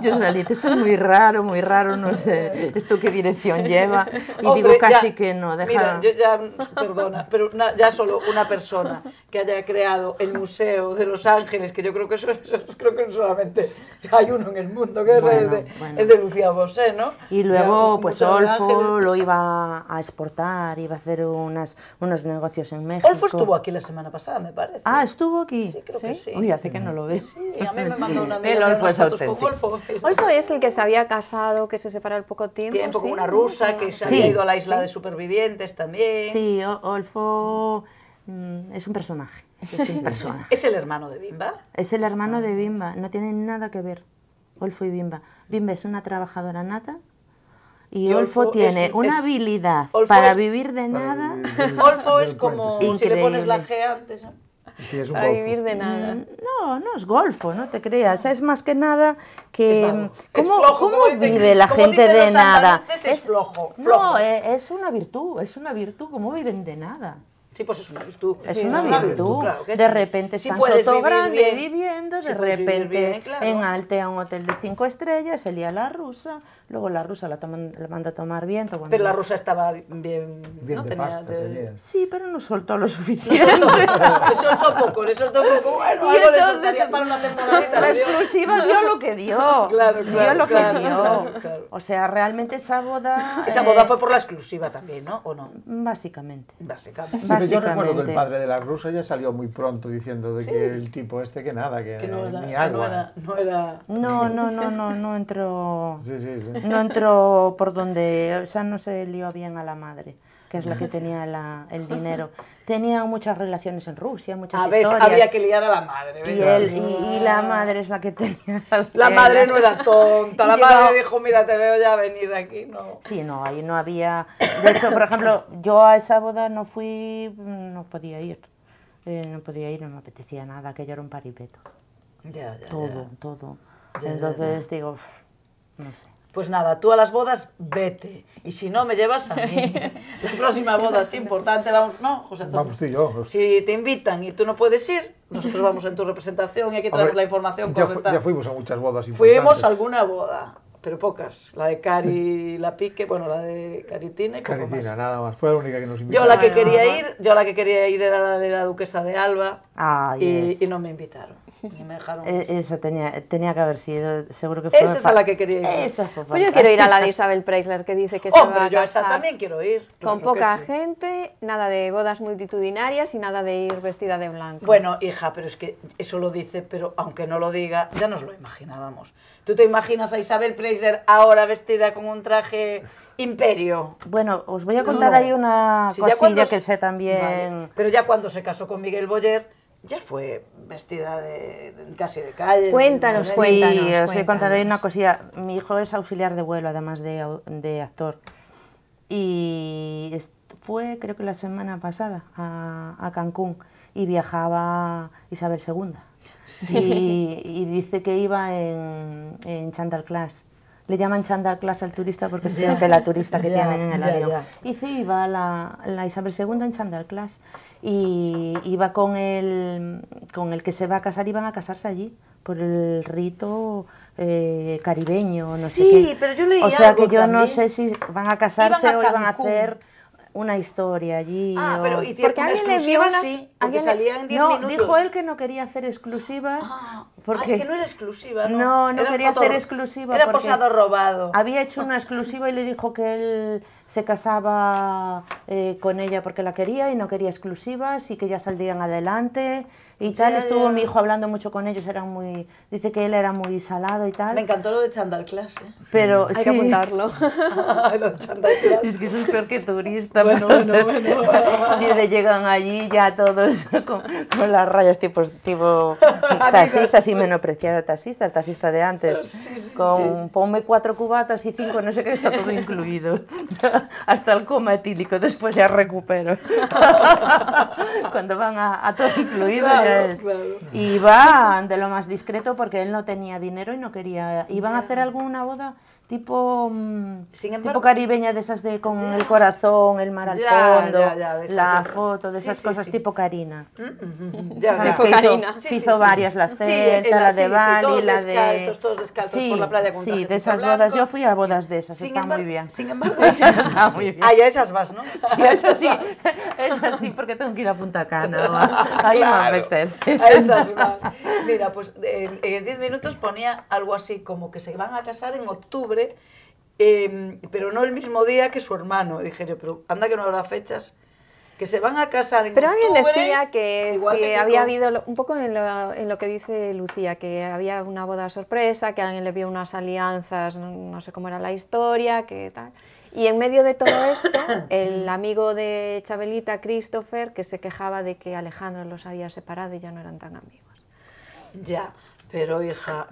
K: Yo salí, esto es muy raro, muy raro, no sé, esto qué dirección lleva. Y digo casi que no, deja... Mira, yo
J: ya, perdona, pero ya solo una persona que haya creado el Museo de Los Ángeles, que yo creo que eso, creo que solamente hay uno en el mundo, que es el de, Lucía Bosé, ¿no? Y luego, pues Olfo lo
K: iba a exportar, iba a hacer unas, unos negocios en México. Olfo estuvo aquí la semana pasada, me parece. Ah, ¿estuvo aquí?
J: Sí, creo que sí. Uy, hace
K: que no lo ves. Sí,
J: a mí me mandó una amiga Olfo es Olfo. es
A: el que se había casado, que se separó al poco tiempo. Tiempo con una rusa, que se
J: ha ido a la isla de supervivientes también. Sí,
K: Olfo mm, es un personaje. Es, un personaje. ¿Es el hermano de Bimba? Es el hermano de Bimba, no tiene nada que ver. Olfo y Bimba. Bimba es una trabajadora nata y, Olfo, tiene una habilidad para vivir
J: de nada. Olfo es como si le pones la G antes.
C: Para un vivir
K: de nada. Mm, no, no es golfo, no te creas. Es más que nada que... Mm, ¿Cómo, vive la gente de nada? Es, flojo, No, eh, es una virtud, es una virtud. ¿Cómo viven de nada? Sí, pues es una virtud. Es, una, virtud. de repente están tan Soto Grande viviendo, de repente en Altea un hotel de cinco estrellas, Elía la Rusa, Luego la rusa la, toman, manda a tomar viento. Pero la rusa
J: estaba bien... Bien de tenía, pasta,
K: Sí, pero no soltó lo suficiente. le
J: soltó poco, le soltó poco. Bueno, y entonces, La exclusiva dio lo que dio.
K: Claro, claro. Dio lo que dio. o sea, realmente esa boda... Esa boda eh, fue por la exclusiva también, ¿no? ¿O no? Básicamente. Básicamente. Yo recuerdo que el padre
H: de la rusa ya salió muy pronto diciendo de que el tipo este que nada, que, no era, ni agua.
K: No, era, no, no, no, no, no, no entró... Sí, sí, sí no entró por donde, o sea, no se lió bien a la madre que es la que tenía el dinero. Tenía muchas relaciones en Rusia, muchas a ah, veces Había que
J: liar a la madre. Y, él, y, la madre
K: es la que tenía La madre no era tonta, la madre
J: dijo, mira, te veo ya venir aquí. No.
K: Sí, no, ahí no había... De hecho, por ejemplo, yo a esa boda no fui, no podía ir. Eh, no podía ir, no me apetecía nada, que yo era un paripeto. Ya, ya, todo, todo. Entonces digo, no sé.
J: Pues nada, tú a las bodas vete. Y si no, me llevas a mí. La próxima boda es importante, vamos, ¿no, José Antonio? Vamos tú y yo. Pues. Si te invitan y tú no puedes ir, nosotros vamos en tu representación y aquí traemos la información ya, ya fuimos
D: a muchas bodas importantes. Fuimos a
J: alguna boda pero pocas. La de Cari la Pique, bueno, la de Caritina
K: Caritina,
D: nada más. Fue la única que nos invitó. Yo la que quería
J: ir, yo la que quería ir era la de la duquesa de Alba
K: ah, y, y, no me invitaron.
J: Y me dejaron.
K: E-, esa tenía, tenía que haber sido, seguro que fue. Esa es a la que
J: quería ir. Esa fue pues yo quiero ir a la de Isabel
A: Preisler que dice que es Hombre, yo a esa también
J: quiero ir. Con poca
A: gente, nada de bodas multitudinarias y nada de ir vestida de
J: blanco. Bueno, hija, pero es que eso lo dice, pero aunque no lo diga, ya nos lo imaginábamos. ¿Tú te imaginas a Isabel Preisler ahora vestida con un traje imperio?
K: Bueno, os voy a contar ahí una cosilla que sé también.
J: Pero ya cuando se casó con Miguel Boyer, ya fue vestida de, casi de calle. Cuéntanos, cuéntanos. os voy a contar ahí una
K: cosilla. Mi hijo es auxiliar de vuelo, además de, actor. Y fue, creo que la semana pasada, a, a Cancún y viajaba Isabel II. Sí, y dice que iba en, en Chandal Class. Le llaman Chandal Class al turista porque es que la turista que tienen en el avión. Y sí, iba la, la, Isabel II en Chandal Class. Y iba con el, con el que se va a casar, iban a casarse allí por el rito eh, caribeño, no sé qué. Sí, pero yo O sea que yo no sé si van a casarse o iban a hacer una historia allí. Ah, o... pero hicieron porque alguien así no, dijo él que no quería hacer exclusivas. Ah, ah porque... es que no era exclusiva, ¿no? No, quería hacer exclusiva. Era posado
J: robado.
K: Había hecho una exclusiva y le dijo que él se casaba eh, con ella porque la quería y no quería exclusivas y que ya saldrían adelante y tal. Estuvo mi hijo hablando mucho con ellos, eran muy, dice que él era muy salado y tal. Me encantó
J: lo de Chandal Class.
K: Pero, Hay que apuntarlo. Es que eso es peor que turista. y de llegan allí ya todos con, las rayas tipo, taxista, sin menospreciar al taxista, el taxista de antes. con ponme cuatro cubatas y cinco, no sé qué, está todo incluido. Hasta el coma etílico, después ya recupero. Cuando van a, todo incluido Y van de lo más discreto porque él no tenía dinero y no quería. Iban a hacer alguna boda tipo mm, tipo caribeña de esas de con el corazón, el mar al fondo, la foto, de esas cosas tipo Karina. ya, Karina. Hizo, varias las celtas, la de Bali, la de todos descalzos por la playa con Sí, de esas bodas, yo fui a bodas de esas, está muy bien. Sin embargo,
J: está
K: esas vas, ¿no? Sí, esas sí. Esas sí porque tengo que ir a Punta Cana. Ahí me A esas
J: vas. Mira, pues en 10 minutos ponía algo así como que se van a casar en octubre Em, pero no el mismo día que su hermano. Dije pero anda que no habrá fechas que se van a casar Pero alguien decía que había habido,
A: un poco en lo, que dice Lucía, que había una boda sorpresa, que alguien le vio unas alianzas, no, no sé cómo era la historia, que tal. Y en medio de todo esto, el amigo de Chabelita, Christopher, que se quejaba de que Alejandro los había separado y ya no eran tan amigos.
J: Ya, pero hija,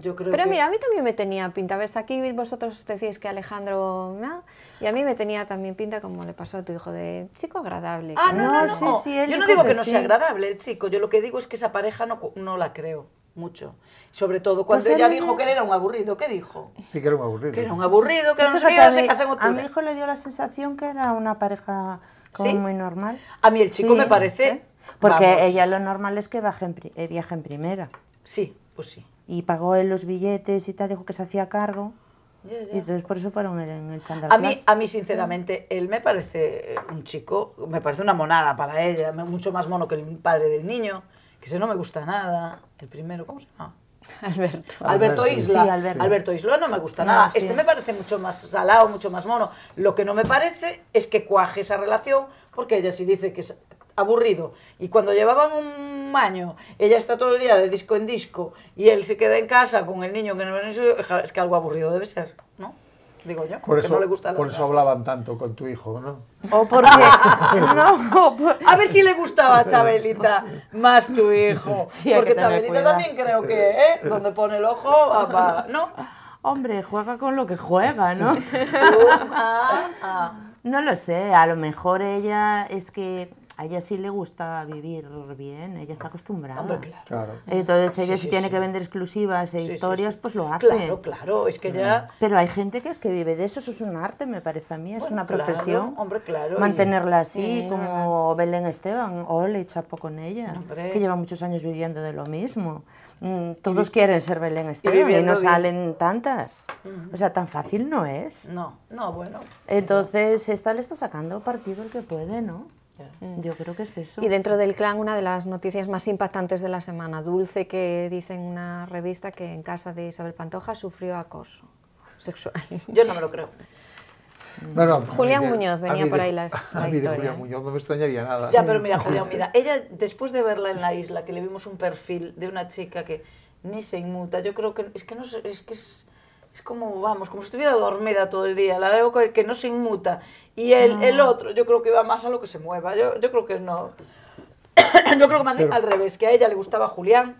J: yo creo Pero mira, a mí
A: también me tenía pinta. ¿Ves? Aquí vosotros decís que Alejandro... ¿no? Y a mí me tenía también pinta como le pasó a tu hijo de chico agradable. Ah, no, no, no. yo no digo que, no sea agradable
J: el chico. Yo lo que digo es que esa pareja no, no la creo mucho. Sobre todo cuando pues ella dijo que él era un aburrido. ¿Qué dijo? Sí, que era un aburrido. Que era un aburrido, que era un aburrido, se A mi
K: hijo le dio la sensación que era una pareja como muy normal. A mí el chico me parece... Porque ella lo normal es que baje eh, viaje en primera. Sí, pues sí. Y pagó él los billetes y tal, dijo que se hacía cargo. Y entonces por eso fueron en el chándal. A mí, a mí
J: sinceramente, él me parece un chico, me parece una monada para ella, mucho más mono que el padre del niño, que se no me gusta nada. El primero, ¿cómo se llama? Alberto. Alberto Isla. Sí, Alberto. Isla no me gusta nada. Este me parece mucho más salado, mucho más mono. Lo que no me parece es que cuaje esa relación, porque ella sí dice que es aburrido. Y cuando llevaban un maño, ella está todo el día de disco en disco y él se queda en casa con el niño que no es, es que algo aburrido debe ser, ¿no? Digo yo, por eso, no le nada. Por
D: eso hablaban tanto con tu
J: hijo, ¿no? O porque... no, A ver si le gustaba a Chabelita
K: más tu hijo. porque Chabelita también creo que, ¿eh? Donde
J: pone el ojo, apa,
K: ¿no? Hombre, juega con lo que juega, ¿no?
J: Ah, ah.
K: No lo sé, a lo mejor ella es que a ella sí le gusta vivir bien, ella está acostumbrada. Entonces ella si tiene que vender exclusivas e historias, pues lo hace. Claro, claro, es que ya... Pero hay gente que es que vive de eso, eso es un arte, me parece a mí, es una profesión.
J: Hombre, claro. Mantenerla así,
K: como Belén Esteban, ole, chapo con ella, que lleva muchos años viviendo de lo mismo. Mm, todos quieren ser Belén Esteban y, no salen tantas. O sea, tan fácil no es. No, no, bueno. Entonces, esta le está sacando partido el que puede, ¿no? Yo creo que es eso. Y dentro del
A: clan, una de las noticias más impactantes de la semana, Dulce, que dice en una revista que en casa de Isabel Pantoja
J: sufrió acoso sexual. Yo no me lo creo. Julián Muñoz venía por ahí la, historia.
H: Julián ¿eh? Muñoz no me extrañaría nada. Ya, pero mira, Julián,
J: mira, ella después de verla en la isla, que le vimos un perfil de una chica que ni se inmuta, yo creo que es que no es que es es como, vamos, como si estuviera dormida todo el día, la veo que no se inmuta. Y el, el otro, yo creo que va más a lo que se mueva, yo, yo creo que no. yo creo que más bien al revés, que a ella le gustaba Julián,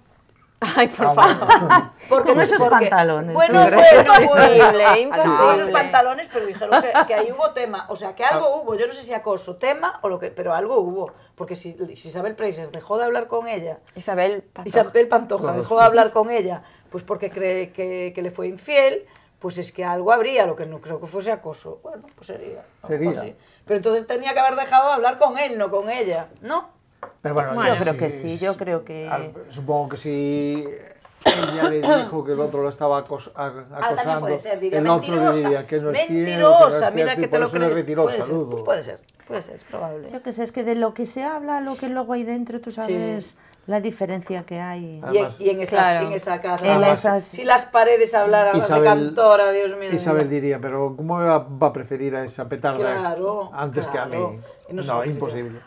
J: Ay, por ah, favor. Porque, Con esos pantalones. Bueno, pues, imposible, esos pantalones, pero dijeron que, que, ahí hubo tema. O sea, que algo ah. hubo. Yo no sé si acoso, tema o lo que... Pero algo hubo. Porque si, Isabel Preiser dejó de hablar con ella... Isabel Isabel Pantoja dejó de hablar con ella pues porque cree que, que le fue infiel, pues es que algo habría, lo que no creo que fuese acoso. Bueno, pues sería. Sería. Pero entonces tenía que haber dejado de hablar con él, no con ella, ¿no?
K: Pero bueno, yo creo que sí, yo creo que... Supongo que si ella le dijo que el otro lo estaba ah,
C: acosando,
H: puede el otro diría que no es cierto, Mentirosa, mira que te lo crees. Retiró, puede,
K: ser, pues puede ser, puede ser, es probable. Yo que sé, es que de lo que se habla, lo que luego hay dentro, tú sabes la diferencia que hay.
J: y, en, esas, esa casa. Si las paredes hablaran de cantora, Dios mío.
H: Isabel diría, pero ¿cómo va, a preferir a esa petarda
J: antes que a mí? No, imposible.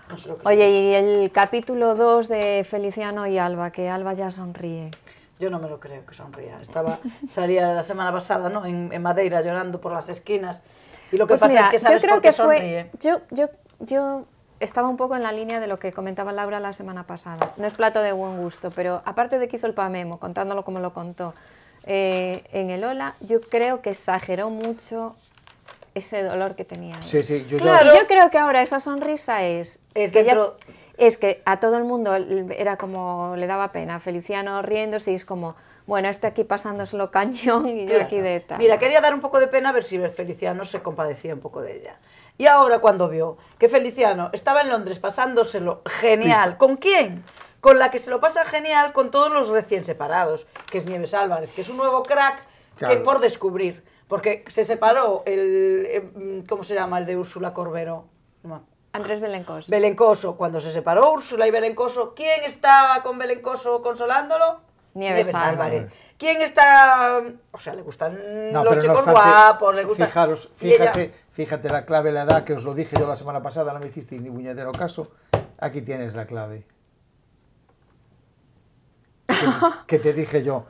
A: Oye, y el capítulo 2 de Feliciano y Alba, que Alba ya sonríe.
J: Yo no me lo creo que sonría. Estaba, salía la semana pasada ¿no? en, en Madeira llorando por las esquinas. Y lo que pues pasa es que sabes yo creo que fue,
A: Yo, yo, yo estaba un poco en la línea de lo que comentaba Laura la semana pasada. No es plato de buen gusto, pero aparte de que hizo el Pamemo, contándolo como lo contó eh, en el Ola, yo creo que exageró mucho ese dolor que tenía. Sí, sí, yo Y yo creo que ahora esa sonrisa es... Es que Es que a todo el mundo era como, le daba pena, Feliciano riéndose y es como, bueno, este aquí pasándoselo cañón y yo aquí de tal. Mira, quería
J: dar un poco de pena a ver si Feliciano se compadecía un poco de ella. Y ahora cuando vio que Feliciano estaba en Londres pasándoselo genial, ¿con quién? Con la que se lo pasa genial con todos los recién separados, que es Nieves Álvarez, que es un nuevo crack que por descubrir, porque se separó el, eh, mm, ¿cómo se llama? El de Úrsula Corbero. Andrés Belencoso. Belencoso, cuando se separó Úrsula y Belencoso, ¿quién estaba con Belencoso consolándolo? Nieves, Álvarez. ¿Quién está...? O sea, le gustan los chicos guapos, le gustan... fíjate,
C: fíjate la clave, la edad, que
H: os lo dije yo la semana pasada, no me hicisteis ni buñetero caso. Aquí tienes la clave. que, te dije yo.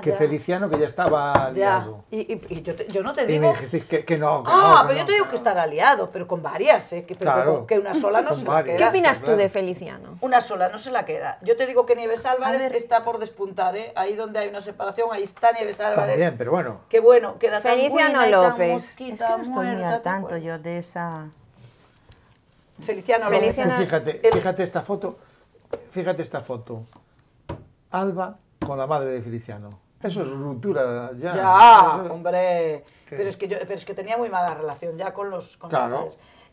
H: que Feliciano que ya estaba aliado.
J: Y, yo, no te digo...
C: Y me que, no.
H: no,
J: pero yo te digo que estará aliado, pero con varias, ¿eh? Que, que una sola no se la queda. ¿Qué opinas tú de Feliciano? Una sola no se la queda. Yo te digo que Nieves Álvarez está por despuntar, ¿eh? Ahí donde hay una separación, ahí está Nieves Álvarez. bien, pero bueno. Qué bueno, queda Feliciano tan buena, López. estoy ni
K: tanto yo de esa...
J: Feliciano, Feliciano. Fíjate, fíjate
H: esta foto. Fíjate esta foto. Alba con la madre de Feliciano. Eso es ruptura ya. Ya,
J: hombre. Pero es, que yo, pero es que tenía muy mala relación ya con los, con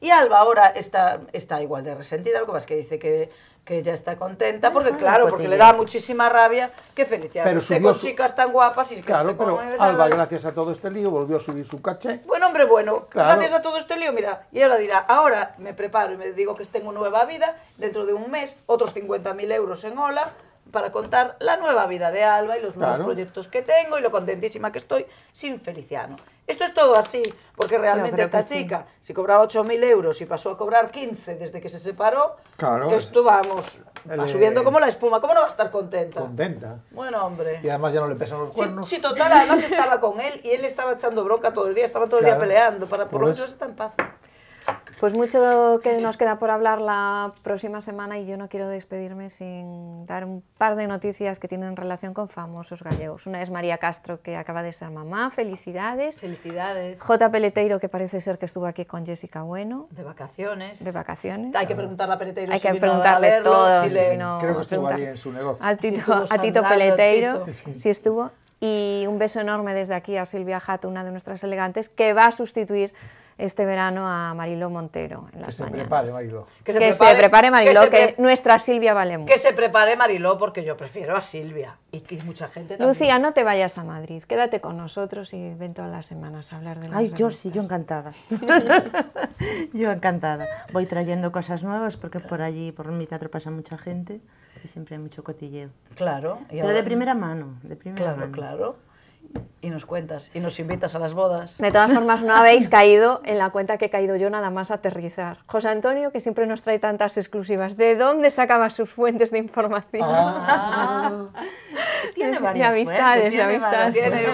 J: Y Alba ahora está, está igual de resentida, lo que pasa es que dice que, que ya está contenta, porque ah, claro, pues porque le da muchísima rabia que Feliciano pero con chicas tan guapas y Claro, pero Alba, gracias
C: a todo este lío, volvió a subir su caché.
J: Bueno, hombre, bueno, gracias a todo este lío, mira, y ahora dirá, ahora me preparo y me digo que tengo nueva vida, dentro de un mes, otros 50.000 euros en Ola, para contar la nueva vida de Alba y los nuevos proyectos que tengo y lo contentísima que estoy sin Feliciano. Esto es todo así, porque realmente esta chica, si cobraba 8.000 euros y pasó a cobrar 15 desde que se separó, claro, esto vamos, va subiendo como la espuma. ¿Cómo no va a estar contenta? Contenta. Bueno, hombre. Y además ya no le pesan los cuernos. Sí, total, además estaba con él y él estaba echando bronca todo el día, estaba todo el día peleando, para, por, lo pues menos está en paz.
A: Pues mucho que nos queda por hablar la próxima semana y yo no quiero despedirme sin dar un par de noticias que tienen relación con famosos gallegos. Una es María Castro, que acaba de ser mamá, felicidades. Felicidades. J. Peleteiro, que parece ser que estuvo aquí con Jessica Bueno.
J: De vacaciones. De vacaciones. Hay que preguntarle a Peleteiro Hay si que preguntarle todo. Si no, Creo que estuvo
A: en
D: su negocio.
A: tito, a Tito Peleteiro, si estuvo. Y un beso enorme desde aquí a Silvia Jato, una de nuestras elegantes, que va a sustituir este verano a Mariló
J: Montero en las que Se prepare, Mariló. Que, se, prepare, Mariló, que,
A: nuestra Silvia vale mucho. Que se
J: prepare Mariló, porque yo prefiero a Silvia y que mucha gente también. Lucía, no
A: te vayas a Madrid, quédate con nosotros y ven todas las semanas a hablar de Ay, yo
K: sí, yo encantada. yo encantada. Voy trayendo cosas nuevas porque por allí, por mi teatro pasa mucha gente y siempre hay mucho cotilleo.
J: Claro. Pero de primera
K: mano, de primera mano. Claro, claro y
J: nos cuentas y nos invitas a las bodas. De todas
A: formas, no habéis caído en la cuenta que he caído yo nada más aterrizar. José Antonio, que siempre nos trae tantas exclusivas, ¿de dónde sacaba sus fuentes de información?
J: Ah.
C: tiene
J: varias amistades, tiene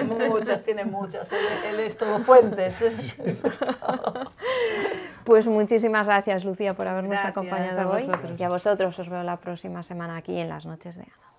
J: muchas, tiene muchas. Él, es todo fuentes. Pues
A: muchísimas gracias, Lucía, por habernos acompañado hoy. Y a vosotros os veo la próxima semana aquí en las noches de Ana.